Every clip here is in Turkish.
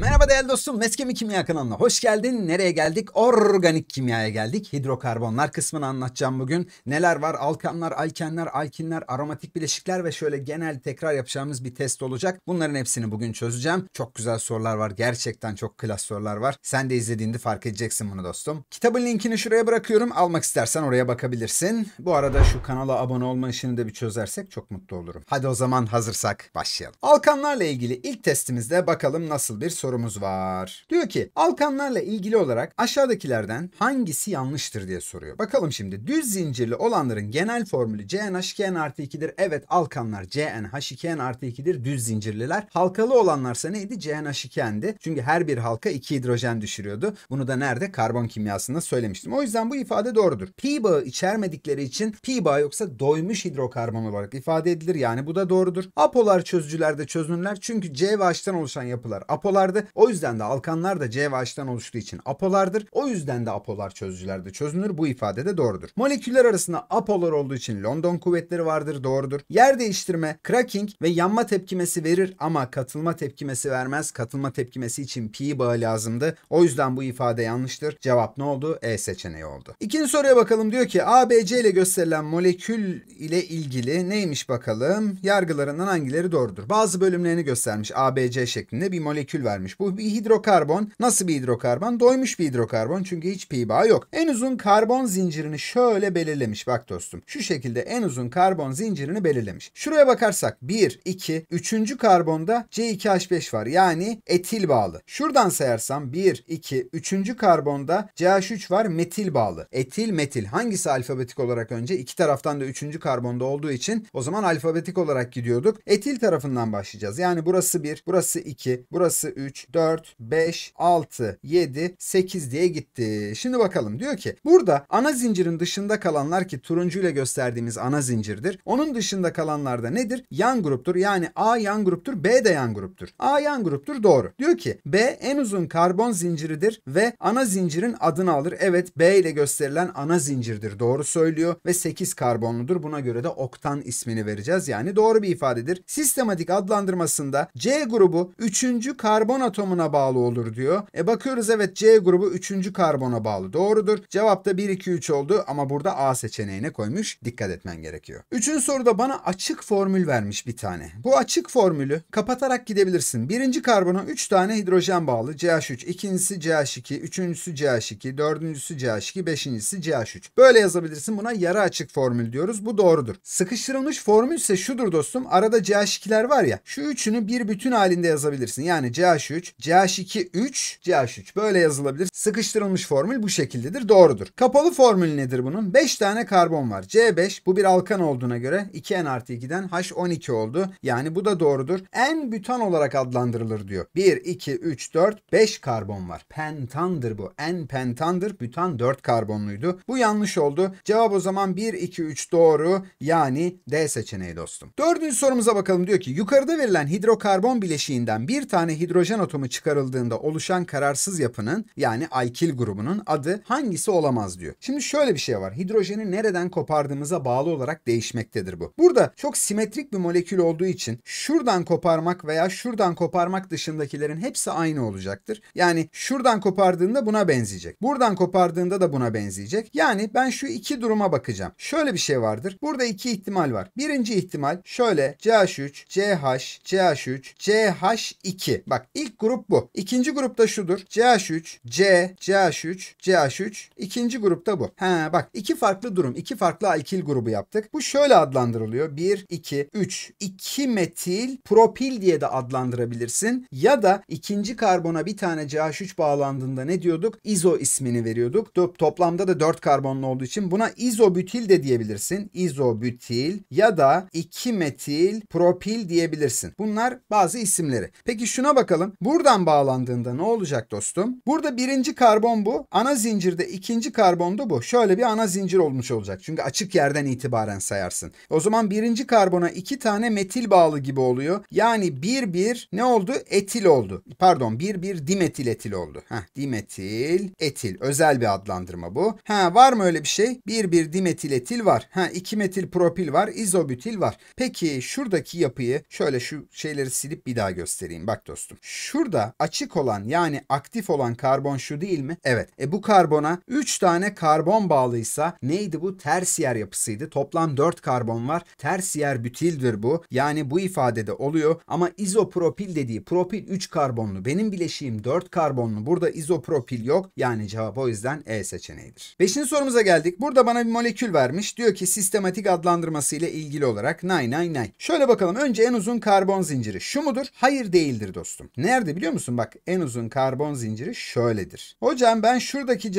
Merhaba değerli dostum, Meskemi Kimya kanalına hoş geldin. Nereye geldik? Organik kimyaya geldik. Hidrokarbonlar kısmını anlatacağım bugün. Neler var? Alkanlar, alkenler, alkinler, aromatik bileşikler ve şöyle genel tekrar yapacağımız bir test olacak. Bunların hepsini bugün çözeceğim. Çok güzel sorular var. Gerçekten çok klas sorular var. Sen de izlediğinde fark edeceksin bunu dostum. Kitabın linkini şuraya bırakıyorum. Almak istersen oraya bakabilirsin. Bu arada şu kanala abone olma işini de bir çözersek çok mutlu olurum. Hadi o zaman hazırsak başlayalım. Alkanlarla ilgili ilk testimizde bakalım nasıl bir soru sorumuz var. Diyor ki alkanlarla ilgili olarak aşağıdakilerden hangisi yanlıştır diye soruyor. Bakalım şimdi düz zincirli olanların genel formülü CnH2n artı 2'dir. Evet alkanlar CnH2n artı 2'dir düz zincirliler. Halkalı olanlarsa neydi? CnH2n'di. Çünkü her bir halka 2 hidrojen düşürüyordu. Bunu da nerede? Karbon kimyasında söylemiştim. O yüzden bu ifade doğrudur. Pi bağı içermedikleri için pi bağı yoksa doymuş hidrokarbon olarak ifade edilir. Yani bu da doğrudur. Apolar çözücülerde çözünürler çünkü C ve H'tan oluşan yapılar apolarda çözücülerdi. O yüzden de alkanlar da C ve H'den oluştuğu için apolardır. O yüzden de apolar çözücülerde çözünür. Bu ifade de doğrudur. Moleküller arasında apolar olduğu için London kuvvetleri vardır. Doğrudur. Yer değiştirme, cracking ve yanma tepkimesi verir ama katılma tepkimesi vermez. Katılma tepkimesi için pi bağı lazımdı. O yüzden bu ifade yanlıştır. Cevap ne oldu? E seçeneği oldu. İkinci soruya bakalım. Diyor ki ABC ile gösterilen molekül ile ilgili neymiş bakalım? Yargılarından hangileri doğrudur? Bazı bölümlerini göstermiş ABC şeklinde bir molekül var vermiş. Bu bir hidrokarbon. Nasıl bir hidrokarbon? Doymuş bir hidrokarbon çünkü hiç pi bağı yok. En uzun karbon zincirini şöyle belirlemiş bak dostum. Şu şekilde en uzun karbon zincirini belirlemiş. Şuraya bakarsak 1, 2, 3. karbonda C2H5 var. Yani etil bağlı. Şuradan sayarsam 1, 2, 3. karbonda CH3 var metil bağlı. Etil, metil. Hangisi alfabetik olarak önce? İki taraftan da 3. karbonda olduğu için o zaman alfabetik olarak gidiyorduk. Etil tarafından başlayacağız. Yani burası 1, burası 2, burası 3, 3, 4, 5, 6, 7, 8 diye gitti. Şimdi bakalım diyor ki burada ana zincirin dışında kalanlar ki turuncu ile gösterdiğimiz ana zincirdir. Onun dışında kalanlar da nedir? Yan gruptur. Yani A yan gruptur, B de yan gruptur. A yan gruptur doğru. Diyor ki B en uzun karbon zinciridir ve ana zincirin adını alır. Evet B ile gösterilen ana zincirdir. Doğru söylüyor ve 8 karbonludur. Buna göre de oktan ismini vereceğiz. Yani doğru bir ifadedir. Sistematik adlandırmasında C grubu 3. karbon karbon atomuna bağlı olur diyor. E bakıyoruz evet C grubu 3. karbona bağlı. Doğrudur. Cevap da 1 2 3 oldu ama burada A seçeneğine koymuş. Dikkat etmen gerekiyor. Üçüncü soruda bana açık formül vermiş bir tane. Bu açık formülü kapatarak gidebilirsin. Birinci karbona 3 tane hidrojen bağlı. CH3, ikincisi CH2, üçüncüsü CH2, dördüncüsü CH2, beşincisi CH3. Böyle yazabilirsin. Buna yarı açık formül diyoruz. Bu doğrudur. Sıkıştırılmış formül ise şudur dostum. Arada CH2'ler var ya. Şu üçünü bir bütün halinde yazabilirsin. Yani CH3 CH3, CH2 3, CH3 böyle yazılabilir. Sıkıştırılmış formül bu şekildedir. Doğrudur. Kapalı formül nedir bunun? 5 tane karbon var. C5 bu bir alkan olduğuna göre 2N artı 2'den H12 oldu. Yani bu da doğrudur. n bütan olarak adlandırılır diyor. 1, 2, 3, 4, 5 karbon var. Pentandır bu. n pentandır. Bütan 4 karbonluydu. Bu yanlış oldu. Cevap o zaman 1, 2, 3 doğru. Yani D seçeneği dostum. Dördüncü sorumuza bakalım. Diyor ki yukarıda verilen hidrokarbon bileşiğinden bir tane hidrojen hidrojen atomu çıkarıldığında oluşan kararsız yapının yani alkil grubunun adı hangisi olamaz diyor. Şimdi şöyle bir şey var. Hidrojeni nereden kopardığımıza bağlı olarak değişmektedir bu. Burada çok simetrik bir molekül olduğu için şuradan koparmak veya şuradan koparmak dışındakilerin hepsi aynı olacaktır. Yani şuradan kopardığında buna benzeyecek. Buradan kopardığında da buna benzeyecek. Yani ben şu iki duruma bakacağım. Şöyle bir şey vardır. Burada iki ihtimal var. Birinci ihtimal şöyle CH3, CH, CH3, CH2. Bak ilk İlk grup bu. İkinci grup da şudur. CH3, C, CH3, CH3. İkinci grup da bu. He bak iki farklı durum. iki farklı alkil grubu yaptık. Bu şöyle adlandırılıyor. 1, 2, 3. 2 metil propil diye de adlandırabilirsin. Ya da ikinci karbona bir tane CH3 bağlandığında ne diyorduk? İzo ismini veriyorduk. Toplamda da 4 karbonlu olduğu için buna izobütil de diyebilirsin. İzobütil ya da 2 metil propil diyebilirsin. Bunlar bazı isimleri. Peki şuna bakalım. Buradan bağlandığında ne olacak dostum? Burada birinci karbon bu. Ana zincirde ikinci karbon da bu. Şöyle bir ana zincir olmuş olacak. Çünkü açık yerden itibaren sayarsın. O zaman birinci karbona iki tane metil bağlı gibi oluyor. Yani bir bir ne oldu? Etil oldu. Pardon bir bir dimetil etil oldu. Heh, dimetil etil. Özel bir adlandırma bu. Ha var mı öyle bir şey? Bir bir dimetil etil var. Ha iki metil propil var. izobütil var. Peki şuradaki yapıyı şöyle şu şeyleri silip bir daha göstereyim. Bak dostum şurada açık olan yani aktif olan karbon şu değil mi? Evet. E bu karbona 3 tane karbon bağlıysa neydi bu? Tersiyer yapısıydı. Toplam 4 karbon var. Tersiyer bütildir bu. Yani bu ifadede oluyor ama izopropil dediği propil 3 karbonlu. Benim bileşiğim 4 karbonlu. Burada izopropil yok. Yani cevap o yüzden E seçeneğidir. 5. sorumuza geldik. Burada bana bir molekül vermiş. Diyor ki sistematik adlandırması ile ilgili olarak nay nay nay. Şöyle bakalım. Önce en uzun karbon zinciri şu mudur? Hayır değildir dostum. Ne Nerede biliyor musun? Bak en uzun karbon zinciri şöyledir. Hocam ben şuradaki ch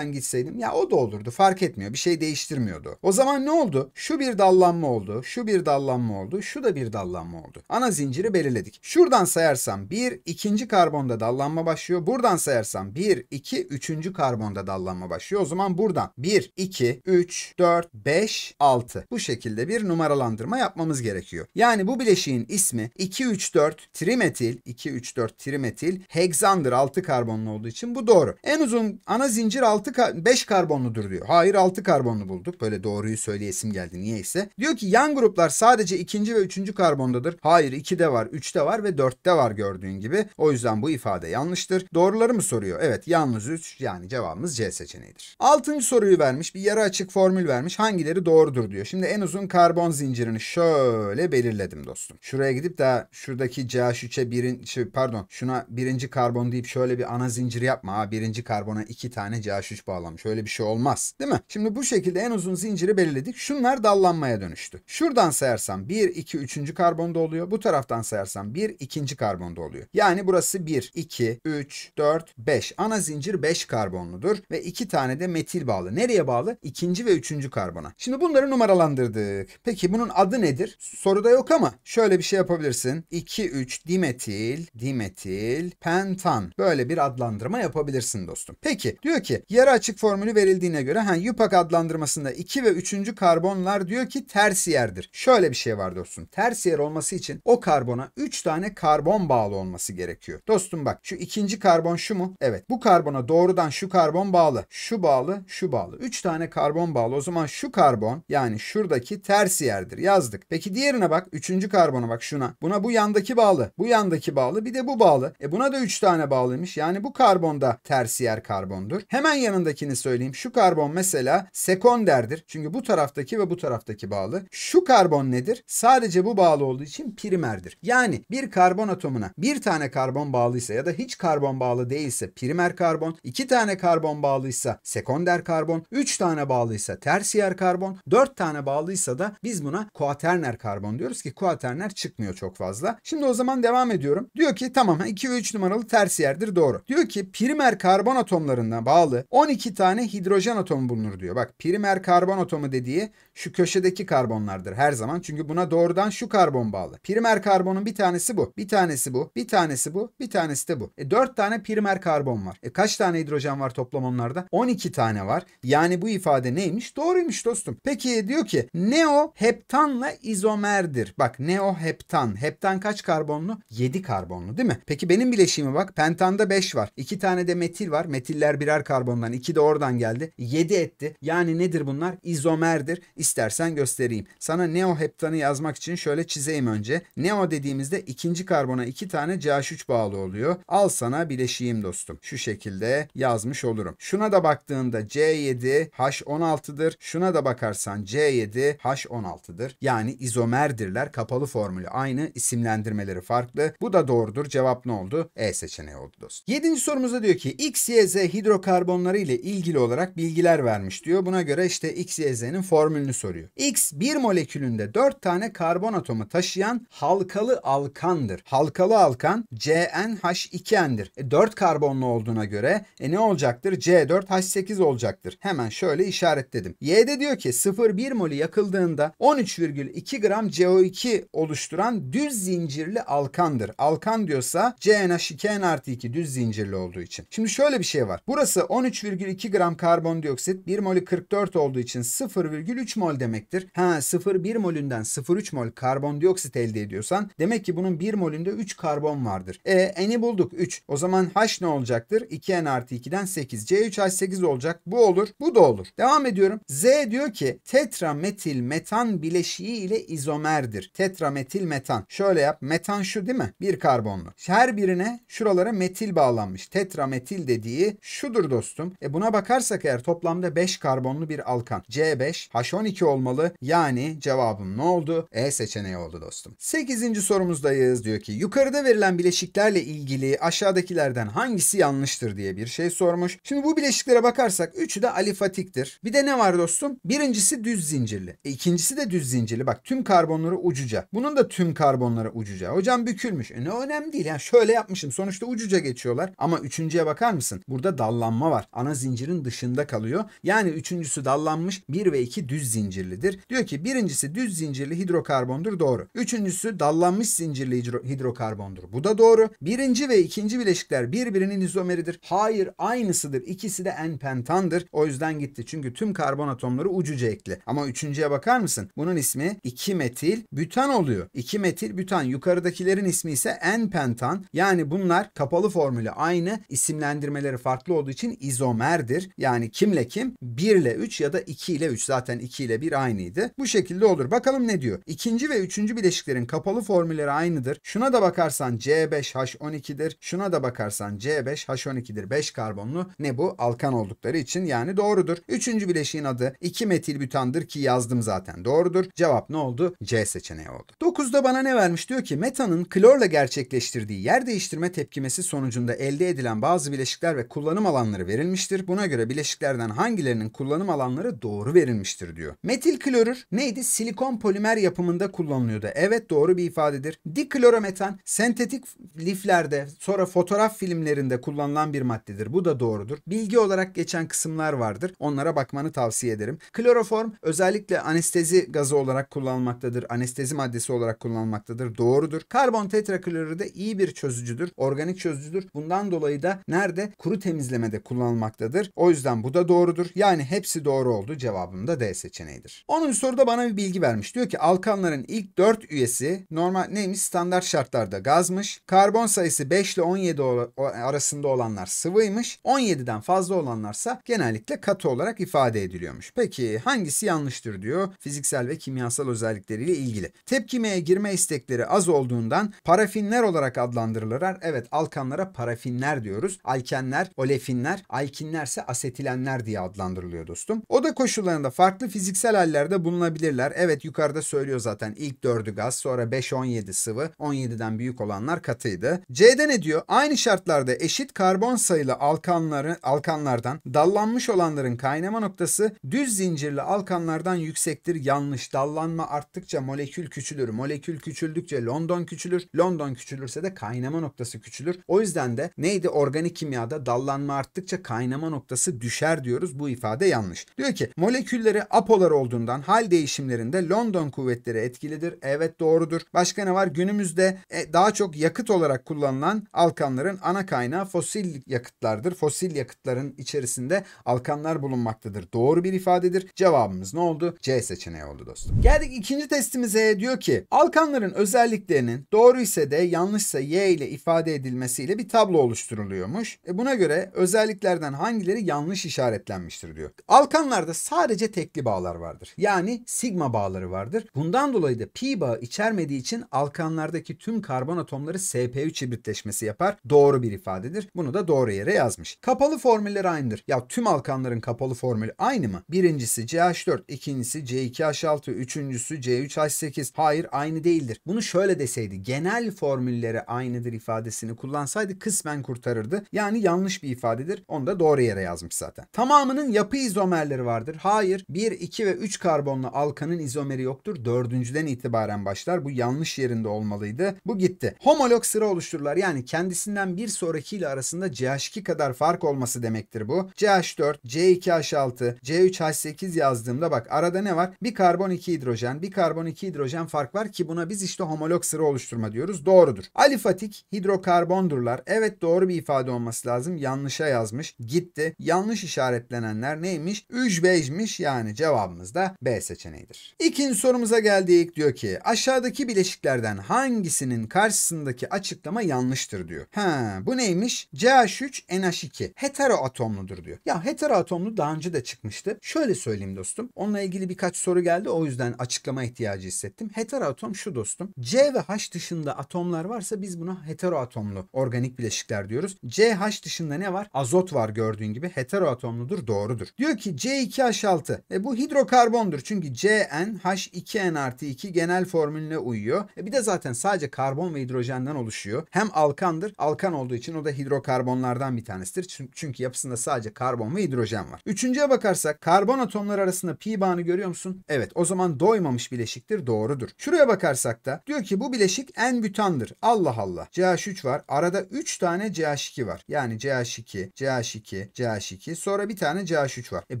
gitseydim ya o da olurdu fark etmiyor. Bir şey değiştirmiyordu. O zaman ne oldu? Şu bir dallanma oldu. Şu bir dallanma oldu. Şu da bir dallanma oldu. Ana zinciri belirledik. Şuradan sayarsam bir ikinci karbonda dallanma başlıyor. Buradan sayarsam bir iki üçüncü karbonda dallanma başlıyor. O zaman buradan bir iki üç dört beş altı Bu şekilde bir numaralandırma yapmamız gerekiyor. Yani bu bileşiğin ismi 2, 3, 4 trimetil 2, 3, 3,4 trimetil hexandır 6 karbonlu olduğu için bu doğru. En uzun ana zincir 6 ka 5 karbonludur diyor. Hayır 6 karbonlu bulduk. Böyle doğruyu söyleyesim geldi niyeyse. Diyor ki yan gruplar sadece 2. ve 3. karbondadır. Hayır 2'de var, 3'te var ve 4'te var gördüğün gibi. O yüzden bu ifade yanlıştır. Doğruları mı soruyor? Evet yalnız 3 yani cevabımız C seçeneğidir. 6. soruyu vermiş. Bir yarı açık formül vermiş. Hangileri doğrudur diyor. Şimdi en uzun karbon zincirini şöyle belirledim dostum. Şuraya gidip de şuradaki CH3'e birin, pardon şuna birinci karbon deyip şöyle bir ana zincir yapma. Aa, birinci karbona iki tane CH3 bağlamış. Öyle bir şey olmaz. Değil mi? Şimdi bu şekilde en uzun zinciri belirledik. Şunlar dallanmaya dönüştü. Şuradan sayarsam 1, 2, 3. karbonda oluyor. Bu taraftan sayarsam 1, 2. karbonda oluyor. Yani burası 1, 2, 3, 4, 5. Ana zincir 5 karbonludur ve 2 tane de metil bağlı. Nereye bağlı? 2. ve 3. karbona. Şimdi bunları numaralandırdık. Peki bunun adı nedir? Soruda yok ama şöyle bir şey yapabilirsin. 2, 3 dimetil, dimetil dimetil pentan. Böyle bir adlandırma yapabilirsin dostum. Peki diyor ki yarı açık formülü verildiğine göre ha, YUPAC adlandırmasında 2 ve 3. karbonlar diyor ki tersiyerdir. Şöyle bir şey var dostum. Tersiyer olması için o karbona 3 tane karbon bağlı olması gerekiyor. Dostum bak şu ikinci karbon şu mu? Evet. Bu karbona doğrudan şu karbon bağlı. Şu bağlı, şu bağlı. 3 tane karbon bağlı. O zaman şu karbon yani şuradaki tersiyerdir. Yazdık. Peki diğerine bak. Üçüncü karbona bak şuna. Buna bu yandaki bağlı. Bu yandaki bağlı. Bir de de bu bağlı. E buna da 3 tane bağlıymış. Yani bu karbon da tersiyer karbondur. Hemen yanındakini söyleyeyim. Şu karbon mesela sekonderdir. Çünkü bu taraftaki ve bu taraftaki bağlı. Şu karbon nedir? Sadece bu bağlı olduğu için primerdir. Yani bir karbon atomuna bir tane karbon bağlıysa ya da hiç karbon bağlı değilse primer karbon, iki tane karbon bağlıysa sekonder karbon, üç tane bağlıysa tersiyer karbon, dört tane bağlıysa da biz buna kuaterner karbon diyoruz ki kuaterner çıkmıyor çok fazla. Şimdi o zaman devam ediyorum. Diyor ki tamam 2 ve 3 numaralı ters yerdir doğru. Diyor ki primer karbon atomlarından bağlı 12 tane hidrojen atomu bulunur diyor. Bak primer karbon atomu dediği şu köşedeki karbonlardır her zaman. Çünkü buna doğrudan şu karbon bağlı. Primer karbonun bir tanesi bu. Bir tanesi bu. Bir tanesi bu. Bir tanesi de bu. E 4 tane primer karbon var. E kaç tane hidrojen var toplam onlarda? 12 tane var. Yani bu ifade neymiş? Doğruymuş dostum. Peki diyor ki neo heptanla izomerdir. Bak neoheptan. Heptan kaç karbonlu? 7 karbonlu değil mi? Peki benim bileşiğime bak. Pentanda 5 var. 2 tane de metil var. Metiller birer karbondan. 2 de oradan geldi. 7 etti. Yani nedir bunlar? İzomerdir. İstersen göstereyim. Sana neoheptanı yazmak için şöyle çizeyim önce. Neo dediğimizde ikinci karbona 2 tane CH3 bağlı oluyor. Al sana bileşiğim dostum. Şu şekilde yazmış olurum. Şuna da baktığında C7 H16'dır. Şuna da bakarsan C7 H16'dır. Yani izomerdirler. Kapalı formülü aynı. isimlendirmeleri farklı. Bu da doğrudur. Cevap ne oldu? E seçeneği oldu dostum. Yedinci sorumuzda diyor ki X, Y, Z hidrokarbonları ile ilgili olarak bilgiler vermiş diyor. Buna göre işte X, Y, Z'nin formülünü soruyor. X bir molekülünde 4 tane karbon atomu taşıyan halkalı alkandır. Halkalı alkan CnH2n'dir. E, 4 karbonlu olduğuna göre e, ne olacaktır? C4H8 olacaktır. Hemen şöyle işaretledim. Y'de diyor ki 0,1 molü yakıldığında 13,2 gram CO2 oluşturan düz zincirli alkandır. Alkan diyorsa CNH2 artı 2 düz zincirli olduğu için. Şimdi şöyle bir şey var. Burası 13,2 gram karbondioksit 1 molü 44 olduğu için 0,3 mol demektir. Ha 0,1 molünden 0,3 mol karbondioksit elde ediyorsan demek ki bunun 1 molünde 3 karbon vardır. E n'i bulduk 3. O zaman H ne olacaktır? 2N artı 2'den 8. C3H8 olacak. Bu olur. Bu da olur. Devam ediyorum. Z diyor ki tetrametil metan bileşiği ile izomerdir. Tetrametil metan. Şöyle yap. Metan şu değil mi? Bir karbon iyonlu. Her birine şuralara metil bağlanmış. Tetrametil dediği şudur dostum. E buna bakarsak eğer toplamda 5 karbonlu bir alkan. C5 H12 olmalı. Yani cevabım ne oldu? E seçeneği oldu dostum. 8. sorumuzdayız diyor ki yukarıda verilen bileşiklerle ilgili aşağıdakilerden hangisi yanlıştır diye bir şey sormuş. Şimdi bu bileşiklere bakarsak üçü de alifatiktir. Bir de ne var dostum? Birincisi düz zincirli. E, ikincisi de düz zincirli. Bak tüm karbonları ucuca. Bunun da tüm karbonları ucuca. Hocam bükülmüş. E, ne önemli önemli değil. Yani şöyle yapmışım. Sonuçta ucuca geçiyorlar. Ama üçüncüye bakar mısın? Burada dallanma var. Ana zincirin dışında kalıyor. Yani üçüncüsü dallanmış. bir ve iki düz zincirlidir. Diyor ki birincisi düz zincirli hidrokarbondur. Doğru. Üçüncüsü dallanmış zincirli hidrokarbondur. Bu da doğru. Birinci ve ikinci bileşikler birbirinin izomeridir. Hayır aynısıdır. İkisi de en pentandır O yüzden gitti. Çünkü tüm karbon atomları ucuca ekli. Ama üçüncüye bakar mısın? Bunun ismi 2 metil bütan oluyor. 2 metil bütan. Yukarıdakilerin ismi ise en pentan pentan yani bunlar kapalı formülü aynı isimlendirmeleri farklı olduğu için izomerdir. Yani kimle kim? 1 ile 3 ya da 2 ile 3 zaten 2 ile 1 aynıydı. Bu şekilde olur. Bakalım ne diyor? İkinci ve üçüncü bileşiklerin kapalı formülleri aynıdır. Şuna da bakarsan C5H12'dir. Şuna da bakarsan C5H12'dir. 5 karbonlu ne bu? Alkan oldukları için yani doğrudur. Üçüncü bileşiğin adı 2 metil butandır ki yazdım zaten doğrudur. Cevap ne oldu? C seçeneği oldu. 9'da bana ne vermiş? Diyor ki metanın klorla gerçekleştiği değiştirdiği yer değiştirme tepkimesi sonucunda elde edilen bazı bileşikler ve kullanım alanları verilmiştir. Buna göre bileşiklerden hangilerinin kullanım alanları doğru verilmiştir diyor. Metil klorür neydi? Silikon polimer yapımında kullanılıyordu. Evet doğru bir ifadedir. Diklorometan sentetik liflerde sonra fotoğraf filmlerinde kullanılan bir maddedir. Bu da doğrudur. Bilgi olarak geçen kısımlar vardır. Onlara bakmanı tavsiye ederim. Kloroform özellikle anestezi gazı olarak kullanılmaktadır. Anestezi maddesi olarak kullanılmaktadır. Doğrudur. Karbon tetraklorür de iyi bir çözücüdür. Organik çözücüdür. Bundan dolayı da nerede? Kuru temizlemede kullanılmaktadır. O yüzden bu da doğrudur. Yani hepsi doğru oldu. Cevabım da D seçeneğidir. Onun soruda bana bir bilgi vermiş. Diyor ki alkanların ilk 4 üyesi normal neymiş? Standart şartlarda gazmış. Karbon sayısı 5 ile 17 arasında olanlar sıvıymış. 17'den fazla olanlarsa genellikle katı olarak ifade ediliyormuş. Peki hangisi yanlıştır diyor fiziksel ve kimyasal özellikleriyle ilgili. Tepkimeye girme istekleri az olduğundan parafinler olarak olarak adlandırılırlar. Evet alkanlara parafinler diyoruz. Alkenler, olefinler, alkinlerse asetilenler diye adlandırılıyor dostum. Oda koşullarında farklı fiziksel hallerde bulunabilirler. Evet yukarıda söylüyor zaten ilk 4'ü gaz sonra 5-17 sıvı 17'den büyük olanlar katıydı. C'de ne diyor? Aynı şartlarda eşit karbon sayılı alkanları, alkanlardan dallanmış olanların kaynama noktası düz zincirli alkanlardan yüksektir. Yanlış dallanma arttıkça molekül küçülür. Molekül küçüldükçe London küçülür. London küçülürse küçülürse de kaynama noktası küçülür. O yüzden de neydi organik kimyada dallanma arttıkça kaynama noktası düşer diyoruz. Bu ifade yanlış. Diyor ki molekülleri apolar olduğundan hal değişimlerinde London kuvvetleri etkilidir. Evet doğrudur. Başka ne var? Günümüzde e, daha çok yakıt olarak kullanılan alkanların ana kaynağı fosil yakıtlardır. Fosil yakıtların içerisinde alkanlar bulunmaktadır. Doğru bir ifadedir. Cevabımız ne oldu? C seçeneği oldu dostum. Geldik ikinci testimize diyor ki alkanların özelliklerinin doğru ise de yanlış x'e y ile ifade edilmesiyle bir tablo oluşturuluyormuş. E buna göre özelliklerden hangileri yanlış işaretlenmiştir diyor. Alkanlarda sadece tekli bağlar vardır. Yani sigma bağları vardır. Bundan dolayı da pi bağı içermediği için alkanlardaki tüm karbon atomları SP3 hibritleşmesi yapar. Doğru bir ifadedir. Bunu da doğru yere yazmış. Kapalı formüller aynıdır. Ya tüm alkanların kapalı formülü aynı mı? Birincisi CH4, ikincisi C2H6, üçüncüsü C3H8. Hayır aynı değildir. Bunu şöyle deseydi genel formüller şeyleri aynıdır ifadesini kullansaydı kısmen kurtarırdı. Yani yanlış bir ifadedir. Onu da doğru yere yazmış zaten. Tamamının yapı izomerleri vardır. Hayır. 1, 2 ve 3 karbonlu alkanın izomeri yoktur. Dördüncüden itibaren başlar. Bu yanlış yerinde olmalıydı. Bu gitti. Homolog sıra oluştururlar. Yani kendisinden bir sonrakiyle arasında CH2 kadar fark olması demektir bu. CH4, C2H6, C3H8 yazdığımda bak arada ne var? Bir karbon 2 hidrojen, bir karbon 2 hidrojen fark var ki buna biz işte homolog sıra oluşturma diyoruz. Doğrudur. Alifatik hidrokarbondurlar. Evet doğru bir ifade olması lazım. Yanlışa yazmış. Gitti. Yanlış işaretlenenler neymiş? Ücbejmiş yani cevabımız da B seçeneğidir. İkinci sorumuza geldik. Diyor ki aşağıdaki bileşiklerden hangisinin karşısındaki açıklama yanlıştır diyor. Ha bu neymiş? CH3 NH2 heteroatomludur diyor. Ya heteroatomlu daha önce de çıkmıştı. Şöyle söyleyeyim dostum. Onunla ilgili birkaç soru geldi. O yüzden açıklama ihtiyacı hissettim. Heteroatom şu dostum. C ve H dışında atomlar var varsa biz buna heteroatomlu organik bileşikler diyoruz. CH dışında ne var? Azot var gördüğün gibi. Heteroatomludur doğrudur. Diyor ki C2H6. E bu hidrokarbondur. Çünkü cnh 2 n artı 2 genel formülüne uyuyor. E bir de zaten sadece karbon ve hidrojenden oluşuyor. Hem alkandır. Alkan olduğu için o da hidrokarbonlardan bir tanesidir. Çünkü yapısında sadece karbon ve hidrojen var. Üçüncüye bakarsak karbon atomları arasında pi bağını görüyor musun? Evet o zaman doymamış bileşiktir doğrudur. Şuraya bakarsak da diyor ki bu bileşik n bütandır. Al Allah Allah. CH3 var. Arada 3 tane CH2 var. Yani CH2, CH2, CH2. Sonra bir tane CH3 var. E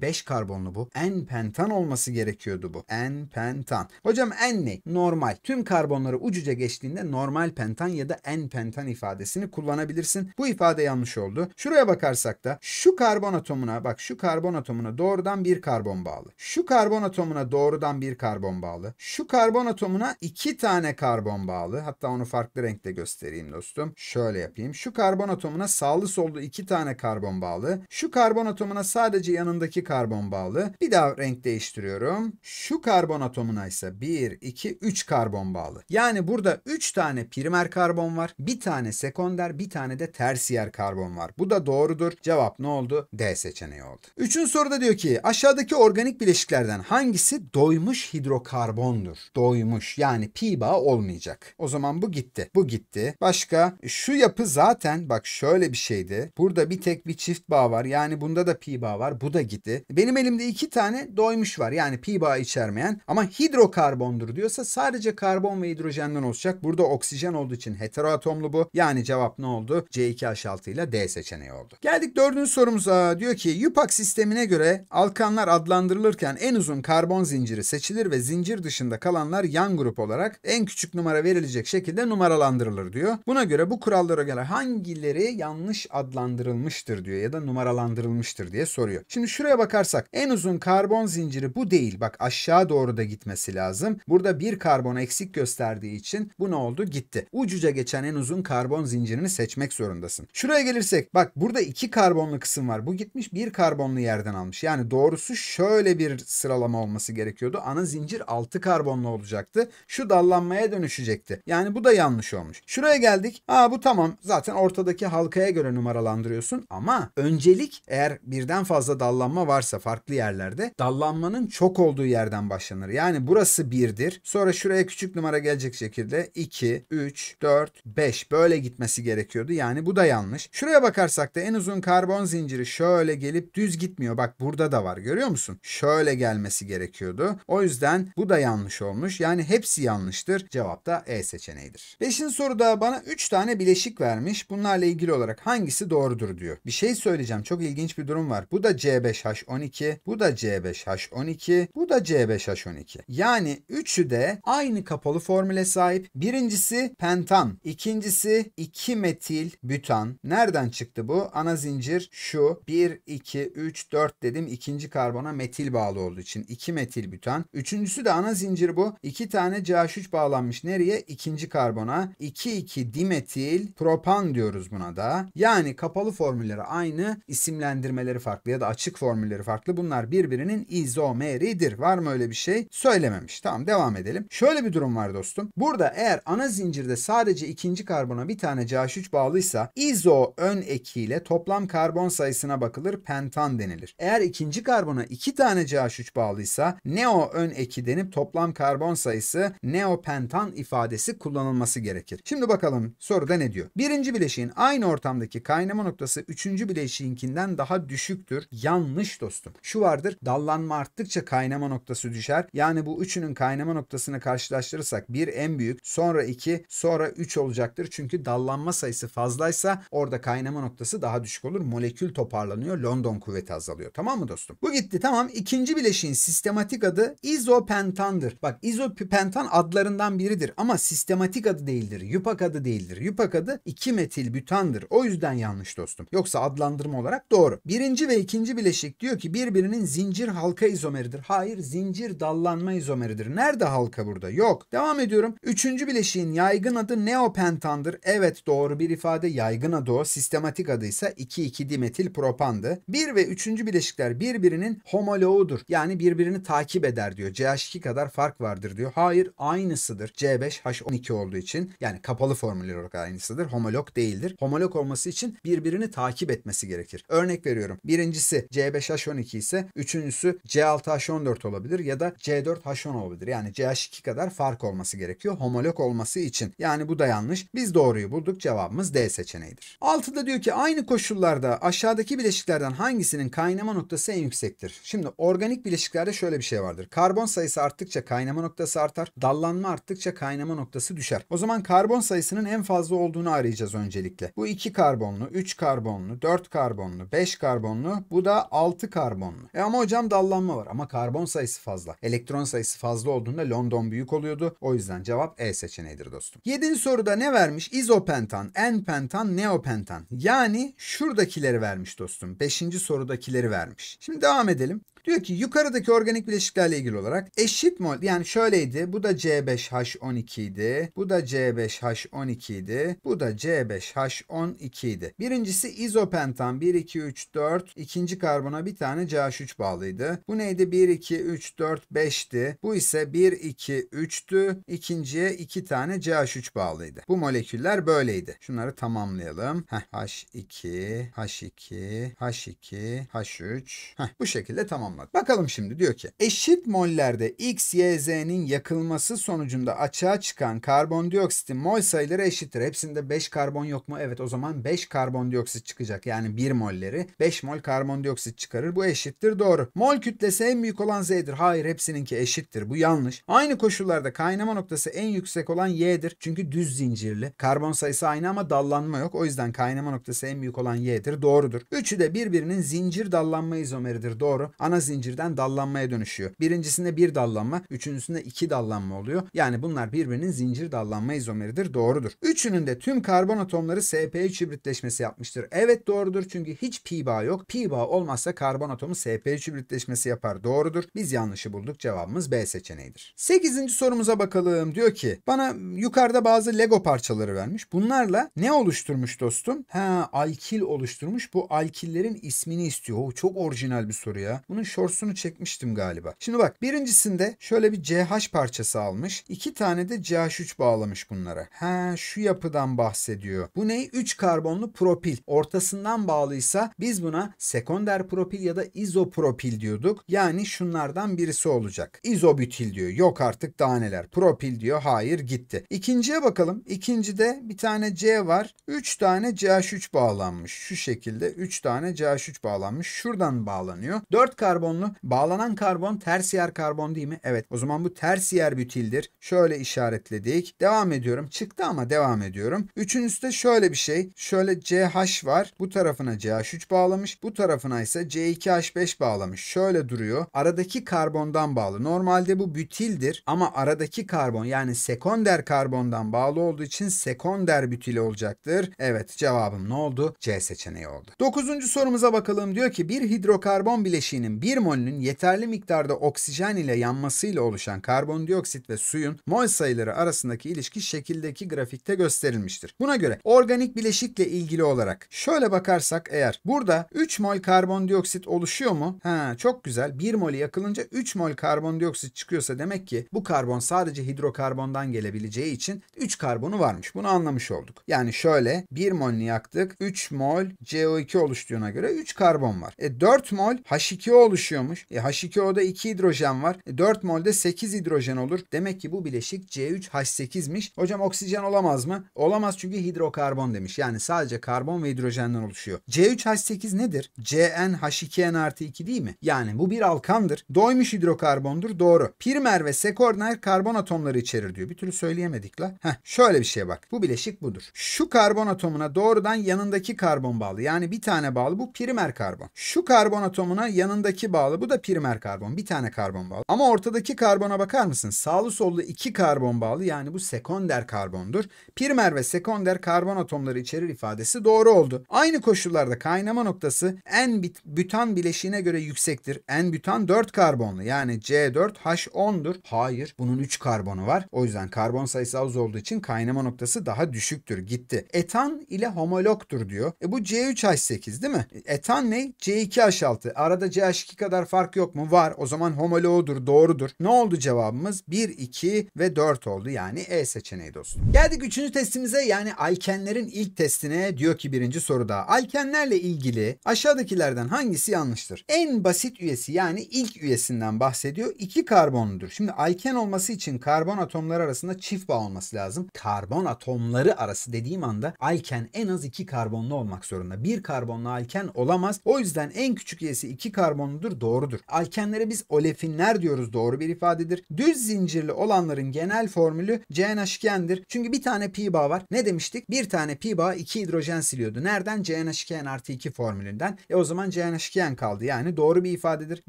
5 karbonlu bu. n pentan olması gerekiyordu bu. n pentan. Hocam n ne? Normal. Tüm karbonları ucuca geçtiğinde normal pentan ya da n pentan ifadesini kullanabilirsin. Bu ifade yanlış oldu. Şuraya bakarsak da şu karbon atomuna bak şu karbon atomuna doğrudan bir karbon bağlı. Şu karbon atomuna doğrudan bir karbon bağlı. Şu karbon atomuna iki tane karbon bağlı. Hatta onu farklı renkte birlikte göstereyim dostum. Şöyle yapayım. Şu karbon atomuna sağlı sollu iki tane karbon bağlı. Şu karbon atomuna sadece yanındaki karbon bağlı. Bir daha renk değiştiriyorum. Şu karbon atomuna ise 1, 2, 3 karbon bağlı. Yani burada 3 tane primer karbon var. Bir tane sekonder, bir tane de tersiyer karbon var. Bu da doğrudur. Cevap ne oldu? D seçeneği oldu. Üçün soruda diyor ki aşağıdaki organik bileşiklerden hangisi doymuş hidrokarbondur? Doymuş yani pi bağ olmayacak. O zaman bu gitti. Bu gitti gitti. Başka şu yapı zaten bak şöyle bir şeydi. Burada bir tek bir çift bağ var. Yani bunda da pi bağ var. Bu da gitti. Benim elimde iki tane doymuş var. Yani pi bağ içermeyen ama hidrokarbondur diyorsa sadece karbon ve hidrojenden oluşacak. Burada oksijen olduğu için heteroatomlu bu. Yani cevap ne oldu? C2H6 ile D seçeneği oldu. Geldik dördüncü sorumuza. Diyor ki Yupak sistemine göre alkanlar adlandırılırken en uzun karbon zinciri seçilir ve zincir dışında kalanlar yan grup olarak en küçük numara verilecek şekilde numaralandırılır adlandırılır diyor. Buna göre bu kurallara göre hangileri yanlış adlandırılmıştır diyor ya da numaralandırılmıştır diye soruyor. Şimdi şuraya bakarsak en uzun karbon zinciri bu değil. Bak aşağı doğru da gitmesi lazım. Burada bir karbon eksik gösterdiği için bu ne oldu? Gitti. Ucuca geçen en uzun karbon zincirini seçmek zorundasın. Şuraya gelirsek bak burada iki karbonlu kısım var. Bu gitmiş bir karbonlu yerden almış. Yani doğrusu şöyle bir sıralama olması gerekiyordu. Ana zincir 6 karbonlu olacaktı. Şu dallanmaya dönüşecekti. Yani bu da yanlış olmuş olmuş. Şuraya geldik. Aa bu tamam. Zaten ortadaki halkaya göre numaralandırıyorsun. Ama öncelik eğer birden fazla dallanma varsa farklı yerlerde dallanmanın çok olduğu yerden başlanır. Yani burası 1'dir. Sonra şuraya küçük numara gelecek şekilde 2, 3, 4, 5 böyle gitmesi gerekiyordu. Yani bu da yanlış. Şuraya bakarsak da en uzun karbon zinciri şöyle gelip düz gitmiyor. Bak burada da var görüyor musun? Şöyle gelmesi gerekiyordu. O yüzden bu da yanlış olmuş. Yani hepsi yanlıştır. Cevap da E seçeneğidir. Beşinci soruda bana 3 tane bileşik vermiş. Bunlarla ilgili olarak hangisi doğrudur diyor. Bir şey söyleyeceğim. Çok ilginç bir durum var. Bu da C5H12, bu da C5H12, bu da C5H12. Yani üçü de aynı kapalı formüle sahip. Birincisi pentan, ikincisi 2 metil bütan. Nereden çıktı bu? Ana zincir şu 1 2 3 4 dedim. İkinci karbona metil bağlı olduğu için 2 metil bütan. Üçüncüsü de ana zincir bu. 2 tane CH3 bağlanmış nereye? İkinci karbona. 2 2,2 dimetil propan diyoruz buna da. Yani kapalı formülleri aynı, isimlendirmeleri farklı ya da açık formülleri farklı. Bunlar birbirinin izomeridir. Var mı öyle bir şey? Söylememiş. Tamam devam edelim. Şöyle bir durum var dostum. Burada eğer ana zincirde sadece ikinci karbona bir tane CH3 bağlıysa izo ön ekiyle toplam karbon sayısına bakılır pentan denilir. Eğer ikinci karbona iki tane CH3 bağlıysa neo ön eki denip toplam karbon sayısı neopentan ifadesi kullanılması gerekir demektir. Şimdi bakalım soruda ne diyor? Birinci bileşiğin aynı ortamdaki kaynama noktası üçüncü bileşiğinkinden daha düşüktür. Yanlış dostum. Şu vardır dallanma arttıkça kaynama noktası düşer. Yani bu üçünün kaynama noktasını karşılaştırırsak bir en büyük sonra iki sonra üç olacaktır. Çünkü dallanma sayısı fazlaysa orada kaynama noktası daha düşük olur. Molekül toparlanıyor. London kuvveti azalıyor. Tamam mı dostum? Bu gitti tamam. İkinci bileşiğin sistematik adı izopentandır. Bak izopentan adlarından biridir ama sistematik adı değildir. Yupak adı değildir. Yupak adı iki metil bütandır. O yüzden yanlış dostum. Yoksa adlandırma olarak doğru. Birinci ve ikinci bileşik diyor ki birbirinin zincir halka izomeridir. Hayır zincir dallanma izomeridir. Nerede halka burada? Yok. Devam ediyorum. Üçüncü bileşiğin yaygın adı neopentandır. Evet doğru bir ifade yaygın adı o. Sistematik adıysa 2,2 dimetil propandı. Bir ve üçüncü bileşikler birbirinin homoloğudur. Yani birbirini takip eder diyor. CH2 kadar fark vardır diyor. Hayır aynısıdır. C5H12 olduğu için. Yani yani kapalı formül olarak aynısıdır. Homolog değildir. Homolog olması için birbirini takip etmesi gerekir. Örnek veriyorum. Birincisi C5H12 ise üçüncüsü C6H14 olabilir ya da C4H10 olabilir. Yani CH2 kadar fark olması gerekiyor homolog olması için. Yani bu da yanlış. Biz doğruyu bulduk. Cevabımız D seçeneğidir. 6'da diyor ki aynı koşullarda aşağıdaki bileşiklerden hangisinin kaynama noktası en yüksektir? Şimdi organik bileşiklerde şöyle bir şey vardır. Karbon sayısı arttıkça kaynama noktası artar. Dallanma arttıkça kaynama noktası düşer. O zaman karbon Karbon sayısının en fazla olduğunu arayacağız öncelikle. Bu 2 karbonlu, 3 karbonlu, 4 karbonlu, 5 karbonlu, bu da 6 karbonlu. E ama hocam dallanma var ama karbon sayısı fazla. Elektron sayısı fazla olduğunda London büyük oluyordu. O yüzden cevap E seçeneğidir dostum. 7. soruda ne vermiş? İzopentan, n-pentan, neopentan. Yani şuradakileri vermiş dostum. 5. sorudakileri vermiş. Şimdi devam edelim. Diyor ki yukarıdaki organik bileşiklerle ilgili olarak eşit mol yani şöyleydi. Bu da C5H12 idi. Bu da C5H12 idi. Bu da C5H12 idi. Birincisi izopentan 1 2 3 4. ikinci karbona bir tane CH3 bağlıydı. Bu neydi? 1 2 3 4 5'ti. Bu ise 1 2 3'tü. İkinciye iki tane CH3 bağlıydı. Bu moleküller böyleydi. Şunları tamamlayalım. Heh, H2, H2, H2, H3. Heh, bu şekilde tamamlayalım anlat. Bakalım şimdi diyor ki eşit mollerde X, Y, Z'nin yakılması sonucunda açığa çıkan karbondioksitin mol sayıları eşittir. Hepsinde 5 karbon yok mu? Evet o zaman 5 karbondioksit çıkacak. Yani 1 molleri 5 mol karbondioksit çıkarır. Bu eşittir doğru. Mol kütlesi en büyük olan Z'dir. Hayır hepsininki eşittir. Bu yanlış. Aynı koşullarda kaynama noktası en yüksek olan Y'dir. Çünkü düz zincirli. Karbon sayısı aynı ama dallanma yok. O yüzden kaynama noktası en büyük olan Y'dir. Doğrudur. Üçü de birbirinin zincir dallanma izomeridir. Doğru. Ana zincirden dallanmaya dönüşüyor. Birincisinde bir dallanma, üçüncüsünde iki dallanma oluyor. Yani bunlar birbirinin zincir dallanma izomeridir. Doğrudur. Üçünün de tüm karbon atomları SP3 hibritleşmesi yapmıştır. Evet doğrudur çünkü hiç pi bağ yok. Pi bağ olmazsa karbon atomu SP3 hibritleşmesi yapar. Doğrudur. Biz yanlışı bulduk. Cevabımız B seçeneğidir. Sekizinci sorumuza bakalım. Diyor ki bana yukarıda bazı Lego parçaları vermiş. Bunlarla ne oluşturmuş dostum? Ha alkil oluşturmuş. Bu alkillerin ismini istiyor. O çok orijinal bir soru ya. Bunun şortsunu çekmiştim galiba. Şimdi bak birincisinde şöyle bir CH parçası almış. iki tane de CH3 bağlamış bunlara. Ha şu yapıdan bahsediyor. Bu ney? 3 karbonlu propil. Ortasından bağlıysa biz buna sekonder propil ya da izopropil diyorduk. Yani şunlardan birisi olacak. İzobütil diyor. Yok artık daha neler. Propil diyor. Hayır gitti. İkinciye bakalım. İkincide bir tane C var. 3 tane CH3 bağlanmış. Şu şekilde 3 tane CH3 bağlanmış. Şuradan bağlanıyor. 4 karbon karbonlu. Bağlanan karbon tersiyer karbon değil mi? Evet. O zaman bu tersiyer bütildir. Şöyle işaretledik. Devam ediyorum. Çıktı ama devam ediyorum. Üçün üstte şöyle bir şey. Şöyle CH var. Bu tarafına CH3 bağlamış. Bu tarafına ise C2H5 bağlamış. Şöyle duruyor. Aradaki karbondan bağlı. Normalde bu bütildir ama aradaki karbon yani sekonder karbondan bağlı olduğu için sekonder bütil olacaktır. Evet cevabım ne oldu? C seçeneği oldu. Dokuzuncu sorumuza bakalım. Diyor ki bir hidrokarbon bileşiğinin bir 1 molünün yeterli miktarda oksijen ile yanmasıyla oluşan karbondioksit ve suyun mol sayıları arasındaki ilişki şekildeki grafikte gösterilmiştir. Buna göre organik bileşikle ilgili olarak şöyle bakarsak eğer burada 3 mol karbondioksit oluşuyor mu? Ha çok güzel. 1 mol yakılınca 3 mol karbondioksit çıkıyorsa demek ki bu karbon sadece hidrokarbondan gelebileceği için 3 karbonu varmış. Bunu anlamış olduk. Yani şöyle 1 mol yaktık. 3 mol CO2 oluştuğuna göre 3 karbon var. E 4 mol H2O oluştuğuna oluşuyormuş. E, H2O'da 2 hidrojen var. E, 4 molde 8 hidrojen olur. Demek ki bu bileşik C3H8'miş. Hocam oksijen olamaz mı? Olamaz çünkü hidrokarbon demiş. Yani sadece karbon ve hidrojenden oluşuyor. C3H8 nedir? CnH2n artı 2 değil mi? Yani bu bir alkandır. Doymuş hidrokarbondur doğru. Primer ve sekordiner karbon atomları içerir diyor. Bir türlü söyleyemedik la. Heh, şöyle bir şeye bak. Bu bileşik budur. Şu karbon atomuna doğrudan yanındaki karbon bağlı. Yani bir tane bağlı. Bu primer karbon. Şu karbon atomuna yanındaki ortadaki bağlı bu da primer karbon. Bir tane karbon bağlı. Ama ortadaki karbona bakar mısın? Sağlı sollu iki karbon bağlı yani bu sekonder karbondur. Primer ve sekonder karbon atomları içerir ifadesi doğru oldu. Aynı koşullarda kaynama noktası en bütan bileşiğine göre yüksektir. En bütan 4 karbonlu yani C4H10'dur. Hayır bunun 3 karbonu var. O yüzden karbon sayısı az olduğu için kaynama noktası daha düşüktür. Gitti. Etan ile homologtur diyor. E bu C3H8 değil mi? Etan ne? C2H6. Arada CH2 kadar fark yok mu? Var. O zaman homoloğudur, doğrudur. Ne oldu cevabımız? 1, 2 ve 4 oldu. Yani E seçeneği dostum. Geldik 3. testimize yani alkenlerin ilk testine diyor ki birinci soruda. Alkenlerle ilgili aşağıdakilerden hangisi yanlıştır? En basit üyesi yani ilk üyesinden bahsediyor. 2 karbonludur. Şimdi alken olması için karbon atomları arasında çift bağ olması lazım. Karbon atomları arası dediğim anda alken en az 2 karbonlu olmak zorunda. 1 karbonlu alken olamaz. O yüzden en küçük üyesi 2 karbonludur meşhurdur, doğrudur. Alkenlere biz olefinler diyoruz, doğru bir ifadedir. Düz zincirli olanların genel formülü CnH2n'dir. Çünkü bir tane pi bağ var. Ne demiştik? Bir tane pi bağ iki hidrojen siliyordu. Nereden? CnH2n artı 2 formülünden. E o zaman CnH2n kaldı. Yani doğru bir ifadedir.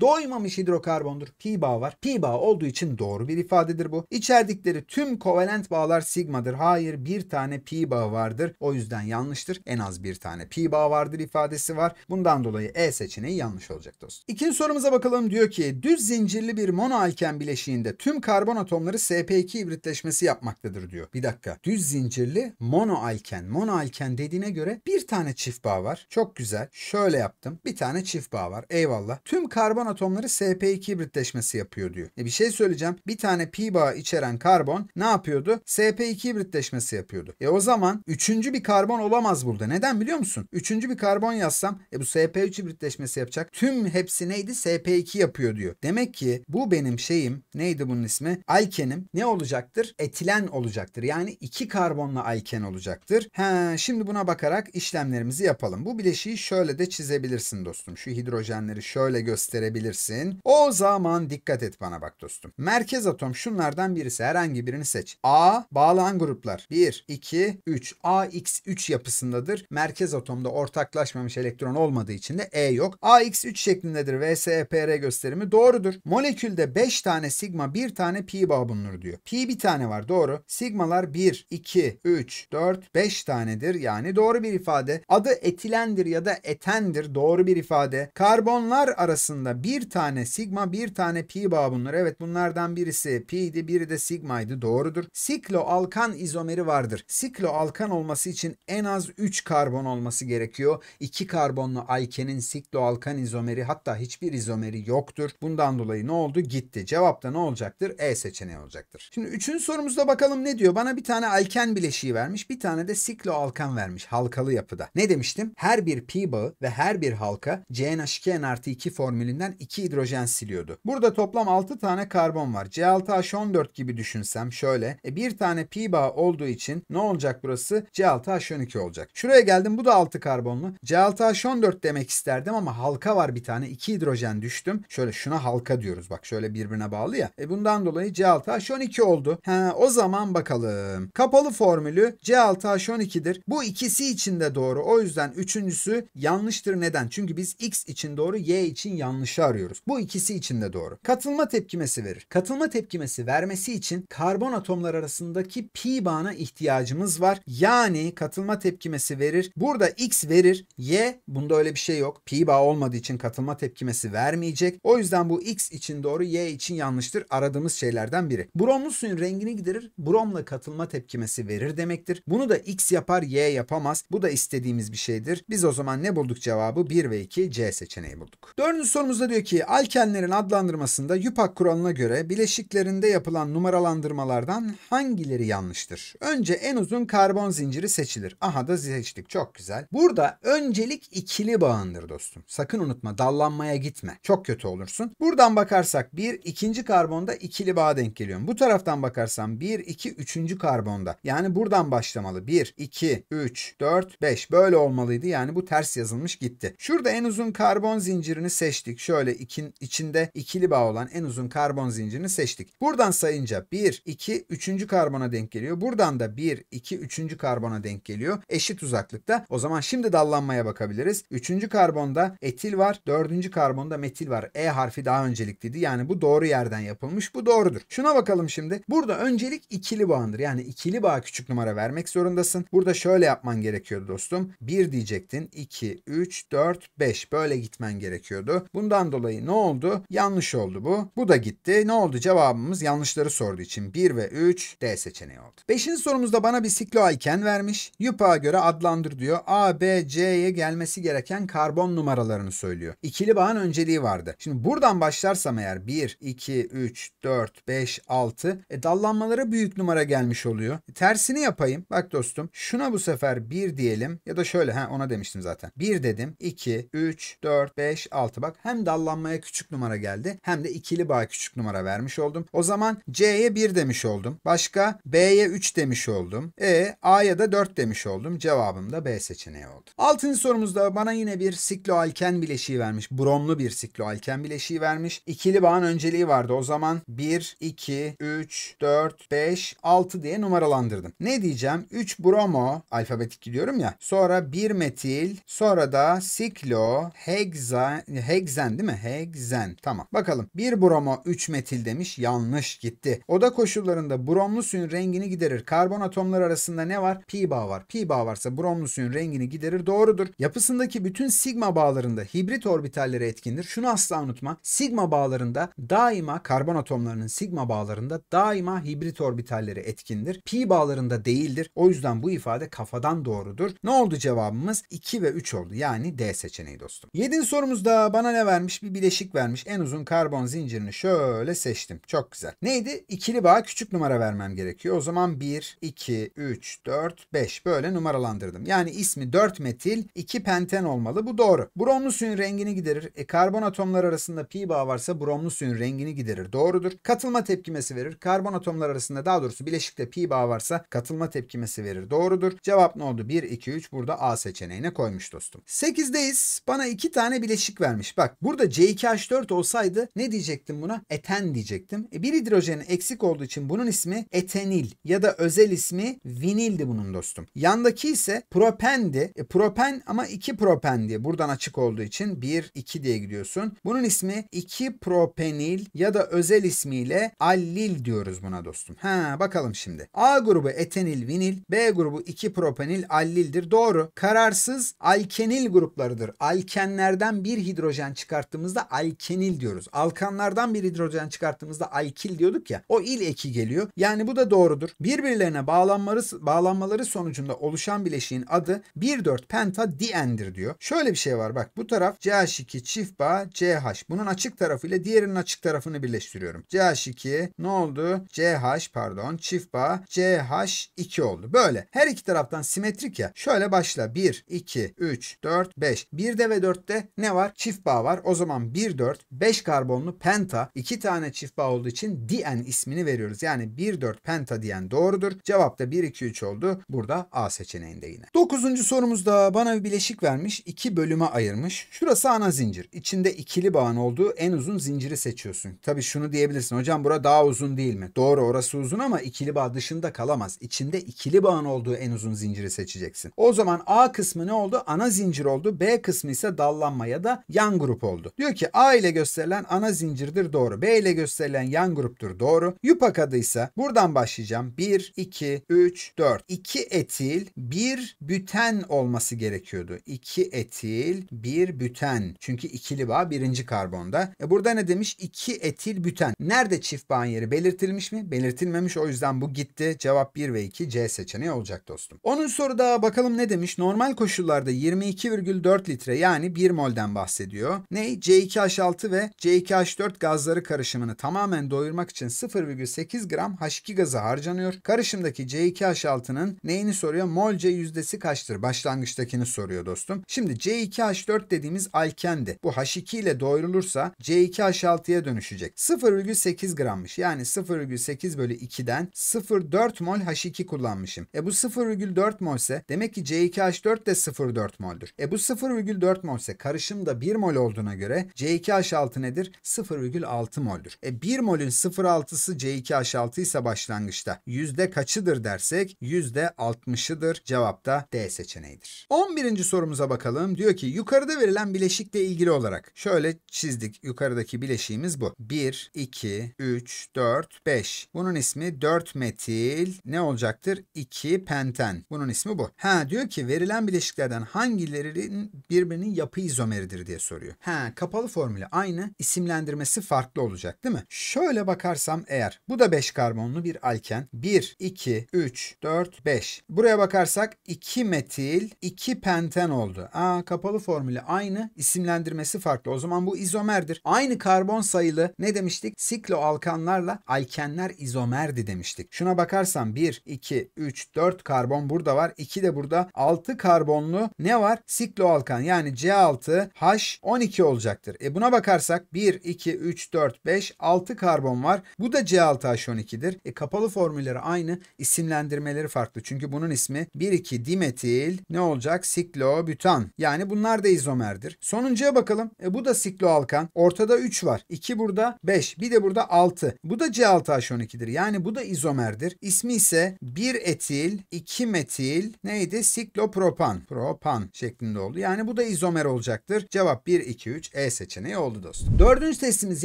Doymamış hidrokarbondur. Pi bağ var. Pi bağ olduğu için doğru bir ifadedir bu. İçerdikleri tüm kovalent bağlar sigmadır. Hayır bir tane pi bağ vardır. O yüzden yanlıştır. En az bir tane pi bağ vardır ifadesi var. Bundan dolayı E seçeneği yanlış olacak dostum. İkinci İkinci sorumuza bakalım diyor ki düz zincirli bir monoalken bileşiğinde tüm karbon atomları SP2 hibritleşmesi yapmaktadır diyor. Bir dakika. Düz zincirli monoalken. Monoalken dediğine göre bir tane çift bağ var. Çok güzel. Şöyle yaptım. Bir tane çift bağ var. Eyvallah. Tüm karbon atomları SP2 hibritleşmesi yapıyor diyor. E bir şey söyleyeceğim. Bir tane pi bağı içeren karbon ne yapıyordu? SP2 hibritleşmesi yapıyordu. E o zaman üçüncü bir karbon olamaz burada. Neden biliyor musun? Üçüncü bir karbon yazsam e bu SP3 hibritleşmesi yapacak. Tüm hepsini neydi? SP2 yapıyor diyor. Demek ki bu benim şeyim neydi bunun ismi? Alkenim ne olacaktır? Etilen olacaktır. Yani iki karbonla alken olacaktır. He, şimdi buna bakarak işlemlerimizi yapalım. Bu bileşiği şöyle de çizebilirsin dostum. Şu hidrojenleri şöyle gösterebilirsin. O zaman dikkat et bana bak dostum. Merkez atom şunlardan birisi. Herhangi birini seç. A bağlan gruplar. 1, 2, 3. AX3 yapısındadır. Merkez atomda ortaklaşmamış elektron olmadığı için de E yok. AX3 şeklindedir gösterimi, VSEPR gösterimi doğrudur. Molekülde 5 tane sigma, 1 tane pi bağ bulunur diyor. Pi bir tane var doğru. Sigmalar 1, 2, 3, 4, 5 tanedir. Yani doğru bir ifade. Adı etilendir ya da etendir. Doğru bir ifade. Karbonlar arasında bir tane sigma, bir tane pi bağ bulunur. Evet bunlardan birisi pi'ydi, biri de sigmaydı. Doğrudur. Sikloalkan izomeri vardır. Sikloalkan olması için en az 3 karbon olması gerekiyor. 2 karbonlu alkenin sikloalkan izomeri hatta hiç hiçbir izomeri yoktur. Bundan dolayı ne oldu? Gitti. Cevapta ne olacaktır? E seçeneği olacaktır. Şimdi üçüncü sorumuzda bakalım ne diyor? Bana bir tane alken bileşiği vermiş. Bir tane de sikloalkan vermiş. Halkalı yapıda. Ne demiştim? Her bir pi bağı ve her bir halka CNH2N artı 2 formülünden 2 hidrojen siliyordu. Burada toplam 6 tane karbon var. C6H14 gibi düşünsem şöyle. E, bir tane pi bağı olduğu için ne olacak burası? C6H12 olacak. Şuraya geldim bu da 6 karbonlu. C6H14 demek isterdim ama halka var bir tane. 2 hidrojen düştüm. Şöyle şuna halka diyoruz bak şöyle birbirine bağlı ya. E bundan dolayı C6H12 oldu. He o zaman bakalım. Kapalı formülü C6H12'dir. Bu ikisi için de doğru. O yüzden üçüncüsü yanlıştır. Neden? Çünkü biz X için doğru Y için yanlışı arıyoruz. Bu ikisi için de doğru. Katılma tepkimesi verir. Katılma tepkimesi vermesi için karbon atomlar arasındaki pi bağına ihtiyacımız var. Yani katılma tepkimesi verir. Burada X verir. Y bunda öyle bir şey yok. Pi bağ olmadığı için katılma tepkimesi kümesi vermeyecek. O yüzden bu X için doğru Y için yanlıştır aradığımız şeylerden biri. Bromlu suyun rengini giderir. Bromla katılma tepkimesi verir demektir. Bunu da X yapar Y yapamaz. Bu da istediğimiz bir şeydir. Biz o zaman ne bulduk cevabı? 1 ve 2 C seçeneği bulduk. Dördüncü sorumuzda diyor ki alkenlerin adlandırmasında Yupak kuralına göre bileşiklerinde yapılan numaralandırmalardan hangileri yanlıştır? Önce en uzun karbon zinciri seçilir. Aha da seçtik. Çok güzel. Burada öncelik ikili bağındır dostum. Sakın unutma dallanmaya almaya gitme. Çok kötü olursun. Buradan bakarsak 1 ikinci karbonda ikili bağa denk geliyorum. Bu taraftan bakarsam 1 2 üçüncü karbonda. Yani buradan başlamalı. 1 2 3 4 5 böyle olmalıydı. Yani bu ters yazılmış gitti. Şurada en uzun karbon zincirini seçtik. Şöyle ikin, içinde ikili bağ olan en uzun karbon zincirini seçtik. Buradan sayınca 1 2 üçüncü karbona denk geliyor. Buradan da 1 2 üçüncü karbona denk geliyor. Eşit uzaklıkta. O zaman şimdi dallanmaya bakabiliriz. Üçüncü karbonda etil var. Dördüncü karbon karbonda metil var. E harfi daha öncelikliydi. Yani bu doğru yerden yapılmış. Bu doğrudur. Şuna bakalım şimdi. Burada öncelik ikili bağındır. Yani ikili bağa küçük numara vermek zorundasın. Burada şöyle yapman gerekiyordu dostum. 1 diyecektin. 2, 3, 4, 5. Böyle gitmen gerekiyordu. Bundan dolayı ne oldu? Yanlış oldu bu. Bu da gitti. Ne oldu? Cevabımız yanlışları sorduğu için 1 ve 3 D seçeneği oldu. 5. sorumuzda bana bir sikloayken vermiş. YUPA'a göre adlandır diyor. A, B, C'ye gelmesi gereken karbon numaralarını söylüyor. İkili bağın zaman önceliği vardı. Şimdi buradan başlarsam eğer 1, 2, 3, 4, 5, 6 e dallanmalara büyük numara gelmiş oluyor. E, tersini yapayım. Bak dostum şuna bu sefer 1 diyelim ya da şöyle ha ona demiştim zaten. 1 dedim. 2, 3, 4, 5, 6 bak hem dallanmaya küçük numara geldi hem de ikili bağ küçük numara vermiş oldum. O zaman C'ye 1 demiş oldum. Başka B'ye 3 demiş oldum. E A'ya da 4 demiş oldum. Cevabım da B seçeneği oldu. Altıncı sorumuzda bana yine bir sikloalken bileşiği vermiş. Brom uyumlu bir sikloalken bileşiği vermiş. İkili bağın önceliği vardı. O zaman 1, 2, 3, 4, 5, 6 diye numaralandırdım. Ne diyeceğim? 3 bromo alfabetik gidiyorum ya. Sonra 1 metil, sonra da siklo, hegza, hegzen değil mi? Hegzen. Tamam. Bakalım. 1 bromo 3 metil demiş. Yanlış gitti. Oda koşullarında bromlu suyun rengini giderir. Karbon atomları arasında ne var? Pi bağ var. Pi bağ varsa bromlu suyun rengini giderir. Doğrudur. Yapısındaki bütün sigma bağlarında hibrit orbitalleri etkindir. Şunu asla unutma. Sigma bağlarında daima karbon atomlarının sigma bağlarında daima hibrit orbitalleri etkindir. Pi bağlarında değildir. O yüzden bu ifade kafadan doğrudur. Ne oldu cevabımız? 2 ve 3 oldu. Yani D seçeneği dostum. 7. sorumuzda bana ne vermiş? Bir bileşik vermiş. En uzun karbon zincirini şöyle seçtim. Çok güzel. Neydi? İkili bağ küçük numara vermem gerekiyor. O zaman 1, 2, 3, 4, 5 böyle numaralandırdım. Yani ismi 4 metil 2 penten olmalı. Bu doğru. Bromlu suyun rengini giderir. E, karbon atomlar arasında pi bağ varsa bromlu suyun rengini giderir. Doğrudur. Katılma tepkimesi verir. Karbon atomlar arasında daha doğrusu bileşikte pi bağ varsa katılma tepkimesi verir. Doğrudur. Cevap ne oldu? 1, 2, 3 burada A seçeneğine koymuş dostum. 8'deyiz. Bana iki tane bileşik vermiş. Bak burada C2H4 olsaydı ne diyecektim buna? Eten diyecektim. E, bir hidrojen eksik olduğu için bunun ismi etenil ya da özel ismi vinildi bunun dostum. Yandaki ise propendi. E, propen ama iki propendi. diye buradan açık olduğu için 1, 2 diye gidiyorsun. Bunun ismi 2-propenil ya da özel ismiyle allil diyoruz buna dostum. Ha bakalım şimdi. A grubu etenil vinil, B grubu 2-propenil allildir. Doğru. Kararsız alkenil gruplarıdır. Alkenlerden bir hidrojen çıkarttığımızda alkenil diyoruz. Alkanlardan bir hidrojen çıkarttığımızda alkil diyorduk ya. O il eki geliyor. Yani bu da doğrudur. Birbirlerine bağlanmaları, bağlanmaları sonucunda oluşan bileşiğin adı 1,4 pentadien diyendir diyor. Şöyle bir şey var bak bu taraf CH2 çift bağ CH. Bunun açık tarafıyla diğerinin açık tarafını birleştiriyorum. CH2 ne oldu? CH pardon çift bağ CH2 oldu. Böyle. Her iki taraftan simetrik ya. Şöyle başla. 1, 2, 3, 4, 5. 1'de ve 4'te ne var? Çift bağ var. O zaman 1, 4, 5 karbonlu penta 2 tane çift bağ olduğu için diyen ismini veriyoruz. Yani 1, 4 penta diyen doğrudur. Cevap da 1, 2, 3 oldu. Burada A seçeneğinde yine. 9. sorumuzda bana bir bileşik vermiş. 2 bölüme ayırmış. Şurası ana zincir bir içinde ikili bağın olduğu en uzun zinciri seçiyorsun. Tabi şunu diyebilirsin. Hocam bura daha uzun değil mi? Doğru orası uzun ama ikili bağ dışında kalamaz. İçinde ikili bağın olduğu en uzun zinciri seçeceksin. O zaman A kısmı ne oldu? Ana zincir oldu. B kısmı ise dallanma ya da yan grup oldu. Diyor ki A ile gösterilen ana zincirdir doğru. B ile gösterilen yan gruptur doğru. Yupak ise buradan başlayacağım. 1, 2, 3, 4. 2 etil, 1 büten olması gerekiyordu. 2 etil, 1 büten. Çünkü ikili bağ birinci karbonda. E burada ne demiş? İki etil büten. Nerede çift bağın yeri belirtilmiş mi? Belirtilmemiş o yüzden bu gitti. Cevap 1 ve 2 C seçeneği olacak dostum. Onun soru daha bakalım ne demiş? Normal koşullarda 22,4 litre yani 1 molden bahsediyor. Ne? C2H6 ve C2H4 gazları karışımını tamamen doyurmak için 0,8 gram H2 gazı harcanıyor. Karışımdaki C2H6'nın neyini soruyor? Molce yüzdesi kaçtır? Başlangıçtakini soruyor dostum. Şimdi C2H4 dediğimiz alkendi bu H2 ile doyurulursa C2 H6'ya dönüşecek. 0,8 grammış. Yani 0,8 bölü 2'den 0,4 mol H2 kullanmışım. E bu 0,4 mol ise demek ki C2H4 de 0,4 moldür. E bu 0,4 mol ise karışımda 1 mol olduğuna göre C2H6 nedir? 0,6 moldur. E 1 molün 0,6'sı C2H6 ise başlangıçta. Yüzde kaçıdır dersek yüzde 60'ıdır. Cevap da D seçeneğidir. 11. sorumuza bakalım. Diyor ki yukarıda verilen bileşikle ilgili olarak şöyle çizdik. Yukarıdaki bileşiğimiz bu. 1, 2, 3, 4, 5. Bunun ismi 4 metil ne olacaktır? 2 penten. Bunun ismi bu. Ha diyor ki verilen bileşiklerden hangilerinin birbirinin yapı izomeridir diye soruyor. Ha kapalı formülü aynı. isimlendirmesi farklı olacak değil mi? Şöyle bakarsam eğer bu da 5 karbonlu bir alken. 1, 2, 3, 4, 5. Buraya bakarsak 2 metil 2 penten oldu. Aa kapalı formülü aynı. isimlendirmesi getirmesi farklı. O zaman bu izomerdir. Aynı karbon sayılı ne demiştik? Sikloalkanlarla alkenler izomerdi demiştik. Şuna bakarsan 1, 2, 3, 4 karbon burada var. 2 de burada. 6 karbonlu ne var? Sikloalkan yani C6H12 olacaktır. E buna bakarsak 1, 2, 3, 4, 5, 6 karbon var. Bu da C6H12'dir. E kapalı formülleri aynı. isimlendirmeleri farklı. Çünkü bunun ismi 1, 2 dimetil ne olacak? Siklobütan. Yani bunlar da izomerdir. Sonuncuya bak bakalım. E, bu da sikloalkan. Ortada 3 var. 2 burada 5. Bir de burada 6. Bu da C6H12'dir. Yani bu da izomerdir. İsmi ise 1 etil 2 metil neydi? Siklopropan. Propan şeklinde oldu. Yani bu da izomer olacaktır. Cevap 1, 2, 3 E seçeneği oldu dostum. Dördüncü testimiz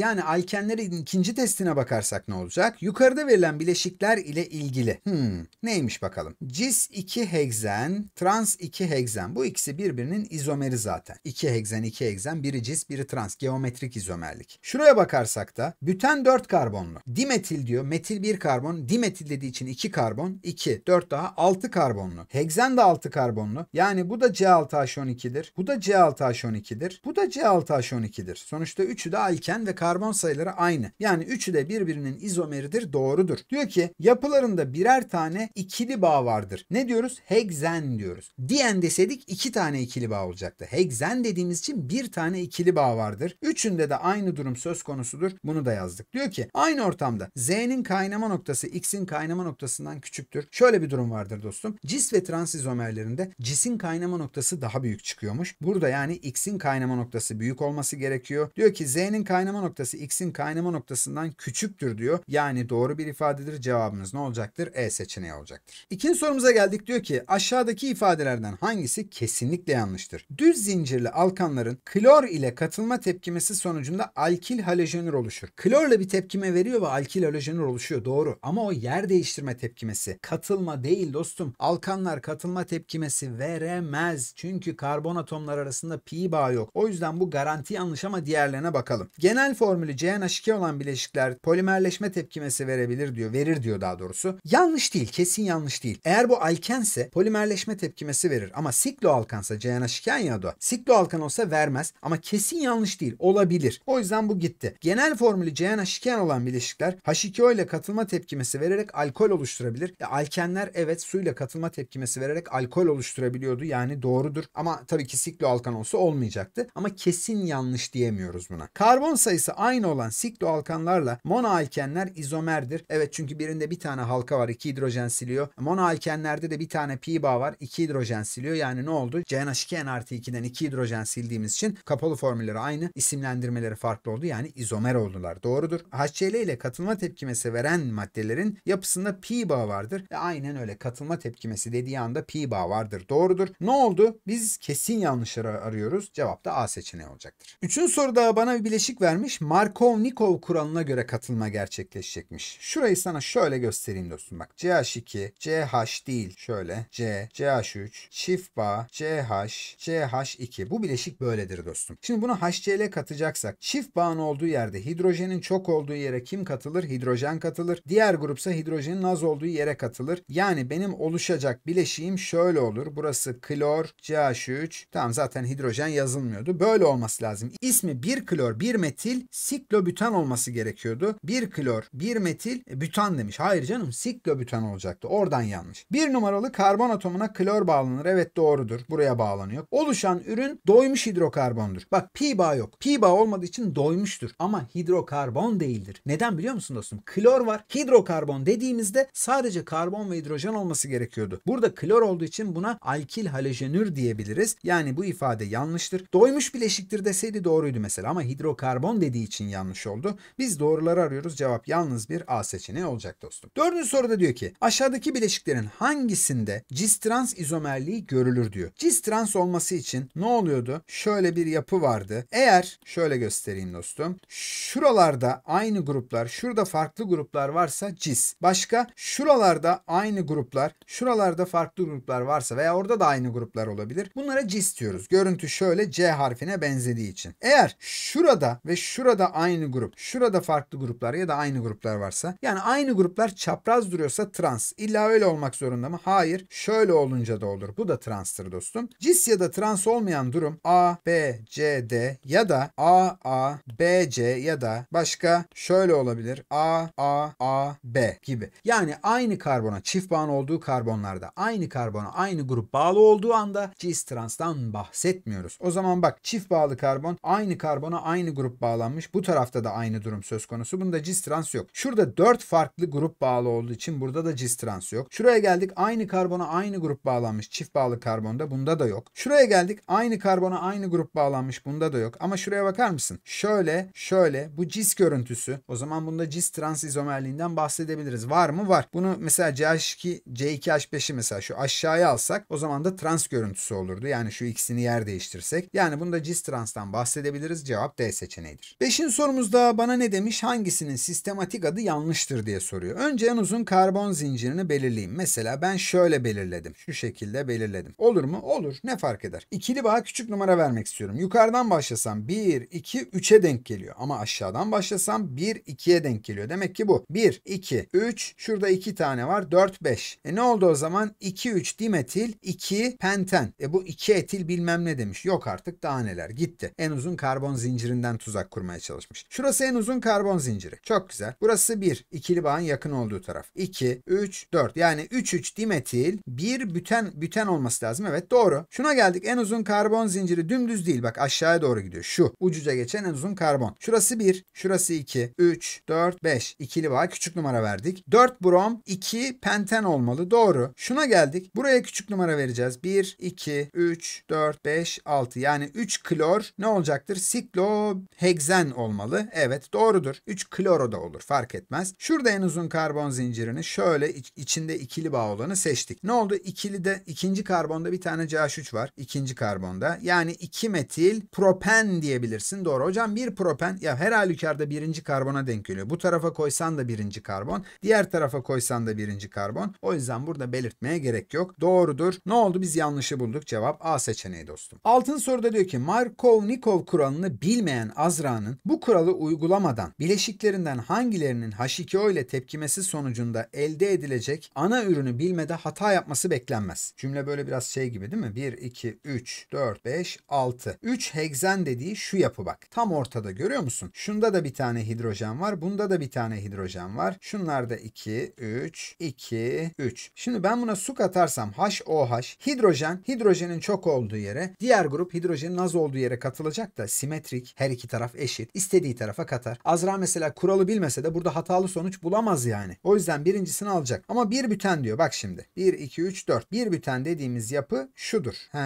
yani alkenlerin ikinci testine bakarsak ne olacak? Yukarıda verilen bileşikler ile ilgili. Hmm, neymiş bakalım? Cis 2 hegzen, trans 2 hegzen. Bu ikisi birbirinin izomeri zaten. 2 hegzen, 2 hegzen zaten biri cis biri trans geometrik izomerlik. Şuraya bakarsak da büten 4 karbonlu. Dimetil diyor metil 1 karbon dimetil dediği için 2 karbon 2 4 daha 6 karbonlu. Heksen de 6 karbonlu. Yani bu da C6H12'dir. Bu da C6H12'dir. Bu da C6H12'dir. Sonuçta üçü de alken ve karbon sayıları aynı. Yani üçü de birbirinin izomeridir doğrudur. Diyor ki yapılarında birer tane ikili bağ vardır. Ne diyoruz? Heksen diyoruz. Diyen deseydik iki tane ikili bağ olacaktı. Heksen dediğimiz için bir tane tane ikili bağ vardır. Üçünde de aynı durum söz konusudur. Bunu da yazdık. Diyor ki aynı ortamda Z'nin kaynama noktası X'in kaynama noktasından küçüktür. Şöyle bir durum vardır dostum. Cis ve trans izomerlerinde cisin kaynama noktası daha büyük çıkıyormuş. Burada yani X'in kaynama noktası büyük olması gerekiyor. Diyor ki Z'nin kaynama noktası X'in kaynama noktasından küçüktür diyor. Yani doğru bir ifadedir. Cevabımız ne olacaktır? E seçeneği olacaktır. İkinci sorumuza geldik. Diyor ki aşağıdaki ifadelerden hangisi kesinlikle yanlıştır? Düz zincirli alkanların klor klor ile katılma tepkimesi sonucunda alkil halojenür oluşur. Klorla bir tepkime veriyor ve alkil halojenür oluşuyor doğru ama o yer değiştirme tepkimesi. Katılma değil dostum. Alkanlar katılma tepkimesi veremez. Çünkü karbon atomlar arasında pi bağ yok. O yüzden bu garanti yanlış ama diğerlerine bakalım. Genel formülü CnH2 olan bileşikler polimerleşme tepkimesi verebilir diyor. Verir diyor daha doğrusu. Yanlış değil. Kesin yanlış değil. Eğer bu alkense polimerleşme tepkimesi verir. Ama sikloalkansa CnH2 ya da sikloalkan olsa vermez. Ama kesin yanlış değil. Olabilir. O yüzden bu gitti. Genel formülü CnH2n olan bileşikler H2O ile katılma tepkimesi vererek alkol oluşturabilir. E, alkenler evet suyla katılma tepkimesi vererek alkol oluşturabiliyordu. Yani doğrudur. Ama tabii ki sikloalkan olsa olmayacaktı. Ama kesin yanlış diyemiyoruz buna. Karbon sayısı aynı olan sikloalkanlarla monoalkenler izomerdir. Evet çünkü birinde bir tane halka var. iki hidrojen siliyor. E, Monoalkenlerde de bir tane pi bağ var. iki hidrojen siliyor. Yani ne oldu? CnH2n artı 2'den iki hidrojen sildiğimiz için Kapalı formülleri aynı, isimlendirmeleri farklı oldu yani izomer oldular. Doğrudur. HCl ile katılma tepkimesi veren maddelerin yapısında pi bağı vardır. E aynen öyle katılma tepkimesi dediği anda pi bağı vardır. Doğrudur. Ne oldu? Biz kesin yanlışları arıyoruz. Cevap da A seçeneği olacaktır. Üçüncü soruda bana bir bileşik vermiş. Markovnikov kuralına göre katılma gerçekleşecekmiş. Şurayı sana şöyle göstereyim dostum. Bak CH2, CH değil. Şöyle C, CH3, çift bağ, CH, CH2. Bu bileşik böyledir dostum dostum. Şimdi buna HCl katacaksak çift bağın olduğu yerde hidrojenin çok olduğu yere kim katılır? Hidrojen katılır. Diğer grupsa hidrojenin az olduğu yere katılır. Yani benim oluşacak bileşiğim şöyle olur. Burası klor CH3. Tamam zaten hidrojen yazılmıyordu. Böyle olması lazım. İsmi 1 klor 1 metil siklobütan olması gerekiyordu. 1 klor 1 metil e, bütan demiş. Hayır canım siklobütan olacaktı. Oradan yanlış. 1 numaralı karbon atomuna klor bağlanır. Evet doğrudur. Buraya bağlanıyor. Oluşan ürün doymuş hidrokarbon karbondur. Bak pi bağ yok. Pi bağ olmadığı için doymuştur. Ama hidrokarbon değildir. Neden biliyor musun dostum? Klor var. Hidrokarbon dediğimizde sadece karbon ve hidrojen olması gerekiyordu. Burada klor olduğu için buna alkil halojenür diyebiliriz. Yani bu ifade yanlıştır. Doymuş bileşiktir deseydi doğruydu mesela ama hidrokarbon dediği için yanlış oldu. Biz doğruları arıyoruz. Cevap yalnız bir A seçeneği olacak dostum. Dördüncü soruda diyor ki aşağıdaki bileşiklerin hangisinde cis trans izomerliği görülür diyor. Cis trans olması için ne oluyordu? Şöyle bir yapı vardı. Eğer şöyle göstereyim dostum. Şuralarda aynı gruplar, şurada farklı gruplar varsa cis. Başka şuralarda aynı gruplar, şuralarda farklı gruplar varsa veya orada da aynı gruplar olabilir. Bunlara cis diyoruz. Görüntü şöyle C harfine benzediği için. Eğer şurada ve şurada aynı grup, şurada farklı gruplar ya da aynı gruplar varsa yani aynı gruplar çapraz duruyorsa trans. İlla öyle olmak zorunda mı? Hayır. Şöyle olunca da olur. Bu da transtır dostum. Cis ya da trans olmayan durum A, B, CD ya da AA BC ya da başka şöyle olabilir A B gibi. Yani aynı karbona çift bağlı olduğu karbonlarda aynı karbona aynı grup bağlı olduğu anda cis transtan bahsetmiyoruz. O zaman bak çift bağlı karbon aynı karbona aynı grup bağlanmış. Bu tarafta da aynı durum söz konusu. Bunda cis trans yok. Şurada 4 farklı grup bağlı olduğu için burada da cis trans yok. Şuraya geldik aynı karbona aynı grup bağlanmış. Çift bağlı karbonda bunda da yok. Şuraya geldik aynı karbona aynı grup bağlanmış sağlanmış bunda da yok. Ama şuraya bakar mısın? Şöyle şöyle bu cis görüntüsü o zaman bunda cis trans izomerliğinden bahsedebiliriz. Var mı? Var. Bunu mesela CH2 C2H5'i mesela şu aşağıya alsak o zaman da trans görüntüsü olurdu. Yani şu ikisini yer değiştirsek. Yani bunda cis transtan bahsedebiliriz. Cevap D seçeneğidir. Beşinci sorumuzda bana ne demiş? Hangisinin sistematik adı yanlıştır diye soruyor. Önce en uzun karbon zincirini belirleyeyim. Mesela ben şöyle belirledim. Şu şekilde belirledim. Olur mu? Olur. Ne fark eder? İkili bağ küçük numara vermek istiyorum yukarıdan başlasam 1, 2, 3'e denk geliyor. Ama aşağıdan başlasam 1, 2'ye denk geliyor. Demek ki bu. 1, 2, 3. Şurada 2 tane var. 4, 5. E ne oldu o zaman? 2, 3 dimetil, 2 penten. E bu 2 etil bilmem ne demiş. Yok artık daha neler. Gitti. En uzun karbon zincirinden tuzak kurmaya çalışmış. Şurası en uzun karbon zinciri. Çok güzel. Burası 1. ikili bağın yakın olduğu taraf. 2, 3, 4. Yani 3, 3 dimetil, 1 büten, büten olması lazım. Evet doğru. Şuna geldik. En uzun karbon zinciri dümdüz değil. Bak Bak aşağıya doğru gidiyor. Şu ucuca geçen en uzun karbon. Şurası 1, şurası 2, 3, 4, 5. İkili bağ küçük numara verdik. 4 brom, 2 penten olmalı. Doğru. Şuna geldik. Buraya küçük numara vereceğiz. 1, 2, 3, 4, 5, 6. Yani 3 klor ne olacaktır? Sikloheksen olmalı. Evet doğrudur. 3 kloro da olur. Fark etmez. Şurada en uzun karbon zincirini şöyle içinde ikili bağ olanı seçtik. Ne oldu? İkili de ikinci karbonda bir tane CH3 var. İkinci karbonda. Yani 2 metil etil propen diyebilirsin. Doğru hocam bir propen ya her halükarda birinci karbona denk geliyor. Bu tarafa koysan da birinci karbon. Diğer tarafa koysan da birinci karbon. O yüzden burada belirtmeye gerek yok. Doğrudur. Ne oldu biz yanlışı bulduk. Cevap A seçeneği dostum. Altın soruda diyor ki Markovnikov kuralını bilmeyen Azra'nın bu kuralı uygulamadan bileşiklerinden hangilerinin H2O ile tepkimesi sonucunda elde edilecek ana ürünü bilmede hata yapması beklenmez. Cümle böyle biraz şey gibi değil mi? 1, 2, 3, 4, 5, 6. 3 heksen dediği şu yapı bak. Tam ortada görüyor musun? Şunda da bir tane hidrojen var. Bunda da bir tane hidrojen var. Şunlarda 2, 3, 2, 3. Şimdi ben buna su katarsam HOH, hidrojen, hidrojenin çok olduğu yere, diğer grup hidrojenin az olduğu yere katılacak da simetrik, her iki taraf eşit, istediği tarafa katar. Azra mesela kuralı bilmese de burada hatalı sonuç bulamaz yani. O yüzden birincisini alacak. Ama bir büten diyor bak şimdi. 1, 2, 3, 4. Bir büten dediğimiz yapı şudur. He,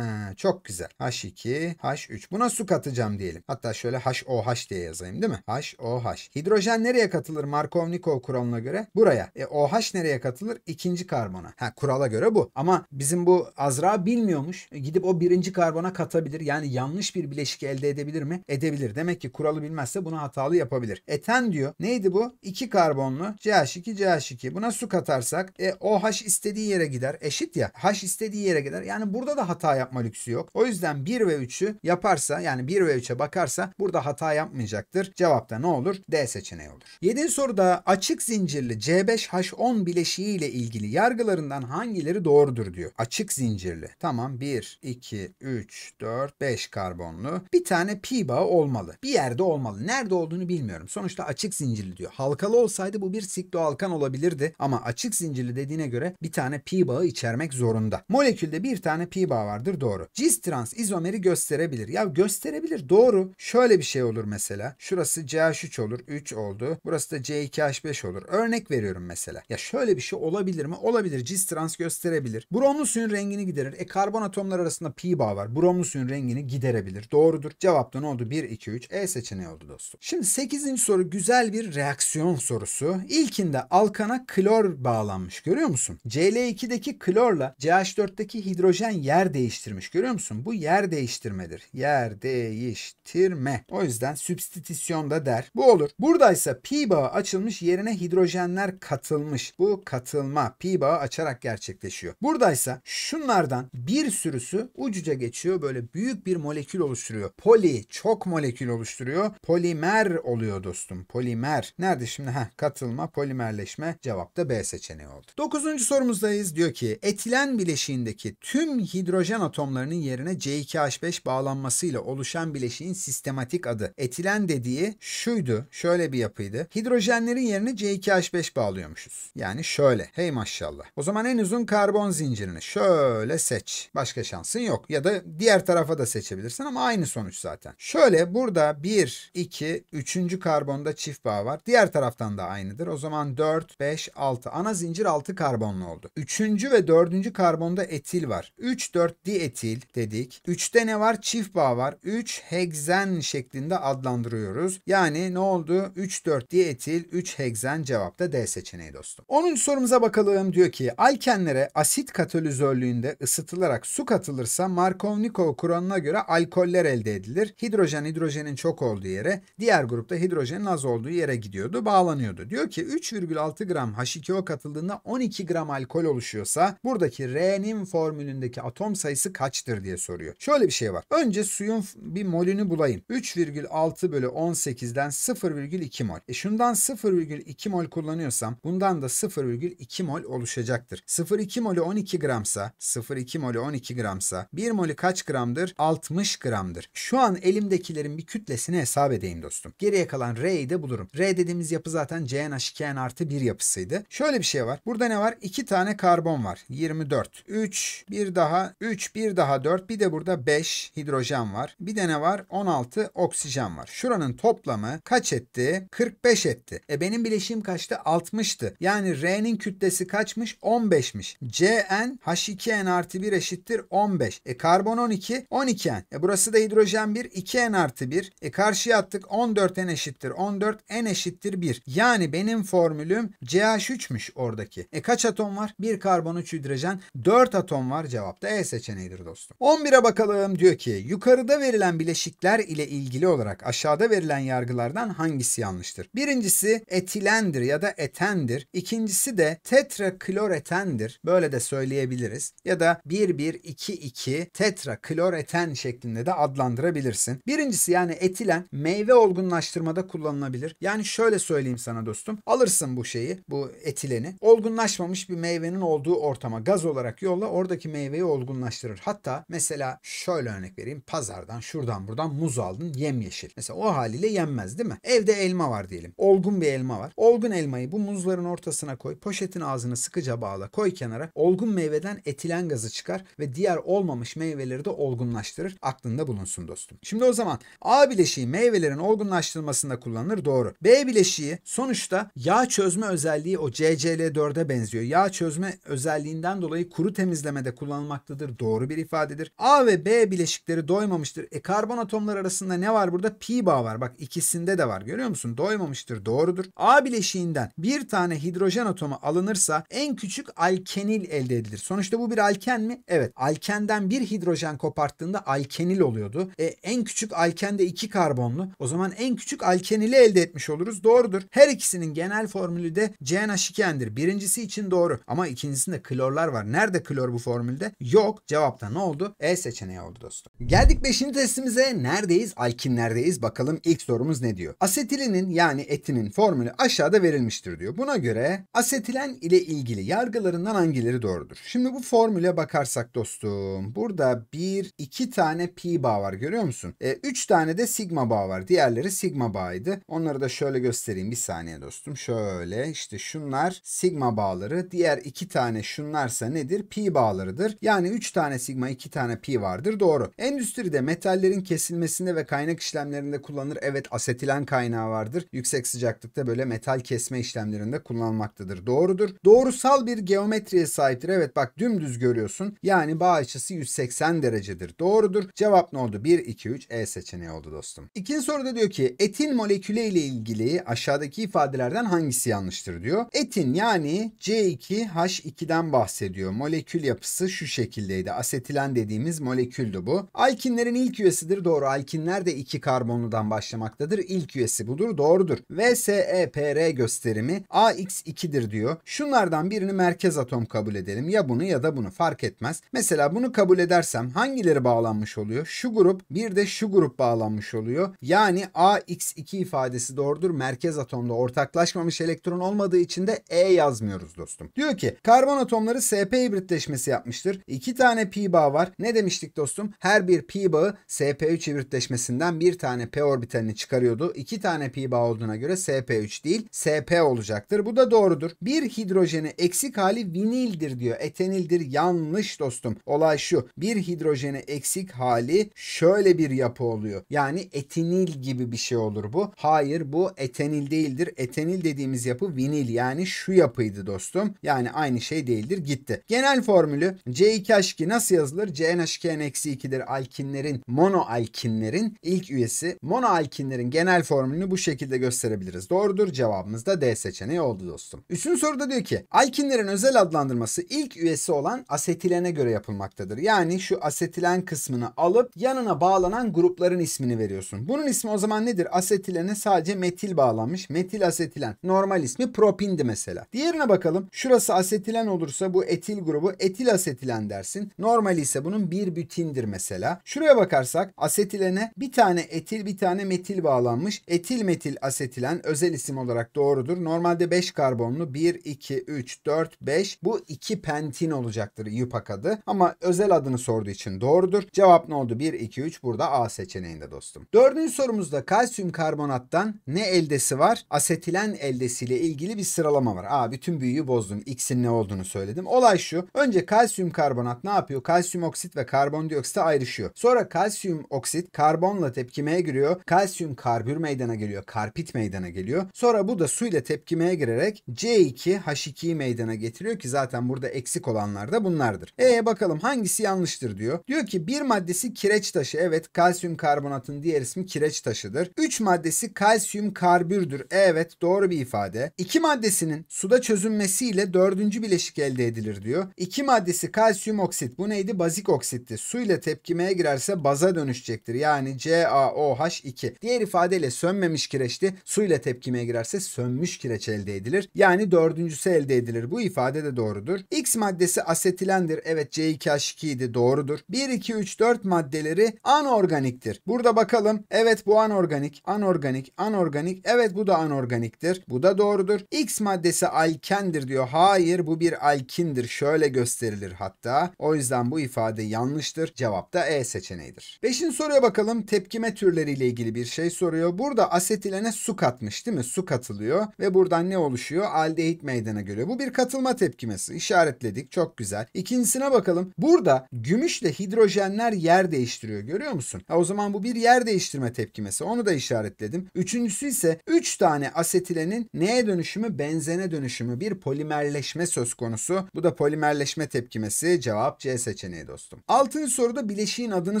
çok güzel. H2, H3. 3 Buna su katacağım diyelim. Hatta şöyle HOH diye yazayım değil mi? HOH. Hidrojen nereye katılır Markovnikov kuralına göre? Buraya. E, OH nereye katılır? İkinci karbona. Ha kurala göre bu. Ama bizim bu Azra bilmiyormuş. E, gidip o birinci karbona katabilir. Yani yanlış bir bileşik elde edebilir mi? Edebilir. Demek ki kuralı bilmezse bunu hatalı yapabilir. Eten diyor. Neydi bu? İki karbonlu CH2 CH2. Buna su katarsak e, OH istediği yere gider. Eşit ya. H istediği yere gider. Yani burada da hata yapma lüksü yok. O yüzden 1 ve 3'ü yaparsa yani 1 ve 3'e bakarsa burada hata yapmayacaktır. Cevapta ne olur? D seçeneği olur. 7. soruda açık zincirli C5H10 bileşiği ile ilgili yargılarından hangileri doğrudur diyor. Açık zincirli. Tamam 1, 2, 3, 4, 5 karbonlu. Bir tane pi bağı olmalı. Bir yerde olmalı. Nerede olduğunu bilmiyorum. Sonuçta açık zincirli diyor. Halkalı olsaydı bu bir sikloalkan olabilirdi ama açık zincirli dediğine göre bir tane pi bağı içermek zorunda. Molekülde bir tane pi bağı vardır doğru. Cis trans izomeri gösterebilir gösterebilir. Ya gösterebilir doğru. Şöyle bir şey olur mesela. Şurası CH3 olur 3 oldu. Burası da C2H5 olur. Örnek veriyorum mesela. Ya şöyle bir şey olabilir mi? Olabilir. Cis trans gösterebilir. Bromlu suyun rengini giderir. E karbon atomlar arasında pi bağ var. Bromlu suyun rengini giderebilir. Doğrudur. Cevap da ne oldu? 1, 2, 3. E seçeneği oldu dostum. Şimdi 8. soru güzel bir reaksiyon sorusu. İlkinde alkana klor bağlanmış. Görüyor musun? Cl2'deki klorla CH4'teki hidrojen yer değiştirmiş. Görüyor musun? Bu yer değiştirmedir yer değiştirme. O yüzden sübstitisyon da der. Bu olur. Buradaysa pi bağı açılmış yerine hidrojenler katılmış. Bu katılma pi bağı açarak gerçekleşiyor. Buradaysa şunlardan bir sürüsü ucuca geçiyor. Böyle büyük bir molekül oluşturuyor. Poli çok molekül oluşturuyor. Polimer oluyor dostum. Polimer. Nerede şimdi? Heh, katılma, polimerleşme. Cevap da B seçeneği oldu. Dokuzuncu sorumuzdayız. Diyor ki etilen bileşiğindeki tüm hidrojen atomlarının yerine C2H5 bağlanması tamamlanmasıyla oluşan bileşiğin sistematik adı. Etilen dediği şuydu, şöyle bir yapıydı. Hidrojenlerin yerine C2H5 bağlıyormuşuz. Yani şöyle, hey maşallah. O zaman en uzun karbon zincirini şöyle seç. Başka şansın yok. Ya da diğer tarafa da seçebilirsin ama aynı sonuç zaten. Şöyle burada 1, 2, 3. karbonda çift bağ var. Diğer taraftan da aynıdır. O zaman 4, 5, 6. Ana zincir 6 karbonlu oldu. 3. ve 4. karbonda etil var. 3, 4 dietil dedik. 3'te ne var? Çift bağ var. 3 heksen şeklinde adlandırıyoruz. Yani ne oldu? 3 4 dietil 3 heksen cevapta D seçeneği dostum. 10. sorumuza bakalım. Diyor ki alkenlere asit katalizörlüğünde ısıtılarak su katılırsa Markovnikov kuralına göre alkoller elde edilir. Hidrojen hidrojenin çok olduğu yere, diğer grupta hidrojenin az olduğu yere gidiyordu, bağlanıyordu. Diyor ki 3,6 gram H2O katıldığında 12 gram alkol oluşuyorsa buradaki R'nin formülündeki atom sayısı kaçtır diye soruyor. Şöyle bir şey var. Önce Önce suyun bir molünü bulayım. 3,6 bölü 18'den 0,2 mol. E şundan 0,2 mol kullanıyorsam bundan da 0,2 mol oluşacaktır. 0,2 molü 12 gramsa 0,2 molü 12 gramsa 1 molü kaç gramdır? 60 gramdır. Şu an elimdekilerin bir kütlesini hesap edeyim dostum. Geriye kalan R'yi de bulurum. R dediğimiz yapı zaten CnH2n artı 1 yapısıydı. Şöyle bir şey var. Burada ne var? 2 tane karbon var. 24. 3, bir daha 3, bir daha 4. Bir de burada 5 hidrojen hidrojen var. Bir de ne var? 16 oksijen var. Şuranın toplamı kaç etti? 45 etti. E benim bileşiğim kaçtı? 60'tı. Yani R'nin kütlesi kaçmış? 15'miş. Cn H2n artı 1 eşittir 15. E karbon 12, 12n. E burası da hidrojen 1, 2n artı 1. E karşıya attık 14n eşittir 14, n eşittir 1. Yani benim formülüm CH3'müş oradaki. E kaç atom var? 1 karbon 3 hidrojen, 4 atom var cevapta E seçeneğidir dostum. 11'e bakalım diyor ki Yukarıda verilen bileşikler ile ilgili olarak aşağıda verilen yargılardan hangisi yanlıştır? Birincisi etilendir ya da etendir. İkincisi de tetrakloretendir. Böyle de söyleyebiliriz. Ya da 1122 tetrakloretan şeklinde de adlandırabilirsin. Birincisi yani etilen meyve olgunlaştırmada kullanılabilir. Yani şöyle söyleyeyim sana dostum. Alırsın bu şeyi, bu etileni. Olgunlaşmamış bir meyvenin olduğu ortama gaz olarak yolla oradaki meyveyi olgunlaştırır. Hatta mesela şöyle örnek vereyim gittin pazardan şuradan buradan muz aldın yemyeşil. Mesela o haliyle yenmez değil mi? Evde elma var diyelim. Olgun bir elma var. Olgun elmayı bu muzların ortasına koy. Poşetin ağzını sıkıca bağla. Koy kenara. Olgun meyveden etilen gazı çıkar ve diğer olmamış meyveleri de olgunlaştırır. Aklında bulunsun dostum. Şimdi o zaman A bileşiği meyvelerin olgunlaştırılmasında kullanılır doğru. B bileşiği sonuçta yağ çözme özelliği o CCL4'e benziyor. Yağ çözme özelliğinden dolayı kuru temizlemede kullanılmaktadır. Doğru bir ifadedir. A ve B bileşikleri doymamıştır. E karbon atomları arasında ne var burada? Pi bağ var. Bak ikisinde de var. Görüyor musun? Doymamıştır. Doğrudur. A bileşiğinden bir tane hidrojen atomu alınırsa en küçük alkenil elde edilir. Sonuçta bu bir alken mi? Evet. Alkenden bir hidrojen koparttığında alkenil oluyordu. E, en küçük alken de iki karbonlu. O zaman en küçük alkenili elde etmiş oluruz. Doğrudur. Her ikisinin genel formülü de cnh 2 Birincisi için doğru. Ama ikincisinde klorlar var. Nerede klor bu formülde? Yok. Cevapta ne oldu? E seçeneği oldu dostum. Gel Geldik 5. testimize. Neredeyiz? neredeyiz? Bakalım ilk sorumuz ne diyor? Asetilinin yani etinin formülü aşağıda verilmiştir diyor. Buna göre asetilen ile ilgili yargılarından hangileri doğrudur? Şimdi bu formüle bakarsak dostum. Burada bir iki tane pi bağ var görüyor musun? 3 e, üç tane de sigma bağ var. Diğerleri sigma bağıydı. Onları da şöyle göstereyim bir saniye dostum. Şöyle işte şunlar sigma bağları. Diğer iki tane şunlarsa nedir? Pi bağlarıdır. Yani 3 tane sigma 2 tane pi vardır. Doğru. Endüstri Endüstride metallerin kesilmesinde ve kaynak işlemlerinde kullanılır. Evet asetilen kaynağı vardır. Yüksek sıcaklıkta böyle metal kesme işlemlerinde kullanılmaktadır. Doğrudur. Doğrusal bir geometriye sahiptir. Evet bak dümdüz görüyorsun. Yani bağ açısı 180 derecedir. Doğrudur. Cevap ne oldu? 1, 2, 3 E seçeneği oldu dostum. İkinci soruda diyor ki etin molekülü ile ilgili aşağıdaki ifadelerden hangisi yanlıştır diyor. Etin yani C2H2'den bahsediyor. Molekül yapısı şu şekildeydi. Asetilen dediğimiz moleküldü bu. Al Alkinlerin ilk üyesidir. Doğru. Alkinler de iki karbonludan başlamaktadır. İlk üyesi budur. Doğrudur. VSEPR gösterimi AX2'dir diyor. Şunlardan birini merkez atom kabul edelim. Ya bunu ya da bunu fark etmez. Mesela bunu kabul edersem hangileri bağlanmış oluyor? Şu grup bir de şu grup bağlanmış oluyor. Yani AX2 ifadesi doğrudur. Merkez atomda ortaklaşmamış elektron olmadığı için de E yazmıyoruz dostum. Diyor ki karbon atomları SP hibritleşmesi yapmıştır. İki tane pi bağ var. Ne demiştik dostum? Her bir pi bağı SP3 çevirtleşmesinden bir tane p orbitalini çıkarıyordu. İki tane pi bağı olduğuna göre SP3 değil SP olacaktır. Bu da doğrudur. Bir hidrojeni eksik hali vinildir diyor. Etenildir yanlış dostum. Olay şu. Bir hidrojeni eksik hali şöyle bir yapı oluyor. Yani etinil gibi bir şey olur bu. Hayır bu etenil değildir. Etenil dediğimiz yapı vinil yani şu yapıydı dostum. Yani aynı şey değildir gitti. Genel formülü C2H2 nasıl yazılır? CnHkn-2'dir. Alkil alkinlerin, monoalkinlerin ilk üyesi. Monoalkinlerin genel formülünü bu şekilde gösterebiliriz. Doğrudur cevabımız da D seçeneği oldu dostum. Üçüncü soruda diyor ki alkinlerin özel adlandırması ilk üyesi olan asetilene göre yapılmaktadır. Yani şu asetilen kısmını alıp yanına bağlanan grupların ismini veriyorsun. Bunun ismi o zaman nedir? Asetilene sadece metil bağlanmış. Metil asetilen. Normal ismi propindi mesela. Diğerine bakalım. Şurası asetilen olursa bu etil grubu etil asetilen dersin. Normal ise bunun bir bütindir mesela. Şuraya bakarsak asetilene bir tane etil bir tane metil bağlanmış. Etil metil asetilen özel isim olarak doğrudur. Normalde 5 karbonlu 1, 2, 3, 4, 5 bu 2 pentin olacaktır yupak adı. Ama özel adını sorduğu için doğrudur. Cevap ne oldu? 1, 2, 3 burada A seçeneğinde dostum. Dördüncü sorumuzda kalsiyum karbonattan ne eldesi var? Asetilen eldesiyle ilgili bir sıralama var. Aa bütün büyüyü bozdum. X'in ne olduğunu söyledim. Olay şu. Önce kalsiyum karbonat ne yapıyor? Kalsiyum oksit ve karbondioksit ayrışıyor. Sonra kalsiyum oksit karbonla tepkimeye giriyor. Kalsiyum karbür meydana geliyor. Karpit meydana geliyor. Sonra bu da suyla tepkimeye girerek C2H2'yi meydana getiriyor ki zaten burada eksik olanlar da bunlardır. E bakalım hangisi yanlıştır diyor. Diyor ki bir maddesi kireç taşı. Evet kalsiyum karbonatın diğer ismi kireç taşıdır. Üç maddesi kalsiyum karbürdür. Evet doğru bir ifade. İki maddesinin suda çözünmesiyle dördüncü bileşik elde edilir diyor. İki maddesi kalsiyum oksit. Bu neydi? Bazik oksitti. Suyla tepkimeye girerse baza dönüşecektir. Yani CaOH2. Diğer ifadeyle sönmemiş kireçti. su ile tepkimeye girerse sönmüş kireç elde edilir. Yani dördüncüsü elde edilir. Bu ifade de doğrudur. X maddesi asetilendir. Evet C2H2 idi doğrudur. 1, 2, 3, 4 maddeleri anorganiktir. Burada bakalım. Evet bu anorganik, anorganik, anorganik. Evet bu da anorganiktir. Bu da doğrudur. X maddesi alkendir diyor. Hayır bu bir alkindir. Şöyle gösterilir hatta. O yüzden bu ifade yanlıştır. Cevap da E seçeneğidir. Beşinci soruya bakalım. Tepkime türleriyle ilgili bir şey soruyor. Burada asetilene su katmış değil mi? Su katılıyor ve buradan ne oluşuyor? Aldehit meydana geliyor. Bu bir katılma tepkimesi. İşaretledik. Çok güzel. İkincisine bakalım. Burada gümüşle hidrojenler yer değiştiriyor. Görüyor musun? Ha, o zaman bu bir yer değiştirme tepkimesi. Onu da işaretledim. Üçüncüsü ise 3 üç tane asetilenin neye dönüşümü? Benzene dönüşümü. Bir polimerleşme söz konusu. Bu da polimerleşme tepkimesi. Cevap C seçeneği dostum. Altıncı soruda bileşiğin adını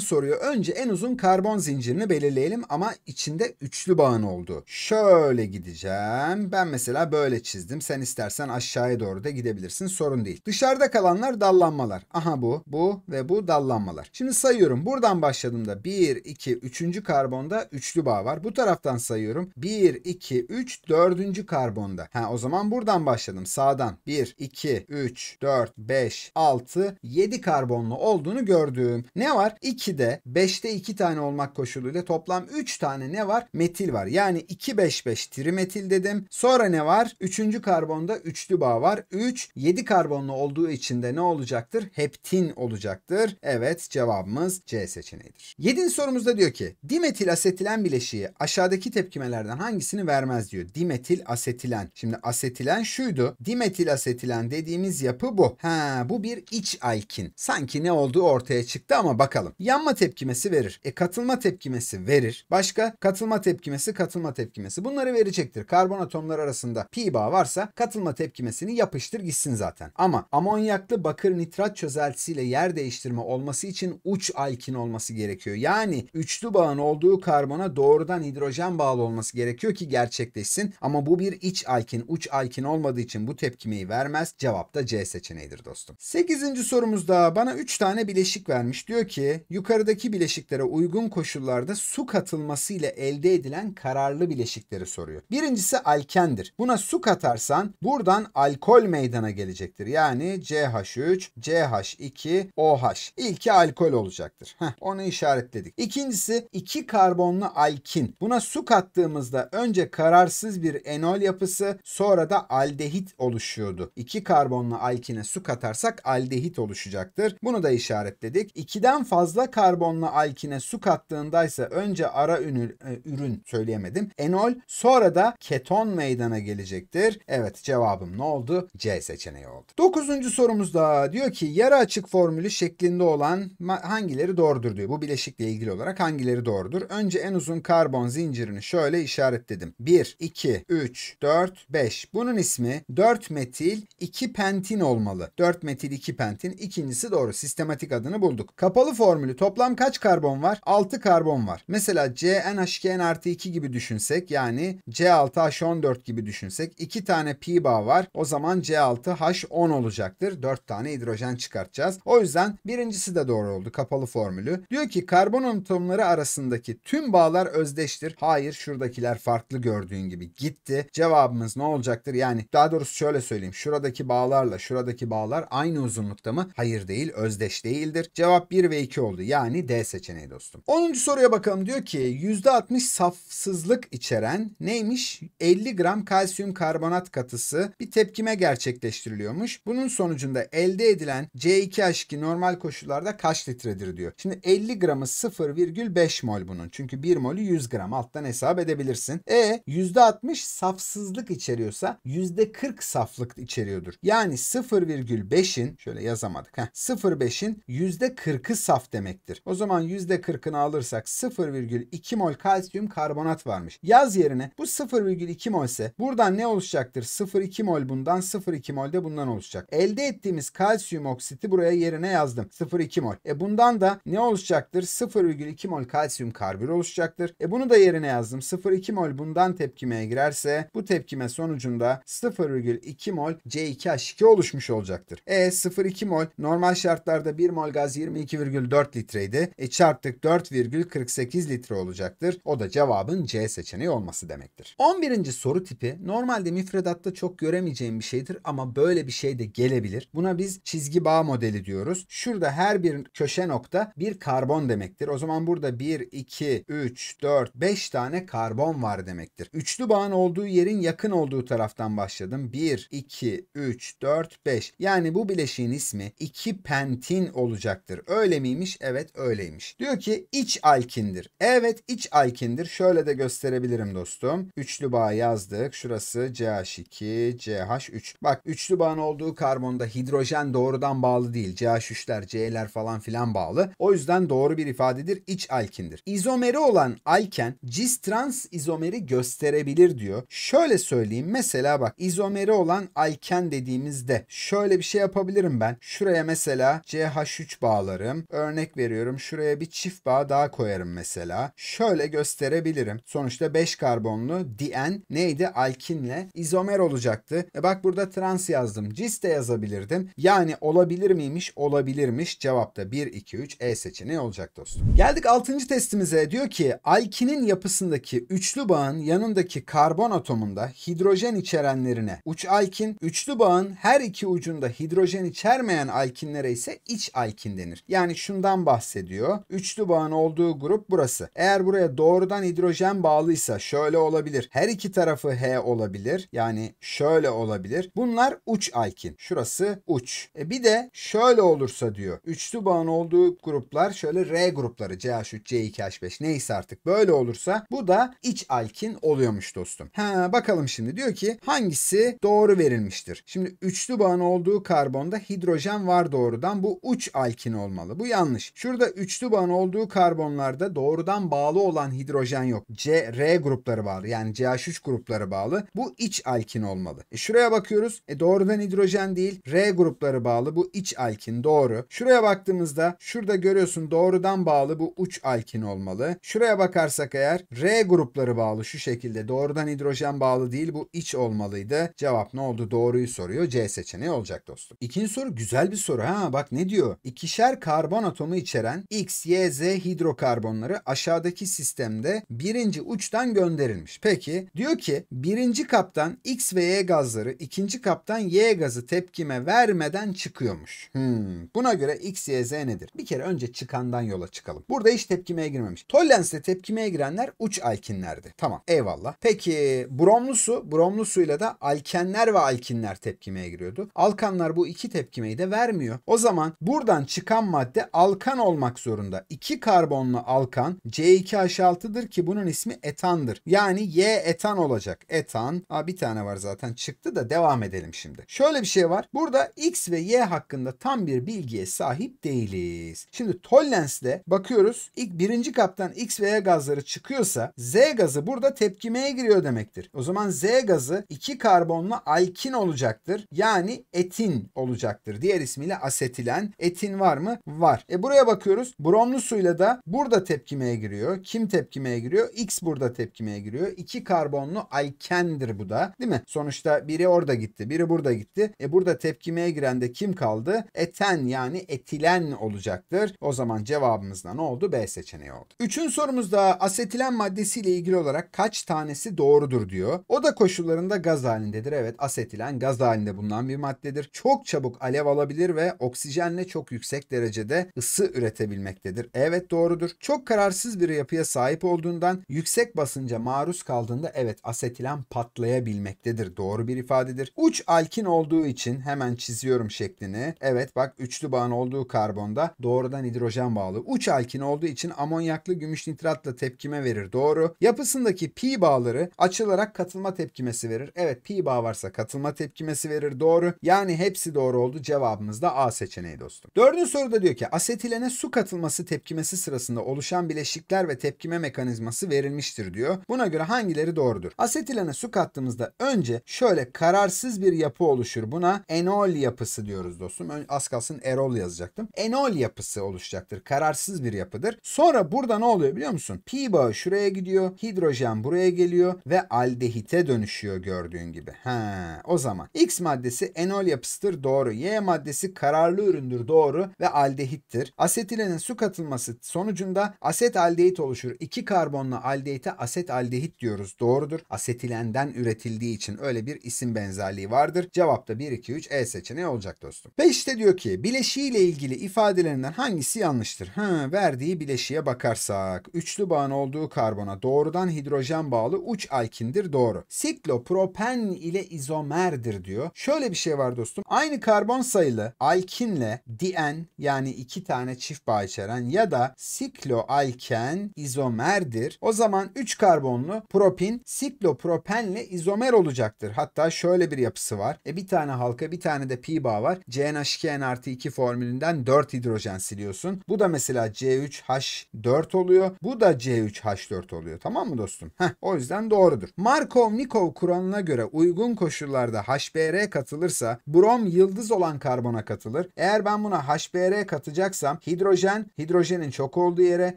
soruyor. Önce en uzun karbon zincirini belirleyelim ama içinde üçlü bağın oldu. Şöyle gideceğim. Ben mesela böyle çizdim. Sen istersen aşağıya doğru da gidebilirsin. Sorun değil. Dışarıda kalanlar dallanmalar. Aha bu, bu ve bu dallanmalar. Şimdi sayıyorum. Buradan başladığımda 1, 2, 3. karbonda üçlü bağ var. Bu taraftan sayıyorum. 1, 2, 3, 4. karbonda. Ha o zaman buradan başladım. Sağdan 1, 2, 3, 4, 5, 6, 7 karbonlu olduğunu gördüm. Ne var? 2'de 5'te 2 tane olmak koşuluyla toplam 3 tane ne var? Metil var. Yani 2 5 5 trimetil dedim. Sonra ne var? 3. karbonda üçlü bağ var. 3 7 karbonlu olduğu için de ne olacaktır? Heptin olacaktır. Evet cevabımız C seçeneğidir. 7. sorumuzda diyor ki dimetil asetilen bileşiği aşağıdaki tepkimelerden hangisini vermez diyor. Dimetil asetilen. Şimdi asetilen şuydu. Dimetil asetilen dediğimiz yapı bu. Ha bu bir iç alkin. Sanki ne olduğu ortaya çıktı ama bakalım. Yanma tepkimesi verir. E katılma tepkimesi verir. Başka katılma tepkimesi katılma tepkimesi. Bunları verecektir. Karbon atomları arasında pi bağ varsa katılma tepkimesini yapıştır gitsin zaten. Ama amonyaklı bakır nitrat çözeltisiyle yer değiştirme olması için uç alkin olması gerekiyor. Yani üçlü bağın olduğu karbona doğrudan hidrojen bağlı olması gerekiyor ki gerçekleşsin. Ama bu bir iç alkin, uç alkin olmadığı için bu tepkimeyi vermez. Cevap da C seçeneğidir dostum. 8. sorumuzda bana 3 tane bileşik vermiş. Diyor ki yukarıdaki bileşiklere uygun koşullarda su katılması ile elde edilen kararlı bileşikleri soruyor. Birincisi alkendir. Buna su katarsan buradan alkol meydana gelecektir. Yani CH3, CH2, OH. İlki alkol olacaktır. Heh, onu işaretledik. İkincisi iki karbonlu alkin. Buna su kattığımızda önce kararsız bir enol yapısı sonra da aldehit oluşuyordu. İki karbonlu alkine su katarsak aldehit oluşacaktır. Bunu da işaretledik. İkiden fazla fazla karbonlu alkine su kattığında ise önce ara ünül, e, ürün söyleyemedim. Enol sonra da keton meydana gelecektir. Evet cevabım ne oldu? C seçeneği oldu. Dokuzuncu sorumuzda diyor ki yarı açık formülü şeklinde olan hangileri doğrudur diyor. Bu bileşikle ilgili olarak hangileri doğrudur? Önce en uzun karbon zincirini şöyle işaretledim. 1, 2, 3, 4, 5. Bunun ismi 4 metil 2 pentin olmalı. 4 metil 2 pentin ikincisi doğru. Sistematik adını bulduk. Kapalı formül formülü toplam kaç karbon var? 6 karbon var. Mesela cnh 2 artı 2 gibi düşünsek yani C6H14 gibi düşünsek 2 tane pi bağ var. O zaman C6H10 olacaktır. 4 tane hidrojen çıkartacağız. O yüzden birincisi de doğru oldu kapalı formülü. Diyor ki karbon atomları arasındaki tüm bağlar özdeştir. Hayır şuradakiler farklı gördüğün gibi gitti. Cevabımız ne olacaktır? Yani daha doğrusu şöyle söyleyeyim. Şuradaki bağlarla şuradaki bağlar aynı uzunlukta mı? Hayır değil özdeş değildir. Cevap 1 ve 2 oldu oldu. Yani D seçeneği dostum. 10. soruya bakalım diyor ki %60 safsızlık içeren neymiş? 50 gram kalsiyum karbonat katısı bir tepkime gerçekleştiriliyormuş. Bunun sonucunda elde edilen C2H2 normal koşullarda kaç litredir diyor. Şimdi 50 gramı 0,5 mol bunun. Çünkü 1 molü 100 gram alttan hesap edebilirsin. E %60 safsızlık içeriyorsa %40 saflık içeriyordur. Yani 0,5'in şöyle yazamadık. 0,5'in %40'ı saf demek demektir. O zaman %40'ını alırsak 0,2 mol kalsiyum karbonat varmış. Yaz yerine bu 0,2 mol ise buradan ne oluşacaktır? 0,2 mol bundan 0,2 mol de bundan oluşacak. Elde ettiğimiz kalsiyum oksiti buraya yerine yazdım. 0,2 mol. E bundan da ne oluşacaktır? 0,2 mol kalsiyum karbür oluşacaktır. E bunu da yerine yazdım. 0,2 mol bundan tepkimeye girerse bu tepkime sonucunda 0,2 mol C2H2 oluşmuş olacaktır. E 0,2 mol normal şartlarda 1 mol gaz 22,4 4 litreyi de e çarptık 4,48 litre olacaktır. O da cevabın C seçeneği olması demektir. 11. soru tipi normalde müfredatta çok göremeyeceğim bir şeydir ama böyle bir şey de gelebilir. Buna biz çizgi bağ modeli diyoruz. Şurada her bir köşe nokta bir karbon demektir. O zaman burada 1, 2, 3, 4, 5 tane karbon var demektir. Üçlü bağın olduğu yerin yakın olduğu taraftan başladım. 1, 2, 3, 4, 5. Yani bu bileşiğin ismi 2 pentin olacaktır. Öyle miymiş? Evet öyleymiş. Diyor ki iç alkindir. Evet iç alkindir. Şöyle de gösterebilirim dostum. Üçlü bağ yazdık. Şurası CH2, CH3. Bak üçlü bağın olduğu karbonda hidrojen doğrudan bağlı değil. CH3'ler, C'ler falan filan bağlı. O yüzden doğru bir ifadedir. İç alkindir. İzomeri olan alken cis trans izomeri gösterebilir diyor. Şöyle söyleyeyim. Mesela bak izomeri olan alken dediğimizde şöyle bir şey yapabilirim ben. Şuraya mesela CH3 bağlarım. Örnek örnek veriyorum şuraya bir çift bağ daha koyarım mesela. Şöyle gösterebilirim. Sonuçta 5 karbonlu DN neydi? Alkinle izomer olacaktı. E bak burada trans yazdım. Cis de yazabilirdim. Yani olabilir miymiş? Olabilirmiş. Cevap da 1, 2, 3 E seçeneği olacak dostum. Geldik 6. testimize. Diyor ki alkinin yapısındaki üçlü bağın yanındaki karbon atomunda hidrojen içerenlerine uç alkin, üçlü bağın her iki ucunda hidrojen içermeyen alkinlere ise iç alkin denir. Yani şundan hidrojetten bahsediyor. Üçlü bağın olduğu grup burası. Eğer buraya doğrudan hidrojen bağlıysa şöyle olabilir. Her iki tarafı H olabilir. Yani şöyle olabilir. Bunlar uç alkin. Şurası uç. E bir de şöyle olursa diyor. Üçlü bağın olduğu gruplar şöyle R grupları. CH3, C2H5 neyse artık böyle olursa bu da iç alkin oluyormuş dostum. Ha bakalım şimdi diyor ki hangisi doğru verilmiştir? Şimdi üçlü bağın olduğu karbonda hidrojen var doğrudan. Bu uç alkin olmalı. Bu yanlış. Şurada üçlü bağın olduğu karbonlarda doğrudan bağlı olan hidrojen yok. C, R grupları bağlı yani CH3 grupları bağlı. Bu iç alkin olmalı. E şuraya bakıyoruz. E doğrudan hidrojen değil R grupları bağlı. Bu iç alkin doğru. Şuraya baktığımızda şurada görüyorsun doğrudan bağlı bu uç alkin olmalı. Şuraya bakarsak eğer R grupları bağlı şu şekilde doğrudan hidrojen bağlı değil bu iç olmalıydı. Cevap ne oldu? Doğruyu soruyor. C seçeneği olacak dostum. İkinci soru güzel bir soru. Ha bak ne diyor? İkişer karbon atomu içeren X, Y, Z hidrokarbonları aşağıdaki sistemde birinci uçtan gönderilmiş. Peki diyor ki birinci kaptan X ve Y gazları ikinci kaptan Y gazı tepkime vermeden çıkıyormuş. Hmm. Buna göre X, Y, Z nedir? Bir kere önce çıkandan yola çıkalım. Burada hiç tepkimeye girmemiş. Tollens'te tepkimeye girenler uç alkinlerdi. Tamam eyvallah. Peki bromlu su, bromlu suyla da alkenler ve alkinler tepkimeye giriyordu. Alkanlar bu iki tepkimeyi de vermiyor. O zaman buradan çıkan madde alkan alkan olmak zorunda. İki karbonlu alkan C2H6'dır ki bunun ismi etandır. Yani Y etan olacak. Etan. Aa, bir tane var zaten çıktı da devam edelim şimdi. Şöyle bir şey var. Burada X ve Y hakkında tam bir bilgiye sahip değiliz. Şimdi Tollens'de bakıyoruz. İlk birinci kaptan X ve Y gazları çıkıyorsa Z gazı burada tepkimeye giriyor demektir. O zaman Z gazı iki karbonlu alkin olacaktır. Yani etin olacaktır. Diğer ismiyle asetilen. Etin var mı? Var. E bu Buraya bakıyoruz. Bromlu suyla da burada tepkimeye giriyor. Kim tepkimeye giriyor? X burada tepkimeye giriyor. İki karbonlu alkendir bu da. Değil mi? Sonuçta biri orada gitti. Biri burada gitti. E burada tepkimeye giren de kim kaldı? Eten yani etilen olacaktır. O zaman cevabımız da ne oldu? B seçeneği oldu. Üçün sorumuzda asetilen maddesiyle ilgili olarak kaç tanesi doğrudur diyor. O da koşullarında gaz halindedir. Evet asetilen gaz halinde bulunan bir maddedir. Çok çabuk alev alabilir ve oksijenle çok yüksek derecede ısı ısı üretebilmektedir. Evet doğrudur. Çok kararsız bir yapıya sahip olduğundan yüksek basınca maruz kaldığında evet asetilen patlayabilmektedir. Doğru bir ifadedir. Uç alkin olduğu için hemen çiziyorum şeklini. Evet bak üçlü bağın olduğu karbonda doğrudan hidrojen bağlı. Uç alkin olduğu için amonyaklı gümüş nitratla tepkime verir. Doğru. Yapısındaki pi bağları açılarak katılma tepkimesi verir. Evet pi bağ varsa katılma tepkimesi verir. Doğru. Yani hepsi doğru oldu. Cevabımız da A seçeneği dostum. Dördüncü soruda diyor ki asetil etilene su katılması tepkimesi sırasında oluşan bileşikler ve tepkime mekanizması verilmiştir diyor. Buna göre hangileri doğrudur? Asetilene su kattığımızda önce şöyle kararsız bir yapı oluşur. Buna enol yapısı diyoruz dostum. Az kalsın erol yazacaktım. Enol yapısı oluşacaktır. Kararsız bir yapıdır. Sonra burada ne oluyor biliyor musun? Pi bağı şuraya gidiyor. Hidrojen buraya geliyor ve aldehite dönüşüyor gördüğün gibi. Ha, o zaman X maddesi enol yapısıdır doğru. Y maddesi kararlı üründür doğru ve aldehittir. Asetilenin su katılması sonucunda aset aldehit oluşur. İki karbonlu aldehite aset aldehit diyoruz. Doğrudur. Asetilenden üretildiği için öyle bir isim benzerliği vardır. Cevap da 1, 2, 3 E seçeneği olacak dostum. Ve işte diyor ki bileşiği ile ilgili ifadelerinden hangisi yanlıştır? Ha, verdiği bileşiğe bakarsak. Üçlü bağın olduğu karbona doğrudan hidrojen bağlı uç alkindir doğru. Siklopropen ile izomerdir diyor. Şöyle bir şey var dostum. Aynı karbon sayılı alkinle diyen yani iki tane tane çift bağ içeren ya da sikloalken izomerdir. O zaman 3 karbonlu propin siklopropenle izomer olacaktır. Hatta şöyle bir yapısı var. E bir tane halka bir tane de pi bağ var. CnH2n artı 2 formülünden 4 hidrojen siliyorsun. Bu da mesela C3H4 oluyor. Bu da C3H4 oluyor. Tamam mı dostum? Heh, o yüzden doğrudur. Markov-Nikov kuralına göre uygun koşullarda HBr katılırsa brom yıldız olan karbona katılır. Eğer ben buna HBr katacaksam hidrojen, hidrojenin çok olduğu yere,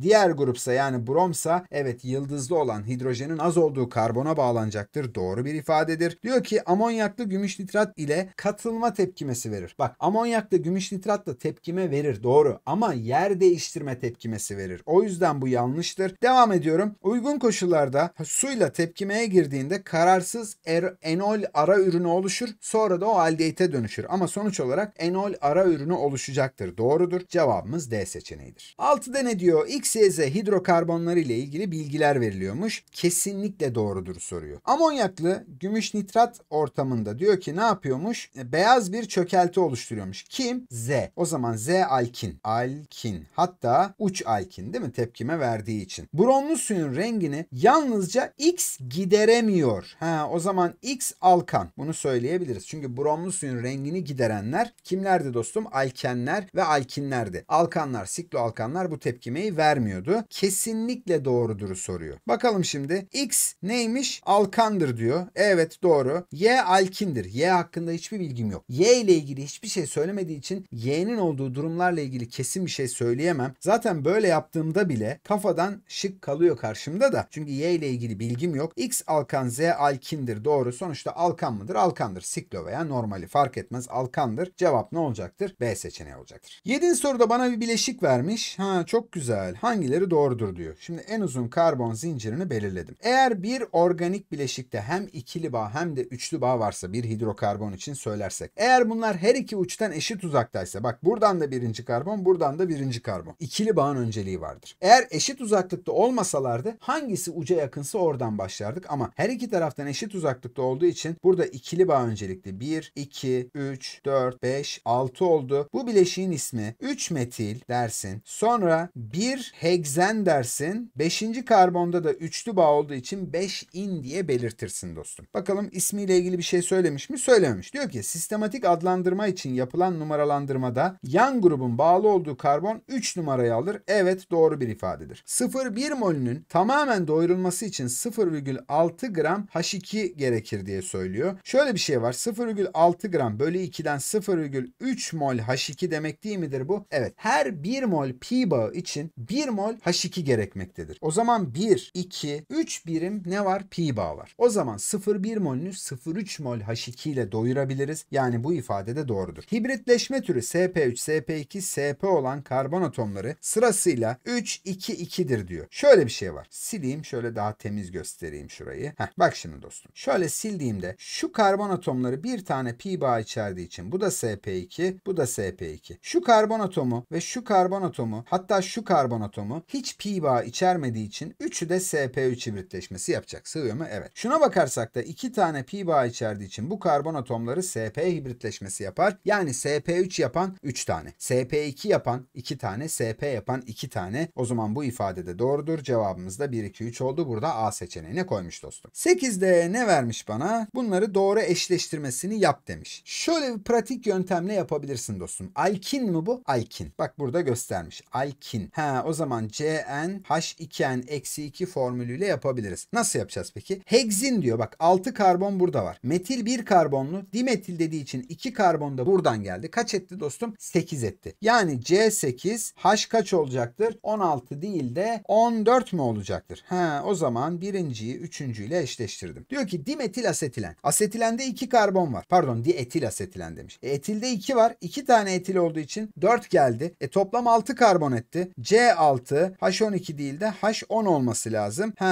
diğer grupsa yani bromsa evet yıldızlı olan hidrojenin az olduğu karbona bağlanacaktır. Doğru bir ifadedir. Diyor ki amonyaklı gümüş nitrat ile katılma tepkimesi verir. Bak amonyaklı gümüş nitrat da tepkime verir doğru ama yer değiştirme tepkimesi verir. O yüzden bu yanlıştır. Devam ediyorum. Uygun koşullarda suyla tepkimeye girdiğinde kararsız er, enol ara ürünü oluşur. Sonra da o aldeite dönüşür. Ama sonuç olarak enol ara ürünü oluşacaktır. Doğrudur. Cevap Cevabımız D seçeneğidir. 6'da ne diyor? X, Z hidrokarbonları ile ilgili bilgiler veriliyormuş. Kesinlikle doğrudur soruyor. Amonyaklı gümüş nitrat ortamında diyor ki ne yapıyormuş? E, beyaz bir çökelti oluşturuyormuş. Kim? Z. O zaman Z alkin. Alkin. Hatta uç alkin değil mi? Tepkime verdiği için. Bronlu suyun rengini yalnızca X gideremiyor. Ha, o zaman X alkan. Bunu söyleyebiliriz. Çünkü bromlu suyun rengini giderenler kimlerdi dostum? Alkenler ve alkinlerdi alkanlar, siklo alkanlar bu tepkimeyi vermiyordu. Kesinlikle doğrudur soruyor. Bakalım şimdi. X neymiş? Alkandır diyor. Evet doğru. Y alkindir. Y hakkında hiçbir bilgim yok. Y ile ilgili hiçbir şey söylemediği için Y'nin olduğu durumlarla ilgili kesin bir şey söyleyemem. Zaten böyle yaptığımda bile kafadan şık kalıyor karşımda da. Çünkü Y ile ilgili bilgim yok. X alkan, Z alkindir. Doğru. Sonuçta alkan mıdır? Alkandır. Siklo veya normali fark etmez. Alkandır. Cevap ne olacaktır? B seçeneği olacaktır. 7. soruda bana bir bileşik vermiş. Ha çok güzel. Hangileri doğrudur diyor. Şimdi en uzun karbon zincirini belirledim. Eğer bir organik bileşikte hem ikili bağ hem de üçlü bağ varsa bir hidrokarbon için söylersek. Eğer bunlar her iki uçtan eşit uzaktaysa bak buradan da birinci karbon buradan da birinci karbon. İkili bağın önceliği vardır. Eğer eşit uzaklıkta olmasalardı hangisi uca yakınsa oradan başlardık ama her iki taraftan eşit uzaklıkta olduğu için burada ikili bağ öncelikli. 1, 2, 3, 4, 5, 6 oldu. Bu bileşiğin ismi 3 m metil dersin. Sonra bir heksen dersin. Beşinci karbonda da üçlü bağ olduğu için 5 in diye belirtirsin dostum. Bakalım ismiyle ilgili bir şey söylemiş mi? Söylememiş. Diyor ki sistematik adlandırma için yapılan numaralandırmada yan grubun bağlı olduğu karbon 3 numarayı alır. Evet doğru bir ifadedir. 0,1 molünün tamamen doyurulması için 0,6 gram H2 gerekir diye söylüyor. Şöyle bir şey var. 0,6 gram bölü 2'den 0,3 mol H2 demek değil midir bu? Evet ise her 1 mol pi bağı için 1 mol H2 gerekmektedir. O zaman 1, 2, 3 birim ne var? Pi bağı var. O zaman 0,1 molünü 0,3 mol H2 ile doyurabiliriz. Yani bu ifade de doğrudur. Hibritleşme türü SP3, SP2, SP olan karbon atomları sırasıyla 3, 2, 2'dir diyor. Şöyle bir şey var. Sileyim şöyle daha temiz göstereyim şurayı. Heh, bak şimdi dostum. Şöyle sildiğimde şu karbon atomları bir tane pi bağı içerdiği için bu da SP2, bu da SP2. Şu karbon atomu atomu ve şu karbon atomu hatta şu karbon atomu hiç pi bağı içermediği için üçü de SP3 hibritleşmesi yapacak. Sığıyor mu? Evet. Şuna bakarsak da iki tane pi bağı içerdiği için bu karbon atomları SP hibritleşmesi yapar. Yani SP3 yapan 3 tane. SP2 yapan 2 tane. SP yapan 2 tane. O zaman bu ifade de doğrudur. Cevabımız da 1, 2, 3 oldu. Burada A seçeneğine koymuş dostum. 8'de ne vermiş bana? Bunları doğru eşleştirmesini yap demiş. Şöyle bir pratik yöntemle yapabilirsin dostum. Alkin mi bu? Alkin. Bak burada göstermiş. Alkin. Ha o zaman CnH2n eksi 2 formülüyle yapabiliriz. Nasıl yapacağız peki? Hexin diyor. Bak 6 karbon burada var. Metil 1 karbonlu. Dimetil dediği için 2 karbon da buradan geldi. Kaç etti dostum? 8 etti. Yani C8 H kaç olacaktır? 16 değil de 14 mü olacaktır? Ha o zaman birinciyi üçüncüyle eşleştirdim. Diyor ki dimetil asetilen. Asetilende 2 karbon var. Pardon dietil asetilen demiş. E, etilde 2 var. 2 tane etil olduğu için 4 geldi geldi. E toplam 6 karbon etti. C6 H12 değil de H10 olması lazım. He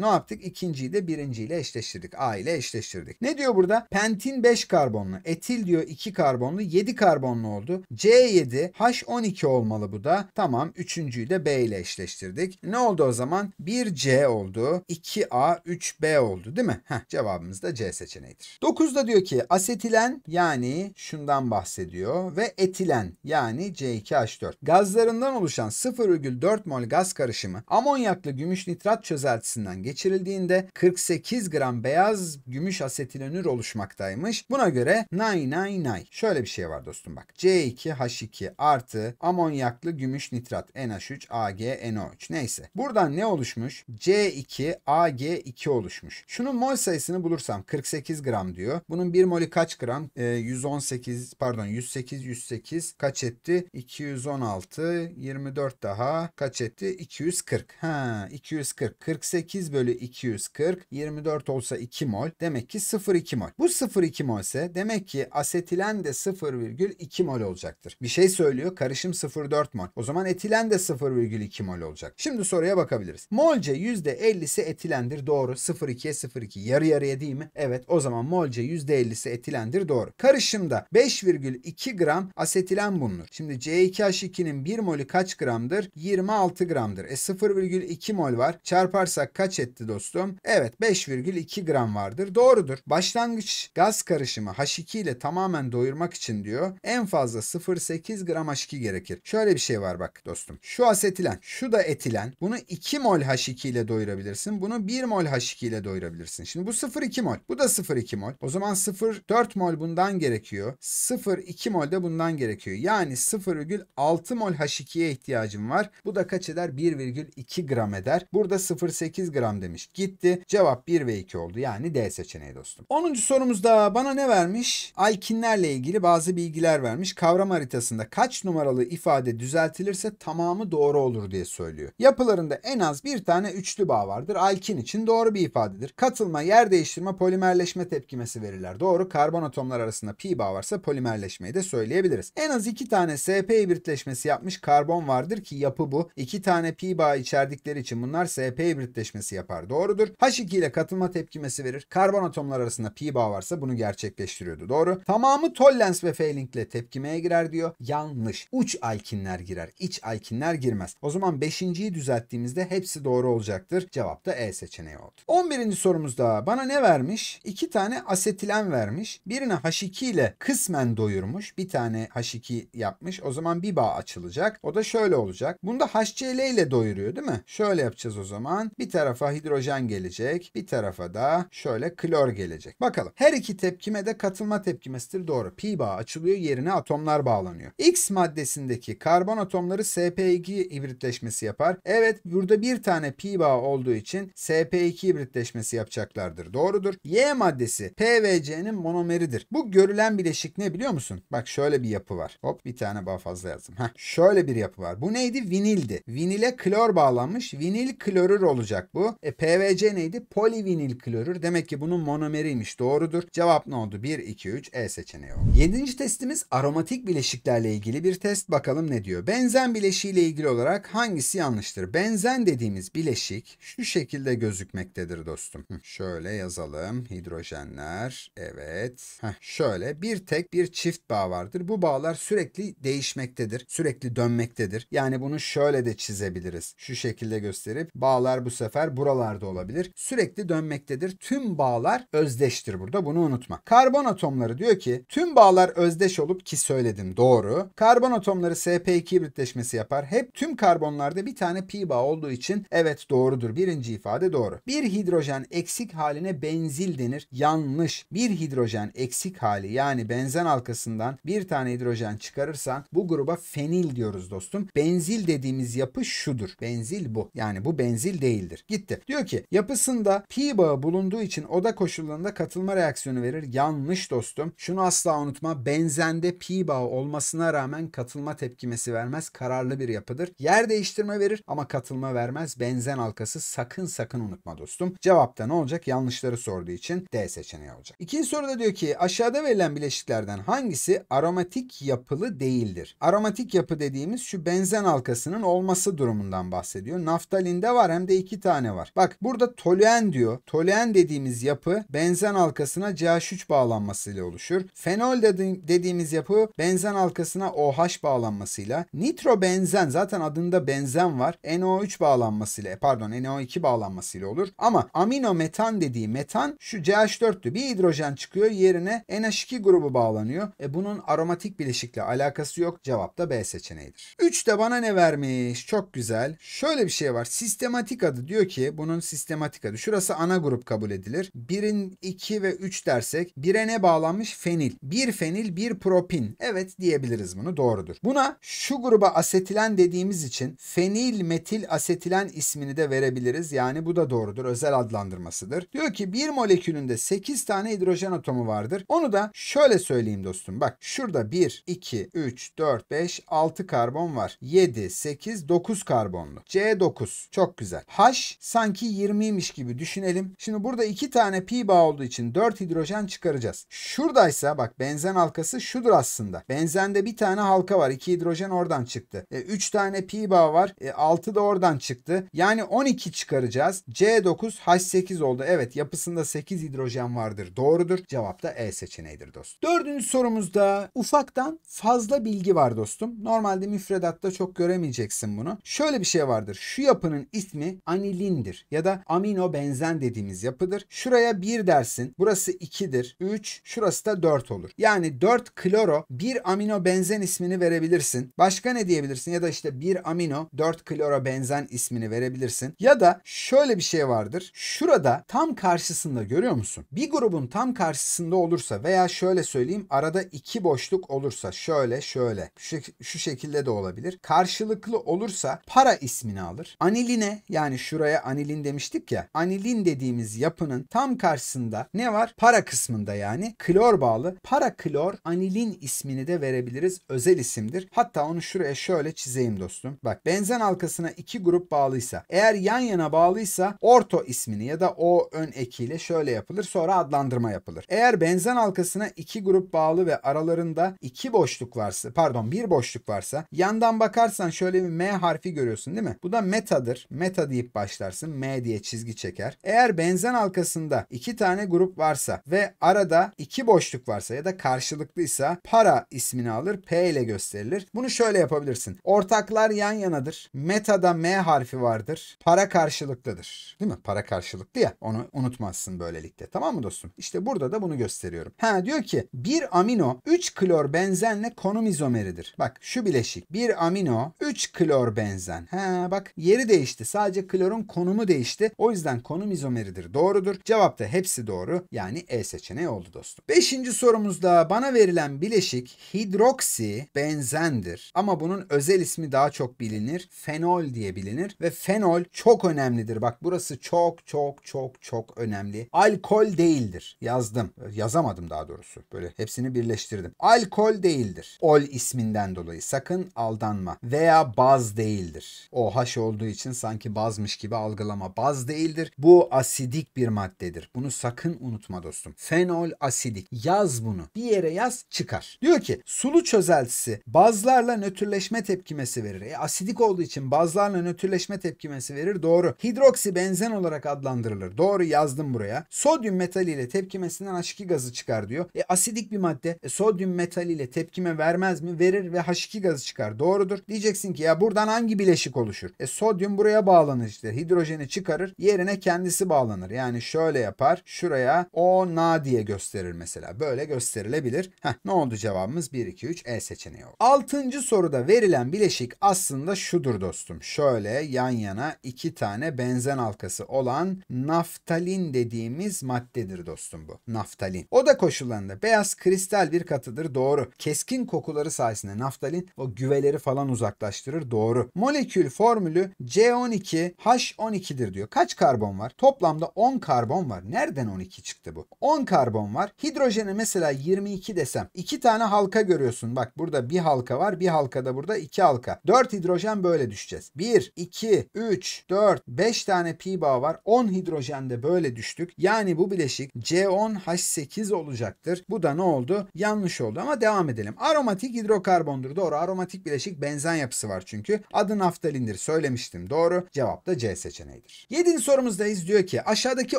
ne yaptık? İkinciyi de birinciyle eşleştirdik. A ile eşleştirdik. Ne diyor burada? Pentin 5 karbonlu. Etil diyor 2 karbonlu. 7 karbonlu oldu. C7 H12 olmalı bu da. Tamam. Üçüncüyü de B ile eşleştirdik. Ne oldu o zaman? 1C oldu. 2A 3B oldu değil mi? Heh, cevabımız da C seçeneğidir. 9'da diyor ki asetilen yani şundan bahsediyor ve etilen yani C2 H2H4. Gazlarından oluşan 0,4 mol gaz karışımı amonyaklı gümüş nitrat çözeltisinden geçirildiğinde 48 gram beyaz gümüş asetilenür oluşmaktaymış. Buna göre nay nay nay. Şöyle bir şey var dostum bak. C2H2 artı amonyaklı gümüş nitrat NH3AgNO3. Neyse. Buradan ne oluşmuş? C2Ag2 oluşmuş. Şunun mol sayısını bulursam 48 gram diyor. Bunun 1 molü kaç gram? E, ee, 118 pardon 108 108 kaç etti? 2 216, 24 daha kaç etti? 240. Ha, 240. 48 bölü 240, 24 olsa 2 mol. Demek ki 0,2 mol. Bu 0,2 mol ise demek ki asetilen de 0,2 mol olacaktır. Bir şey söylüyor karışım 0,4 mol. O zaman etilen de 0,2 mol olacak. Şimdi soruya bakabiliriz. Molce %50'si etilendir doğru. 0,2'ye 0,2 yarı yarıya değil mi? Evet o zaman molce %50'si etilendir doğru. Karışımda 5,2 gram asetilen bulunur. Şimdi C C2H2'nin e 1 molü kaç gramdır? 26 gramdır. E 0,2 mol var. Çarparsak kaç etti dostum? Evet 5,2 gram vardır. Doğrudur. Başlangıç gaz karışımı H2 ile tamamen doyurmak için diyor en fazla 0,8 gram H2 gerekir. Şöyle bir şey var bak dostum. Şu asetilen, şu da etilen. Bunu 2 mol H2 ile doyurabilirsin. Bunu 1 mol H2 ile doyurabilirsin. Şimdi bu 0,2 mol. Bu da 0,2 mol. O zaman 0,4 mol bundan gerekiyor. 0,2 mol de bundan gerekiyor. Yani 0, 0,6 mol H2'ye ihtiyacım var. Bu da kaç eder? 1,2 gram eder. Burada 0,8 gram demiş. Gitti. Cevap 1 ve 2 oldu. Yani D seçeneği dostum. 10. sorumuzda bana ne vermiş? Alkinlerle ilgili bazı bilgiler vermiş. Kavram haritasında kaç numaralı ifade düzeltilirse tamamı doğru olur diye söylüyor. Yapılarında en az bir tane üçlü bağ vardır. Alkin için doğru bir ifadedir. Katılma, yer değiştirme, polimerleşme tepkimesi verirler. Doğru. Karbon atomlar arasında pi bağ varsa polimerleşmeyi de söyleyebiliriz. En az iki tane SP SP hibritleşmesi yapmış karbon vardır ki yapı bu. İki tane pi bağ içerdikleri için bunlar SP hibritleşmesi yapar. Doğrudur. H2 ile katılma tepkimesi verir. Karbon atomlar arasında pi bağ varsa bunu gerçekleştiriyordu. Doğru. Tamamı tollens ve failing ile tepkimeye girer diyor. Yanlış. Uç alkinler girer. İç alkinler girmez. O zaman 5.yi düzelttiğimizde hepsi doğru olacaktır. Cevap da E seçeneği oldu. 11. sorumuzda bana ne vermiş? 2 tane asetilen vermiş. Birini H2 ile kısmen doyurmuş. Bir tane H2 yapmış. O zaman zaman bir bağ açılacak. O da şöyle olacak. Bunu da HCl ile doyuruyor değil mi? Şöyle yapacağız o zaman. Bir tarafa hidrojen gelecek. Bir tarafa da şöyle klor gelecek. Bakalım. Her iki tepkime de katılma tepkimesidir. Doğru. Pi bağ açılıyor. Yerine atomlar bağlanıyor. X maddesindeki karbon atomları SP2 hibritleşmesi yapar. Evet burada bir tane pi bağ olduğu için SP2 hibritleşmesi yapacaklardır. Doğrudur. Y maddesi PVC'nin monomeridir. Bu görülen bileşik ne biliyor musun? Bak şöyle bir yapı var. Hop bir tane bağ falan fazla yazdım. Heh. Şöyle bir yapı var. Bu neydi? Vinildi. Vinile klor bağlanmış. Vinil klorür olacak bu. E, PVC neydi? Polivinil klorür. Demek ki bunun monomeriymiş. Doğrudur. Cevap ne oldu? 1, 2, 3 E seçeneği oldu. Yedinci testimiz aromatik bileşiklerle ilgili bir test. Bakalım ne diyor? Benzen bileşiğiyle ilgili olarak hangisi yanlıştır? Benzen dediğimiz bileşik şu şekilde gözükmektedir dostum. Şöyle yazalım. Hidrojenler. Evet. Heh. Şöyle bir tek bir çift bağ vardır. Bu bağlar sürekli değişmektedir etmektedir. Sürekli dönmektedir. Yani bunu şöyle de çizebiliriz. Şu şekilde gösterip bağlar bu sefer buralarda olabilir. Sürekli dönmektedir. Tüm bağlar özdeştir burada. Bunu unutma. Karbon atomları diyor ki tüm bağlar özdeş olup ki söyledim doğru. Karbon atomları SP2 birleşmesi yapar. Hep tüm karbonlarda bir tane pi bağ olduğu için evet doğrudur. Birinci ifade doğru. Bir hidrojen eksik haline benzil denir. Yanlış. Bir hidrojen eksik hali yani benzen halkasından bir tane hidrojen çıkarırsan bu gruba fenil diyoruz dostum. Benzil dediğimiz yapı şudur. Benzil bu. Yani bu benzil değildir. Gitti. Diyor ki yapısında pi bağı bulunduğu için oda koşullarında katılma reaksiyonu verir. Yanlış dostum. Şunu asla unutma. Benzende pi bağı olmasına rağmen katılma tepkimesi vermez. Kararlı bir yapıdır. Yer değiştirme verir ama katılma vermez. Benzen halkası sakın sakın unutma dostum. Cevapta ne olacak? Yanlışları sorduğu için D seçeneği olacak. İkinci soruda diyor ki aşağıda verilen bileşiklerden hangisi aromatik yapılı değildir? aromatik yapı dediğimiz şu benzen halkasının olması durumundan bahsediyor. Naftalinde var hem de iki tane var. Bak burada toluen diyor. Toluen dediğimiz yapı benzen halkasına CH3 bağlanmasıyla oluşur. Fenol dedi dediğimiz yapı benzen halkasına OH bağlanmasıyla. Nitrobenzen zaten adında benzen var. NO3 bağlanmasıyla e, pardon NO2 bağlanmasıyla olur. Ama amino metan dediği metan şu CH4'tü. Bir hidrojen çıkıyor yerine NH2 grubu bağlanıyor. E bunun aromatik bileşikle alakası yok. Cevap da B seçeneğidir. 3 de bana ne vermiş? Çok güzel. Şöyle bir şey var. Sistematik adı diyor ki bunun sistematik adı. Şurası ana grup kabul edilir. 1'in 2 ve 3 dersek 1'e ne bağlanmış? Fenil. 1 fenil 1 propin. Evet diyebiliriz bunu. Doğrudur. Buna şu gruba asetilen dediğimiz için fenil metil asetilen ismini de verebiliriz. Yani bu da doğrudur. Özel adlandırmasıdır. Diyor ki bir molekülünde 8 tane hidrojen atomu vardır. Onu da şöyle söyleyeyim dostum. Bak şurada 1, 2, 3, 4, 4, 5, 6 karbon var. 7, 8, 9 karbonlu. C9. Çok güzel. H sanki 20'ymiş gibi düşünelim. Şimdi burada 2 tane pi bağ olduğu için 4 hidrojen çıkaracağız. Şuradaysa bak benzen halkası şudur aslında. Benzende bir tane halka var. 2 hidrojen oradan çıktı. 3 e, tane pi bağ var. 6 e, da oradan çıktı. Yani 12 çıkaracağız. C9 H8 oldu. Evet yapısında 8 hidrojen vardır. Doğrudur. Cevap da E seçeneğidir dostum. Dördüncü sorumuzda ufaktan fazla bilgi var var dostum. Normalde müfredatta çok göremeyeceksin bunu. Şöyle bir şey vardır. Şu yapının ismi anilindir ya da amino benzen dediğimiz yapıdır. Şuraya 1 dersin. Burası 2'dir. 3, şurası da 4 olur. Yani 4 kloro 1 amino benzen ismini verebilirsin. Başka ne diyebilirsin? Ya da işte 1 amino 4 kloro benzen ismini verebilirsin. Ya da şöyle bir şey vardır. Şurada tam karşısında görüyor musun? Bir grubun tam karşısında olursa veya şöyle söyleyeyim arada 2 boşluk olursa şöyle şöyle şu, şekilde de olabilir. Karşılıklı olursa para ismini alır. Aniline yani şuraya anilin demiştik ya. Anilin dediğimiz yapının tam karşısında ne var? Para kısmında yani klor bağlı. Para klor anilin ismini de verebiliriz. Özel isimdir. Hatta onu şuraya şöyle çizeyim dostum. Bak benzen halkasına iki grup bağlıysa eğer yan yana bağlıysa orto ismini ya da o ön ekiyle şöyle yapılır. Sonra adlandırma yapılır. Eğer benzen halkasına iki grup bağlı ve aralarında iki boşluk varsa pardon tamam bir boşluk varsa yandan bakarsan şöyle bir M harfi görüyorsun değil mi? Bu da metadır. Meta deyip başlarsın. M diye çizgi çeker. Eğer benzen halkasında iki tane grup varsa ve arada iki boşluk varsa ya da karşılıklıysa para ismini alır. P ile gösterilir. Bunu şöyle yapabilirsin. Ortaklar yan yanadır. Metada M harfi vardır. Para karşılıklıdır. Değil mi? Para karşılıklı ya. Onu unutmazsın böylelikle. Tamam mı dostum? İşte burada da bunu gösteriyorum. Ha diyor ki bir amino 3 klor benzenle konum izomeridir değerindedir. Bak şu bileşik bir amino 3 klor benzen. Ha bak yeri değişti. Sadece klorun konumu değişti. O yüzden konum izomeridir. Doğrudur. Cevap da hepsi doğru. Yani E seçeneği oldu dostum. Beşinci sorumuzda bana verilen bileşik hidroksi benzendir. Ama bunun özel ismi daha çok bilinir. Fenol diye bilinir ve fenol çok önemlidir. Bak burası çok çok çok çok önemli. Alkol değildir. Yazdım. Yazamadım daha doğrusu. Böyle hepsini birleştirdim. Alkol değildir. Ol ismi isminden dolayı sakın aldanma veya baz değildir. O haş olduğu için sanki bazmış gibi algılama baz değildir. Bu asidik bir maddedir. Bunu sakın unutma dostum. Fenol asidik. Yaz bunu. Bir yere yaz çıkar. Diyor ki sulu çözeltisi bazlarla nötrleşme tepkimesi verir. E, asidik olduğu için bazlarla nötrleşme tepkimesi verir. Doğru. Hidroksi benzen olarak adlandırılır. Doğru yazdım buraya. Sodyum metali ile tepkimesinden H2 gazı çıkar diyor. E, asidik bir madde e, sodyum metali ile tepkime vermez mi? Verir verir ve H2 gazı çıkar. Doğrudur. Diyeceksin ki ya buradan hangi bileşik oluşur? E sodyum buraya bağlanır işte. Hidrojeni çıkarır. Yerine kendisi bağlanır. Yani şöyle yapar. Şuraya O Na diye gösterir mesela. Böyle gösterilebilir. Heh, ne oldu cevabımız? 1, 2, 3 E seçeneği oldu. Altıncı soruda verilen bileşik aslında şudur dostum. Şöyle yan yana iki tane benzen halkası olan naftalin dediğimiz maddedir dostum bu. Naftalin. O da koşullarında beyaz kristal bir katıdır. Doğru. Keskin kokuları sayesinde aksine naftalin o güveleri falan uzaklaştırır. Doğru. Molekül formülü C12H12'dir diyor. Kaç karbon var? Toplamda 10 karbon var. Nereden 12 çıktı bu? 10 karbon var. Hidrojene mesela 22 desem. 2 tane halka görüyorsun. Bak burada bir halka var. Bir halkada burada iki halka. 4 hidrojen böyle düşeceğiz. 1, 2, 3, 4, 5 tane pi bağ var. 10 hidrojende böyle düştük. Yani bu bileşik C10H8 olacaktır. Bu da ne oldu? Yanlış oldu ama devam edelim. Aromatik hidroksijen Hidrokarbondur doğru. Aromatik bileşik benzen yapısı var çünkü. Adı naftalindir söylemiştim doğru. Cevap da C seçeneğidir. 7. sorumuzdayız diyor ki aşağıdaki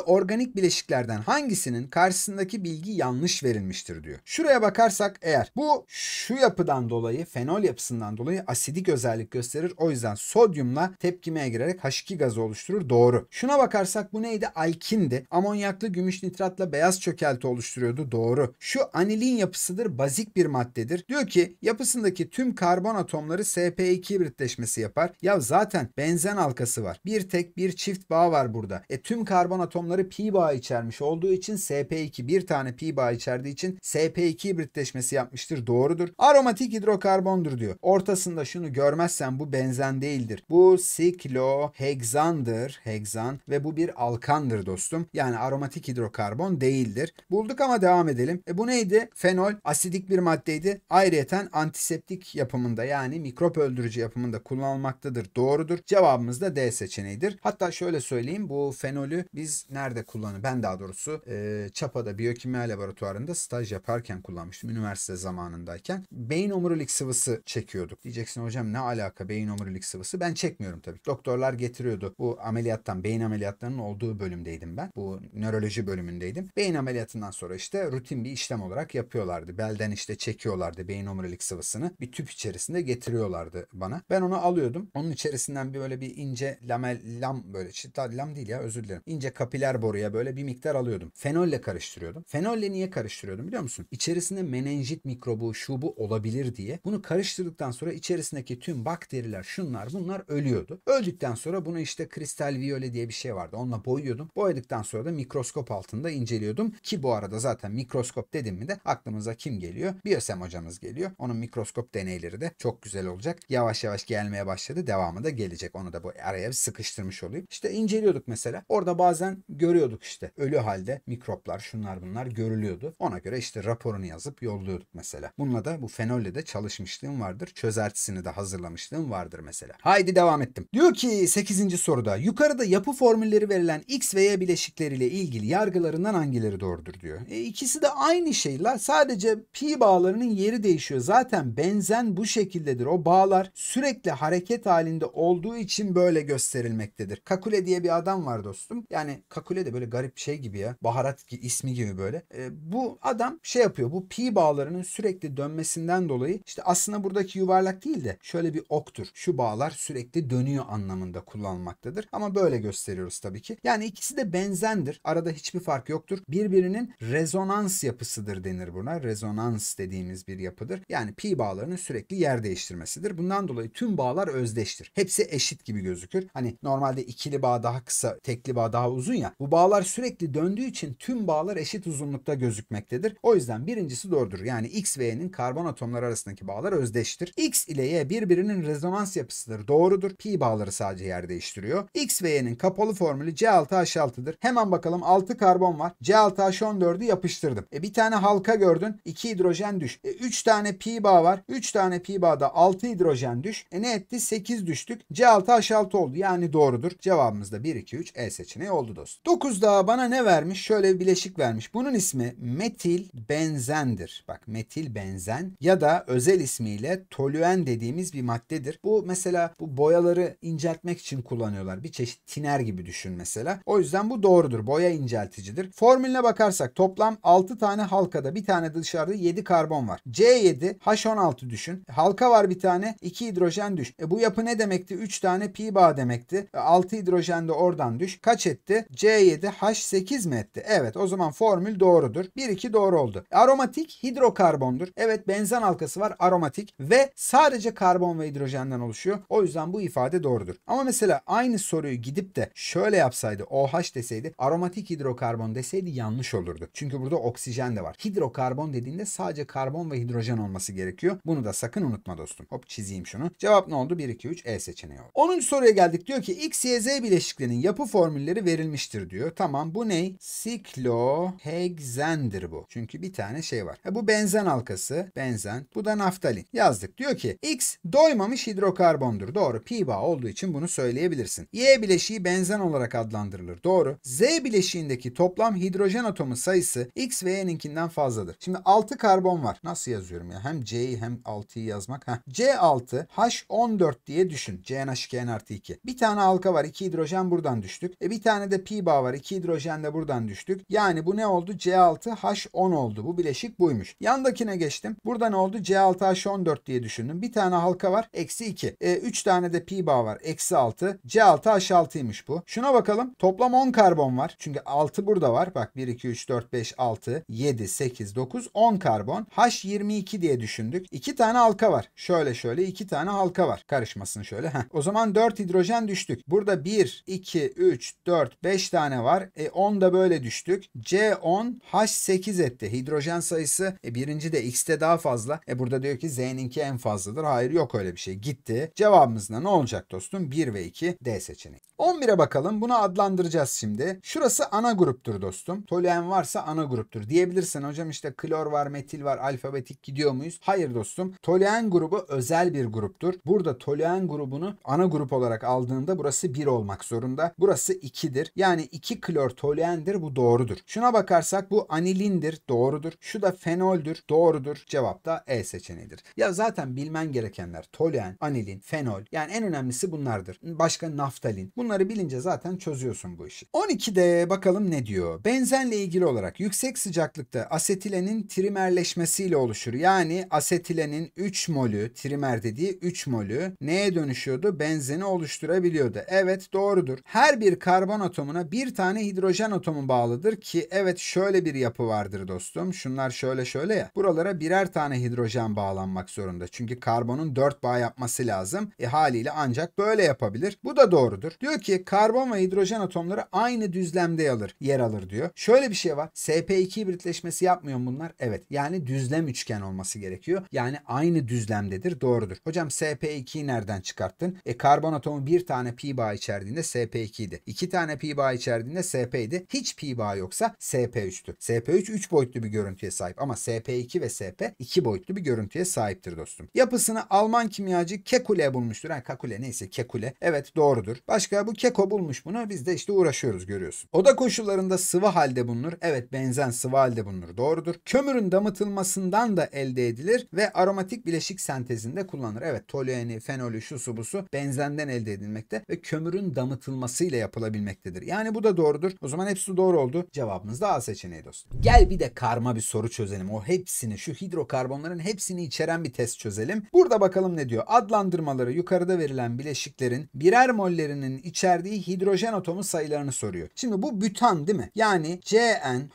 organik bileşiklerden hangisinin karşısındaki bilgi yanlış verilmiştir diyor. Şuraya bakarsak eğer bu şu yapıdan dolayı fenol yapısından dolayı asidik özellik gösterir. O yüzden sodyumla tepkimeye girerek H2 gazı oluşturur. Doğru. Şuna bakarsak bu neydi? Alkindi. Amonyaklı gümüş nitratla beyaz çökelti oluşturuyordu. Doğru. Şu anilin yapısıdır. Bazik bir maddedir. Diyor ki yap Yapısındaki tüm karbon atomları SP2 hibritleşmesi yapar. Ya zaten benzen halkası var. Bir tek bir çift bağ var burada. E tüm karbon atomları pi bağ içermiş olduğu için SP2 bir tane pi bağ içerdiği için SP2 hibritleşmesi yapmıştır. Doğrudur. Aromatik hidrokarbondur diyor. Ortasında şunu görmezsen bu benzen değildir. Bu sikloheksandır. Heksan ve bu bir alkandır dostum. Yani aromatik hidrokarbon değildir. Bulduk ama devam edelim. E bu neydi? Fenol asidik bir maddeydi. Ayrıyeten antiseptik yapımında yani mikrop öldürücü yapımında kullanılmaktadır. Doğrudur. Cevabımız da D seçeneğidir. Hatta şöyle söyleyeyim bu fenolü biz nerede kullanıyoruz? Ben daha doğrusu e, Çapa'da biyokimya laboratuvarında staj yaparken kullanmıştım üniversite zamanındayken. Beyin omurilik sıvısı çekiyorduk. Diyeceksin hocam ne alaka beyin omurilik sıvısı? Ben çekmiyorum tabii. Doktorlar getiriyordu. Bu ameliyattan, beyin ameliyatlarının olduğu bölümdeydim ben. Bu nöroloji bölümündeydim. Beyin ameliyatından sonra işte rutin bir işlem olarak yapıyorlardı. Belden işte çekiyorlardı beyin omurilik sıvısı sıvısını bir tüp içerisinde getiriyorlardı bana. Ben onu alıyordum. Onun içerisinden bir böyle bir ince lamel lam böyle çita lam değil ya özür dilerim. İnce kapiler boruya böyle bir miktar alıyordum. Fenolle karıştırıyordum. Fenolle niye karıştırıyordum biliyor musun? İçerisinde menenjit mikrobu şu bu olabilir diye. Bunu karıştırdıktan sonra içerisindeki tüm bakteriler şunlar bunlar ölüyordu. Öldükten sonra bunu işte kristal viyole diye bir şey vardı. Onunla boyuyordum. Boyadıktan sonra da mikroskop altında inceliyordum. Ki bu arada zaten mikroskop dedim mi de aklımıza kim geliyor? Biyosem hocamız geliyor. Onun mikroskop deneyleri de çok güzel olacak. Yavaş yavaş gelmeye başladı. Devamı da gelecek. Onu da bu araya bir sıkıştırmış olayım. İşte inceliyorduk mesela. Orada bazen görüyorduk işte ölü halde mikroplar şunlar bunlar görülüyordu. Ona göre işte raporunu yazıp yolluyorduk mesela. Bununla da bu fenolle de çalışmışlığım vardır. Çözertisini de hazırlamışlığım vardır mesela. Haydi devam ettim. Diyor ki 8. soruda yukarıda yapı formülleri verilen X ve Y bileşikleriyle ilgili yargılarından hangileri doğrudur diyor. E, ikisi de aynı şey la. Sadece pi bağlarının yeri değişiyor. Zaten Zaten benzen bu şekildedir. O bağlar sürekli hareket halinde olduğu için böyle gösterilmektedir. Kakule diye bir adam var dostum. Yani kakule de böyle garip şey gibi ya. Baharat ismi gibi böyle. E, bu adam şey yapıyor. Bu pi bağlarının sürekli dönmesinden dolayı işte aslında buradaki yuvarlak değil de şöyle bir oktur. Şu bağlar sürekli dönüyor anlamında kullanılmaktadır. Ama böyle gösteriyoruz tabii ki. Yani ikisi de benzendir. Arada hiçbir fark yoktur. Birbirinin rezonans yapısıdır denir buna. Rezonans dediğimiz bir yapıdır. Yani pi pi bağlarının sürekli yer değiştirmesidir. Bundan dolayı tüm bağlar özdeştir. Hepsi eşit gibi gözükür. Hani normalde ikili bağ daha kısa, tekli bağ daha uzun ya. Bu bağlar sürekli döndüğü için tüm bağlar eşit uzunlukta gözükmektedir. O yüzden birincisi doğrudur. Yani X ve Y'nin karbon atomları arasındaki bağlar özdeştir. X ile Y birbirinin rezonans yapısıdır. Doğrudur. Pi bağları sadece yer değiştiriyor. X ve Y'nin kapalı formülü C6H6'dır. Hemen bakalım 6 karbon var. C6H14'ü yapıştırdım. E bir tane halka gördün. 2 hidrojen düş. E 3 tane pi bağ var. 3 tane pi bağda 6 hidrojen düş. E ne etti? 8 düştük. C6 H6 oldu. Yani doğrudur. Cevabımız da 1, 2, 3 E seçeneği oldu dostum. 9 daha bana ne vermiş? Şöyle bir bileşik vermiş. Bunun ismi metil benzendir. Bak metil benzen ya da özel ismiyle toluen dediğimiz bir maddedir. Bu mesela bu boyaları inceltmek için kullanıyorlar. Bir çeşit tiner gibi düşün mesela. O yüzden bu doğrudur. Boya incelticidir. Formülüne bakarsak toplam 6 tane halkada bir tane dışarıda 7 karbon var. C7 H H16 düşün. Halka var bir tane 2 hidrojen düş. E bu yapı ne demekti? 3 tane pi bağ demekti. E 6 hidrojen de oradan düş. Kaç etti? C7H8 mi etti? Evet o zaman formül doğrudur. 1-2 doğru oldu. E, aromatik hidrokarbondur. Evet benzen halkası var aromatik ve sadece karbon ve hidrojenden oluşuyor. O yüzden bu ifade doğrudur. Ama mesela aynı soruyu gidip de şöyle yapsaydı OH deseydi aromatik hidrokarbon deseydi yanlış olurdu. Çünkü burada oksijen de var. Hidrokarbon dediğinde sadece karbon ve hidrojen olması gerekiyor gerekiyor. Bunu da sakın unutma dostum. Hop çizeyim şunu. Cevap ne oldu? 1, 2, 3 E seçeneği oldu. 10. soruya geldik. Diyor ki X, Y, Z bileşiklerinin yapı formülleri verilmiştir diyor. Tamam bu ne? Sikloheksendir bu. Çünkü bir tane şey var. E, bu benzen halkası. Benzen. Bu da naftalin. Yazdık. Diyor ki X doymamış hidrokarbondur. Doğru. Pi bağ olduğu için bunu söyleyebilirsin. Y bileşiği benzen olarak adlandırılır. Doğru. Z bileşiğindeki toplam hidrojen atomu sayısı X ve Y'ninkinden fazladır. Şimdi 6 karbon var. Nasıl yazıyorum ya? Hem C C'yi hem 6'yı yazmak. Heh. C6 H14 diye düşün. CNH2 artı 2. Bir tane halka var. 2 hidrojen buradan düştük. E bir tane de pi bağ var. 2 hidrojen de buradan düştük. Yani bu ne oldu? C6 H10 oldu. Bu bileşik buymuş. Yandakine geçtim. Burada ne oldu? C6 H14 diye düşündüm. Bir tane halka var. Eksi 2. E, 3 tane de pi bağ var. Eksi 6. C6 H6'ymış bu. Şuna bakalım. Toplam 10 karbon var. Çünkü 6 burada var. Bak 1, 2, 3, 4, 5, 6, 7, 8, 9, 10 karbon. H22 diye düşün düşündük. İki tane halka var. Şöyle şöyle iki tane halka var. Karışmasın şöyle. Heh. O zaman 4 hidrojen düştük. Burada 1, 2, 3, 4, 5 tane var. E 10 da böyle düştük. C10 H8 etti. Hidrojen sayısı e, birinci de X'te daha fazla. E burada diyor ki Z'ninki en fazladır. Hayır yok öyle bir şey. Gitti. Cevabımızda ne olacak dostum? 1 ve 2 D seçeneği. 11'e bakalım. Bunu adlandıracağız şimdi. Şurası ana gruptur dostum. Toluen varsa ana gruptur. Diyebilirsin hocam işte klor var, metil var, alfabetik gidiyor muyuz? Hayır Hayır dostum. Toluen grubu özel bir gruptur. Burada Toluen grubunu ana grup olarak aldığında burası 1 olmak zorunda. Burası 2'dir. Yani 2 klor toluendir bu doğrudur. Şuna bakarsak bu anilindir doğrudur. Şu da fenoldür doğrudur. Cevap da E seçeneğidir. Ya zaten bilmen gerekenler toluen, anilin, fenol. Yani en önemlisi bunlardır. Başka naftalin. Bunları bilince zaten çözüyorsun bu işi. 12'de bakalım ne diyor? Benzenle ilgili olarak yüksek sıcaklıkta asetilenin trimerleşmesiyle oluşur. Yani as asetilenin 3 molü, trimer dediği 3 molü neye dönüşüyordu? Benzeni oluşturabiliyordu. Evet doğrudur. Her bir karbon atomuna bir tane hidrojen atomu bağlıdır ki evet şöyle bir yapı vardır dostum. Şunlar şöyle şöyle ya. Buralara birer tane hidrojen bağlanmak zorunda. Çünkü karbonun 4 bağ yapması lazım. E haliyle ancak böyle yapabilir. Bu da doğrudur. Diyor ki karbon ve hidrojen atomları aynı düzlemde alır, yer alır diyor. Şöyle bir şey var. SP2 hibritleşmesi yapmıyor bunlar. Evet. Yani düzlem üçgen olması gerekiyor gerekiyor. Yani aynı düzlemdedir. Doğrudur. Hocam SP2'yi nereden çıkarttın? E karbon atomu bir tane pi bağ içerdiğinde SP2 idi. İki tane pi bağ içerdiğinde SP idi. Hiç pi bağ yoksa SP3'tü. SP3 3 boyutlu bir görüntüye sahip ama SP2 ve SP 2 boyutlu bir görüntüye sahiptir dostum. Yapısını Alman kimyacı Kekule bulmuştur. Ha Kekule neyse Kekule. Evet doğrudur. Başka bu Keko bulmuş bunu. Biz de işte uğraşıyoruz görüyorsun. Oda koşullarında sıvı halde bulunur. Evet benzen sıvı halde bulunur. Doğrudur. Kömürün damıtılmasından da elde edilir ve aromatik bileşik sentezinde kullanılır. Evet tolueni, fenolü, şusu busu benzenden elde edilmekte ve kömürün damıtılmasıyla yapılabilmektedir. Yani bu da doğrudur. O zaman hepsi doğru oldu. Cevabımız da A seçeneği dostum. Gel bir de karma bir soru çözelim. O hepsini şu hidrokarbonların hepsini içeren bir test çözelim. Burada bakalım ne diyor. Adlandırmaları yukarıda verilen bileşiklerin birer mollerinin içerdiği hidrojen atomu sayılarını soruyor. Şimdi bu bütan değil mi? Yani Cn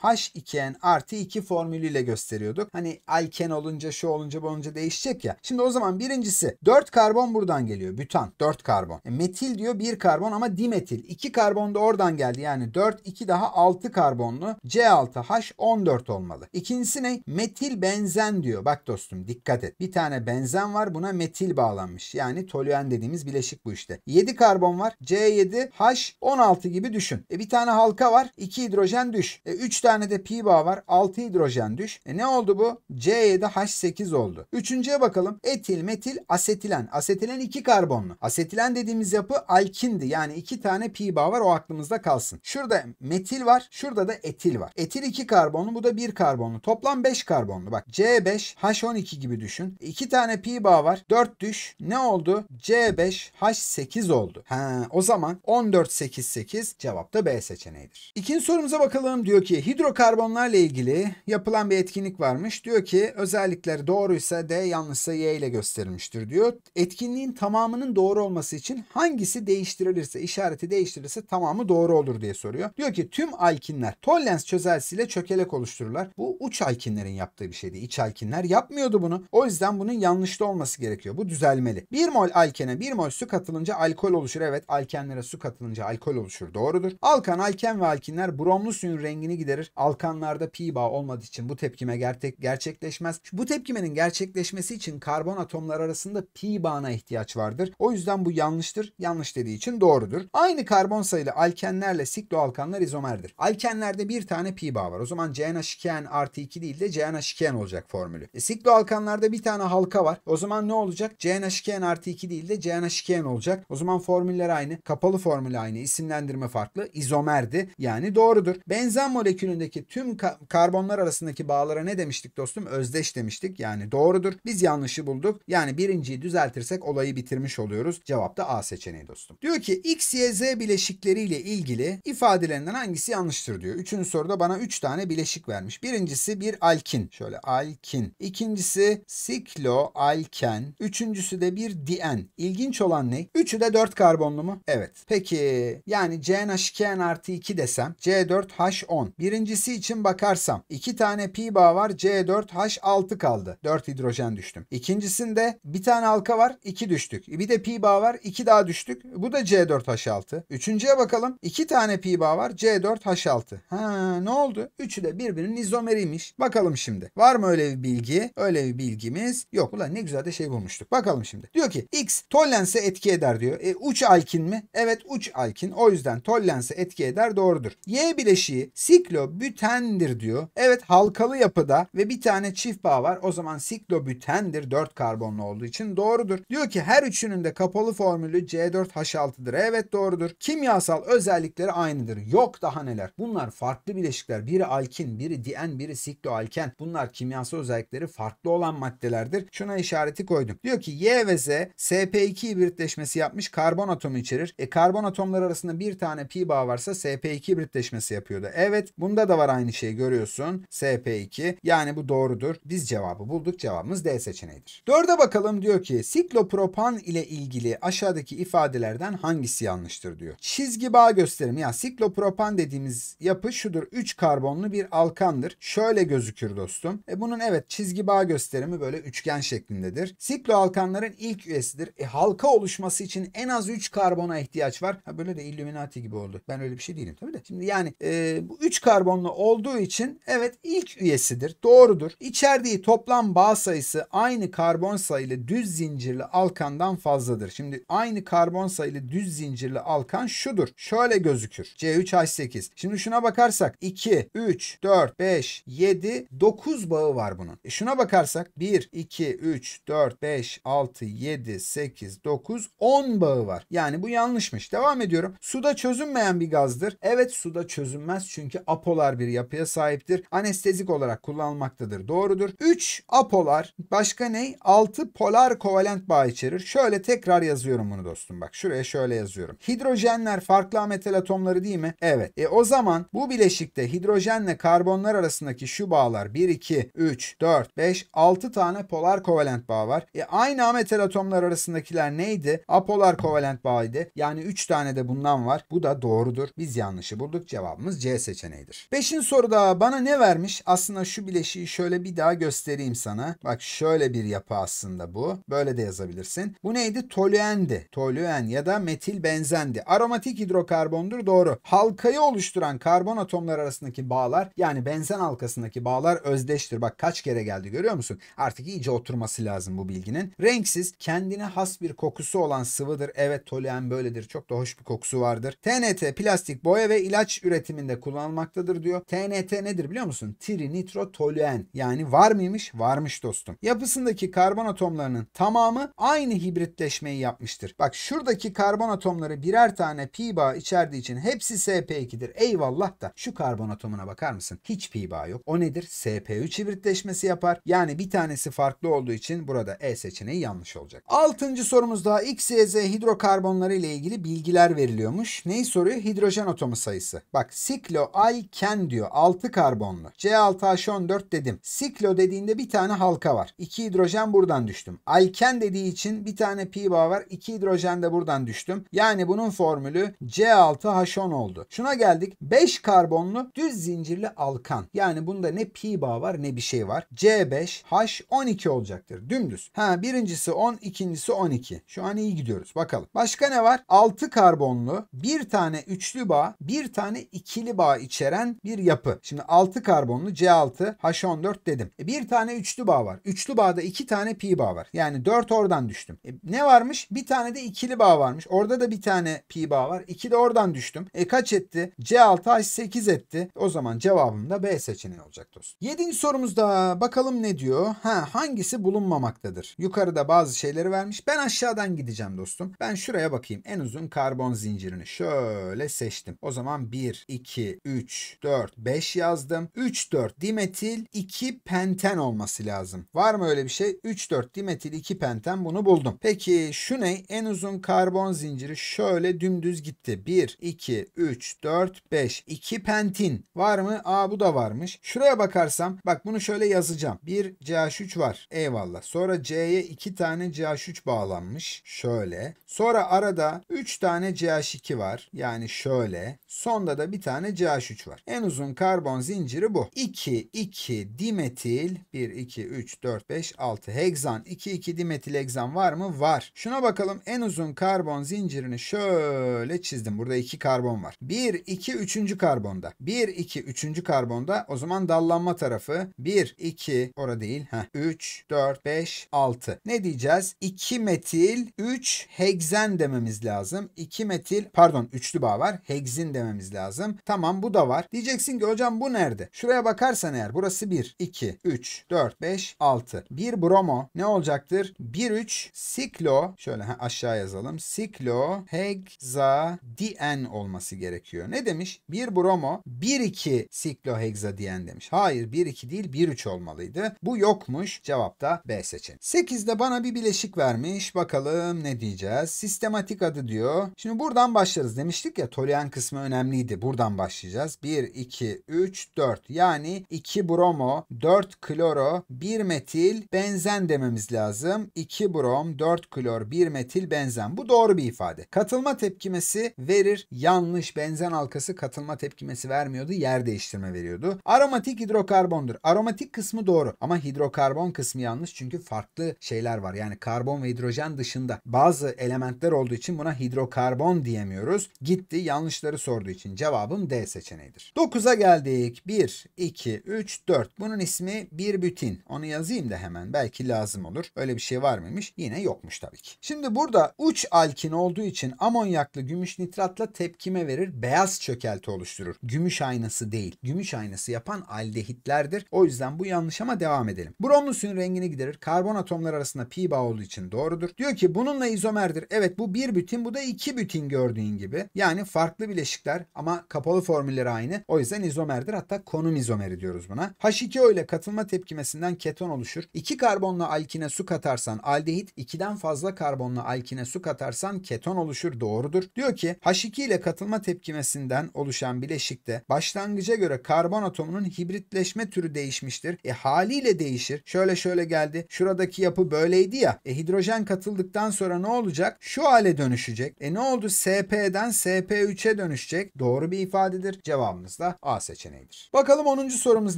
CnH2n artı 2 formülüyle gösteriyorduk. Hani alken olunca şu olunca bu olunca değişecek ya. Şimdi o zaman birincisi 4 karbon buradan geliyor. Bütan 4 karbon. E, metil diyor 1 karbon ama dimetil 2 karbon da oradan geldi. Yani 4 2 daha 6 karbonlu C6H14 olmalı. İkincisi ne? Metil benzen diyor. Bak dostum dikkat et. Bir tane benzen var buna metil bağlanmış. Yani toluen dediğimiz bileşik bu işte. 7 karbon var. C7H16 gibi düşün. E bir tane halka var. 2 hidrojen düş. E 3 tane de pi bağ var. 6 hidrojen düş. E ne oldu bu? C7H8 8 oldu. Üçüncüye bakalım. Etil, metil, asetilen. Asetilen 2 karbonlu. Asetilen dediğimiz yapı alkindi. Yani 2 tane pi bağ var o aklımızda kalsın. Şurada metil var. Şurada da etil var. Etil 2 karbonlu. Bu da 1 karbonlu. Toplam 5 karbonlu. Bak C5 H12 gibi düşün. 2 tane pi bağ var. 4 düş. Ne oldu? C5 H8 oldu. Ha, o zaman 14 8 8 cevap da B seçeneğidir. İkinci sorumuza bakalım. Diyor ki hidrokarbonlarla ilgili yapılan bir etkinlik varmış. Diyor ki özellikleri doğruysa D, yanlışsa Y ile gösterilmiştir diyor. Etkinliğin tamamının doğru olması için hangisi değiştirilirse, işareti değiştirilirse tamamı doğru olur diye soruyor. Diyor ki tüm alkinler Tollens çözelsiyle çökelek oluştururlar. Bu uç alkinlerin yaptığı bir şeydi. İç alkinler yapmıyordu bunu. O yüzden bunun yanlışta olması gerekiyor. Bu düzelmeli. 1 mol alkene 1 mol su katılınca alkol oluşur. Evet alkenlere su katılınca alkol oluşur. Doğrudur. Alkan, alken ve alkinler bromlu suyun rengini giderir. Alkanlarda pi bağ olmadığı için bu tepkime gerçek gerçekleşmez. Bu tepkime Erimenin gerçekleşmesi için karbon atomlar arasında pi bağına ihtiyaç vardır. O yüzden bu yanlıştır. Yanlış dediği için doğrudur. Aynı karbon sayılı alkenlerle sikloalkanlar izomerdir. Alkenlerde bir tane pi bağ var. O zaman CnH2n artı 2 değil de CnH2n olacak formülü. E, sikloalkanlarda bir tane halka var. O zaman ne olacak? CnH2n artı 2 değil de CnH2n olacak. O zaman formüller aynı. Kapalı formül aynı. İsimlendirme farklı. İzomerdi. Yani doğrudur. Benzen molekülündeki tüm ka karbonlar arasındaki bağlara ne demiştik dostum? Özdeş demiştik. Yani yani doğrudur. Biz yanlışı bulduk. Yani birinciyi düzeltirsek olayı bitirmiş oluyoruz. Cevap da A seçeneği dostum. Diyor ki X, Y, Z bileşikleriyle ilgili ifadelerinden hangisi yanlıştır diyor. Üçüncü soruda bana üç tane bileşik vermiş. Birincisi bir alkin. Şöyle alkin. İkincisi sikloalken. Üçüncüsü de bir dien. İlginç olan ne? Üçü de dört karbonlu mu? Evet. Peki yani CnH2n artı 2 desem C4H10. Birincisi için bakarsam iki tane pi bağ var C4H6 kaldı. 4 hidrojen düştüm. İkincisinde bir tane halka var 2 düştük. Bir de pi bağ var 2 daha düştük. Bu da C4H6. Üçüncüye bakalım. 2 tane pi bağ var C4H6. Ha ne oldu? Üçü de birbirinin izomeriymiş. Bakalım şimdi. Var mı öyle bir bilgi? Öyle bir bilgimiz yok. Ulan ne güzel de şey bulmuştuk. Bakalım şimdi. Diyor ki X tollense etki eder diyor. E, uç alkin mi? Evet uç alkin. O yüzden tollense etki eder doğrudur. Y bileşiği siklobütendir diyor. Evet halkalı yapıda ve bir tane çift bağ var. O zaman zaman siklobütendir 4 karbonlu olduğu için doğrudur. Diyor ki her üçünün de kapalı formülü C4H6'dır. Evet doğrudur. Kimyasal özellikleri aynıdır. Yok daha neler. Bunlar farklı bileşikler. Biri alkin, biri dien, biri sikloalken. Bunlar kimyasal özellikleri farklı olan maddelerdir. Şuna işareti koydum. Diyor ki Y ve Z SP2 hibritleşmesi yapmış karbon atomu içerir. E karbon atomları arasında bir tane pi bağ varsa SP2 hibritleşmesi yapıyordu. Evet bunda da var aynı şeyi görüyorsun. SP2 yani bu doğrudur. Biz cevabı bulduk bulduk cevabımız D seçeneğidir. Dörde bakalım diyor ki siklopropan ile ilgili aşağıdaki ifadelerden hangisi yanlıştır diyor. Çizgi bağ gösterimi ya siklopropan dediğimiz yapı şudur. 3 karbonlu bir alkandır. Şöyle gözükür dostum. E bunun evet çizgi bağ gösterimi böyle üçgen şeklindedir. Sikloalkanların ilk üyesidir. E halka oluşması için en az 3 karbona ihtiyaç var. Ha böyle de Illuminati gibi oldu. Ben öyle bir şey değilim tabii de. Şimdi yani e, bu 3 karbonlu olduğu için evet ilk üyesidir. Doğrudur. İçerdiği toplam Alkan bağ sayısı aynı karbon sayılı düz zincirli alkandan fazladır. Şimdi aynı karbon sayılı düz zincirli alkan şudur. Şöyle gözükür. C3H8. Şimdi şuna bakarsak 2, 3, 4, 5, 7, 9 bağı var bunun. E şuna bakarsak 1, 2, 3, 4, 5, 6, 7, 8, 9, 10 bağı var. Yani bu yanlışmış. Devam ediyorum. Suda çözünmeyen bir gazdır. Evet suda çözünmez çünkü apolar bir yapıya sahiptir. Anestezik olarak kullanılmaktadır. Doğrudur. 3 apolar başka ne? 6 polar kovalent bağ içerir. Şöyle tekrar yazıyorum bunu dostum bak. Şuraya şöyle yazıyorum. Hidrojenler farklı metal atomları değil mi? Evet. E o zaman bu bileşikte hidrojenle karbonlar arasındaki şu bağlar 1, 2, 3, 4, 5, 6 tane polar kovalent bağ var. E aynı ametal atomlar arasındakiler neydi? Apolar kovalent bağıydı. Yani 3 tane de bundan var. Bu da doğrudur. Biz yanlışı bulduk. Cevabımız C seçeneğidir. 5. soruda bana ne vermiş? Aslında şu bileşiği şöyle bir daha göstereyim sana. Bak şöyle bir yapı aslında bu. Böyle de yazabilirsin. Bu neydi? Toluendi. Toluen ya da metil benzendi. Aromatik hidrokarbondur doğru. Halkayı oluşturan karbon atomları arasındaki bağlar yani benzen halkasındaki bağlar özdeştir. Bak kaç kere geldi görüyor musun? Artık iyice oturması lazım bu bilginin. Renksiz kendine has bir kokusu olan sıvıdır. Evet toluen böyledir. Çok da hoş bir kokusu vardır. TNT plastik boya ve ilaç üretiminde kullanılmaktadır diyor. TNT nedir biliyor musun? Trinitrotoluen. Yani var mıymış? Var varmış dostum. Yapısındaki karbon atomlarının tamamı aynı hibritleşmeyi yapmıştır. Bak şuradaki karbon atomları birer tane pi bağ içerdiği için hepsi sp2'dir. Eyvallah da şu karbon atomuna bakar mısın? Hiç pi bağ yok. O nedir? sp3 hibritleşmesi yapar. Yani bir tanesi farklı olduğu için burada e seçeneği yanlış olacak. Altıncı sorumuzda X, Y, Z hidrokarbonları ile ilgili bilgiler veriliyormuş. Neyi soruyor? Hidrojen atomu sayısı. Bak sikloalken diyor. 6 karbonlu. C6H14 dedim. Siklo dediğinde bir tane tane halka var. 2 hidrojen buradan düştüm. Alken dediği için bir tane pi bağ var. 2 hidrojen de buradan düştüm. Yani bunun formülü C6H10 oldu. Şuna geldik. 5 karbonlu düz zincirli alkan. Yani bunda ne pi bağ var ne bir şey var. C5H12 olacaktır. Dümdüz. Ha birincisi 10, ikincisi 12. Şu an iyi gidiyoruz. Bakalım. Başka ne var? 6 karbonlu, bir tane üçlü bağ, bir tane ikili bağ içeren bir yapı. Şimdi 6 karbonlu C6H14 dedim. E, bir tane üç üçlü bağ var. Üçlü bağda iki tane pi bağ var. Yani dört oradan düştüm. E, ne varmış? Bir tane de ikili bağ varmış. Orada da bir tane pi bağ var. İki de oradan düştüm. E kaç etti? C6 H8 etti. O zaman cevabım da B seçeneği olacak dostum. Yedinci sorumuzda bakalım ne diyor? Ha hangisi bulunmamaktadır? Yukarıda bazı şeyleri vermiş. Ben aşağıdan gideceğim dostum. Ben şuraya bakayım. En uzun karbon zincirini şöyle seçtim. O zaman 1, 2, 3, 4, 5 yazdım. 3, 4 dimetil, 2 penten olması olması lazım. Var mı öyle bir şey? 3-4 dimetil 2 penten bunu buldum. Peki şu ne? En uzun karbon zinciri şöyle dümdüz gitti. 1, 2, 3, 4, 5. 2 pentin. Var mı? Aa bu da varmış. Şuraya bakarsam bak bunu şöyle yazacağım. 1 CH3 var. Eyvallah. Sonra C'ye 2 tane CH3 bağlanmış. Şöyle. Sonra arada 3 tane CH2 var. Yani şöyle. Sonda da bir tane CH3 var. En uzun karbon zinciri bu. 2, 2 dimetil 1, 2, 2, 3, 4, 5, 6. Heksan. 2, 2 dimetil heksan var mı? Var. Şuna bakalım. En uzun karbon zincirini şöyle çizdim. Burada 2 karbon var. 1, 2, 3. karbonda. 1, 2, 3. karbonda. O zaman dallanma tarafı 1, 2, orada değil. Heh. 3, 4, 5, 6. Ne diyeceğiz? 2 metil, 3 heksen dememiz lazım. 2 metil, pardon üçlü bağ var. Heksin dememiz lazım. Tamam bu da var. Diyeceksin ki hocam bu nerede? Şuraya bakarsan eğer burası 1, 2, 3, 4, 5, 6. Bir bromo ne olacaktır? 1, 3 siklo şöyle aşağı yazalım. Siklo hegza dien olması gerekiyor. Ne demiş? Bir bromo 1, 2 siklo hegza dien demiş. Hayır 1, 2 değil 1, 3 olmalıydı. Bu yokmuş. Cevap da B seçeneği. 8'de bana bir bileşik vermiş. Bakalım ne diyeceğiz? Sistematik adı diyor. Şimdi buradan başlarız demiştik ya. Tolyan kısmı önemliydi. Buradan başlayacağız. 1, 2, 3, 4. Yani 2 bromo, 4 kloro, gerekiyor. 1 metil benzen dememiz lazım. 2 brom, 4 klor, 1 metil benzen. Bu doğru bir ifade. Katılma tepkimesi verir. Yanlış benzen halkası katılma tepkimesi vermiyordu. Yer değiştirme veriyordu. Aromatik hidrokarbondur. Aromatik kısmı doğru ama hidrokarbon kısmı yanlış çünkü farklı şeyler var. Yani karbon ve hidrojen dışında bazı elementler olduğu için buna hidrokarbon diyemiyoruz. Gitti yanlışları sorduğu için cevabım D seçeneğidir. 9'a geldik. 1, 2, 3, 4. Bunun ismi bir bütin. Emin. Onu yazayım da hemen. Belki lazım olur. Öyle bir şey var mıymış? Yine yokmuş tabii ki. Şimdi burada uç alkin olduğu için amonyaklı gümüş nitratla tepkime verir. Beyaz çökelti oluşturur. Gümüş aynası değil. Gümüş aynası yapan aldehitlerdir. O yüzden bu yanlış ama devam edelim. Bromlu suyun rengini giderir. Karbon atomları arasında pi bağ olduğu için doğrudur. Diyor ki bununla izomerdir. Evet bu bir bütün bu da iki bütün gördüğün gibi. Yani farklı bileşikler ama kapalı formülleri aynı. O yüzden izomerdir. Hatta konum izomeri diyoruz buna. H2O ile katılma tepkimesinde etkisinden keton oluşur. 2 karbonla alkine su katarsan aldehit, 2'den fazla karbonlu alkine su katarsan keton oluşur doğrudur. Diyor ki H2 ile katılma tepkimesinden oluşan bileşikte başlangıca göre karbon atomunun hibritleşme türü değişmiştir. E haliyle değişir. Şöyle şöyle geldi. Şuradaki yapı böyleydi ya. E hidrojen katıldıktan sonra ne olacak? Şu hale dönüşecek. E ne oldu? SP'den SP3'e dönüşecek. Doğru bir ifadedir. Cevabımız da A seçeneğidir. Bakalım 10. sorumuz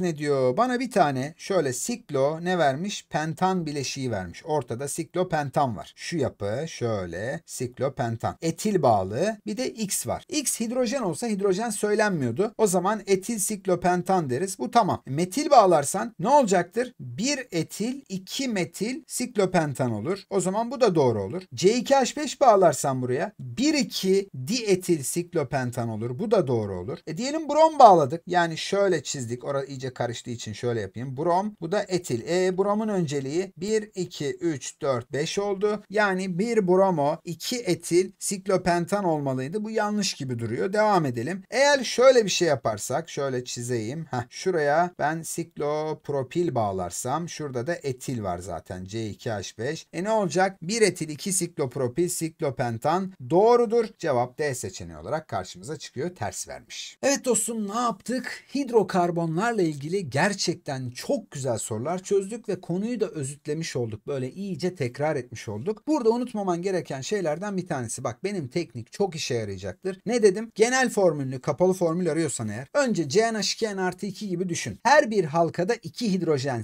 ne diyor? Bana bir tane şöyle sil siklo ne vermiş? Pentan bileşiği vermiş. Ortada siklo pentan var. Şu yapı şöyle siklo pentan. Etil bağlı bir de X var. X hidrojen olsa hidrojen söylenmiyordu. O zaman etil siklo pentan deriz. Bu tamam. E, metil bağlarsan ne olacaktır? Bir etil iki metil siklo pentan olur. O zaman bu da doğru olur. C2H5 bağlarsan buraya 1 2 dietil siklopentan olur. Bu da doğru olur. E diyelim brom bağladık. Yani şöyle çizdik. Orada iyice karıştığı için şöyle yapayım. Brom bu da etil. E bromun önceliği 1, 2, 3, 4, 5 oldu. Yani 1 bromo, 2 etil siklopentan olmalıydı. Bu yanlış gibi duruyor. Devam edelim. Eğer şöyle bir şey yaparsak, şöyle çizeyim. Heh, şuraya ben siklopropil bağlarsam, şurada da etil var zaten C2H5. E ne olacak? 1 etil, 2 siklopropil, siklopentan doğrudur. Cevap D seçeneği olarak karşımıza çıkıyor. Ters vermiş. Evet dostum ne yaptık? Hidrokarbonlarla ilgili gerçekten çok güzel soru sorular çözdük ve konuyu da özütlemiş olduk. Böyle iyice tekrar etmiş olduk. Burada unutmaman gereken şeylerden bir tanesi. Bak benim teknik çok işe yarayacaktır. Ne dedim? Genel formülünü kapalı formül arıyorsan eğer. Önce CnH2n artı 2 gibi düşün. Her bir halkada 2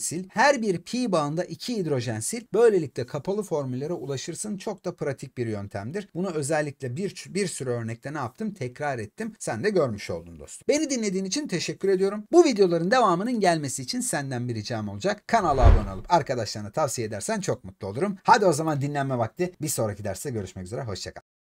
sil, Her bir pi bağında 2 sil. Böylelikle kapalı formüllere ulaşırsın. Çok da pratik bir yöntemdir. Bunu özellikle bir, bir sürü örnekte ne yaptım? Tekrar ettim. Sen de görmüş oldun dostum. Beni dinlediğin için teşekkür ediyorum. Bu videoların devamının gelmesi için senden bir ricam olacak olacak. Kanala abone olup arkadaşlarına tavsiye edersen çok mutlu olurum. Hadi o zaman dinlenme vakti. Bir sonraki derste görüşmek üzere. Hoşçakal.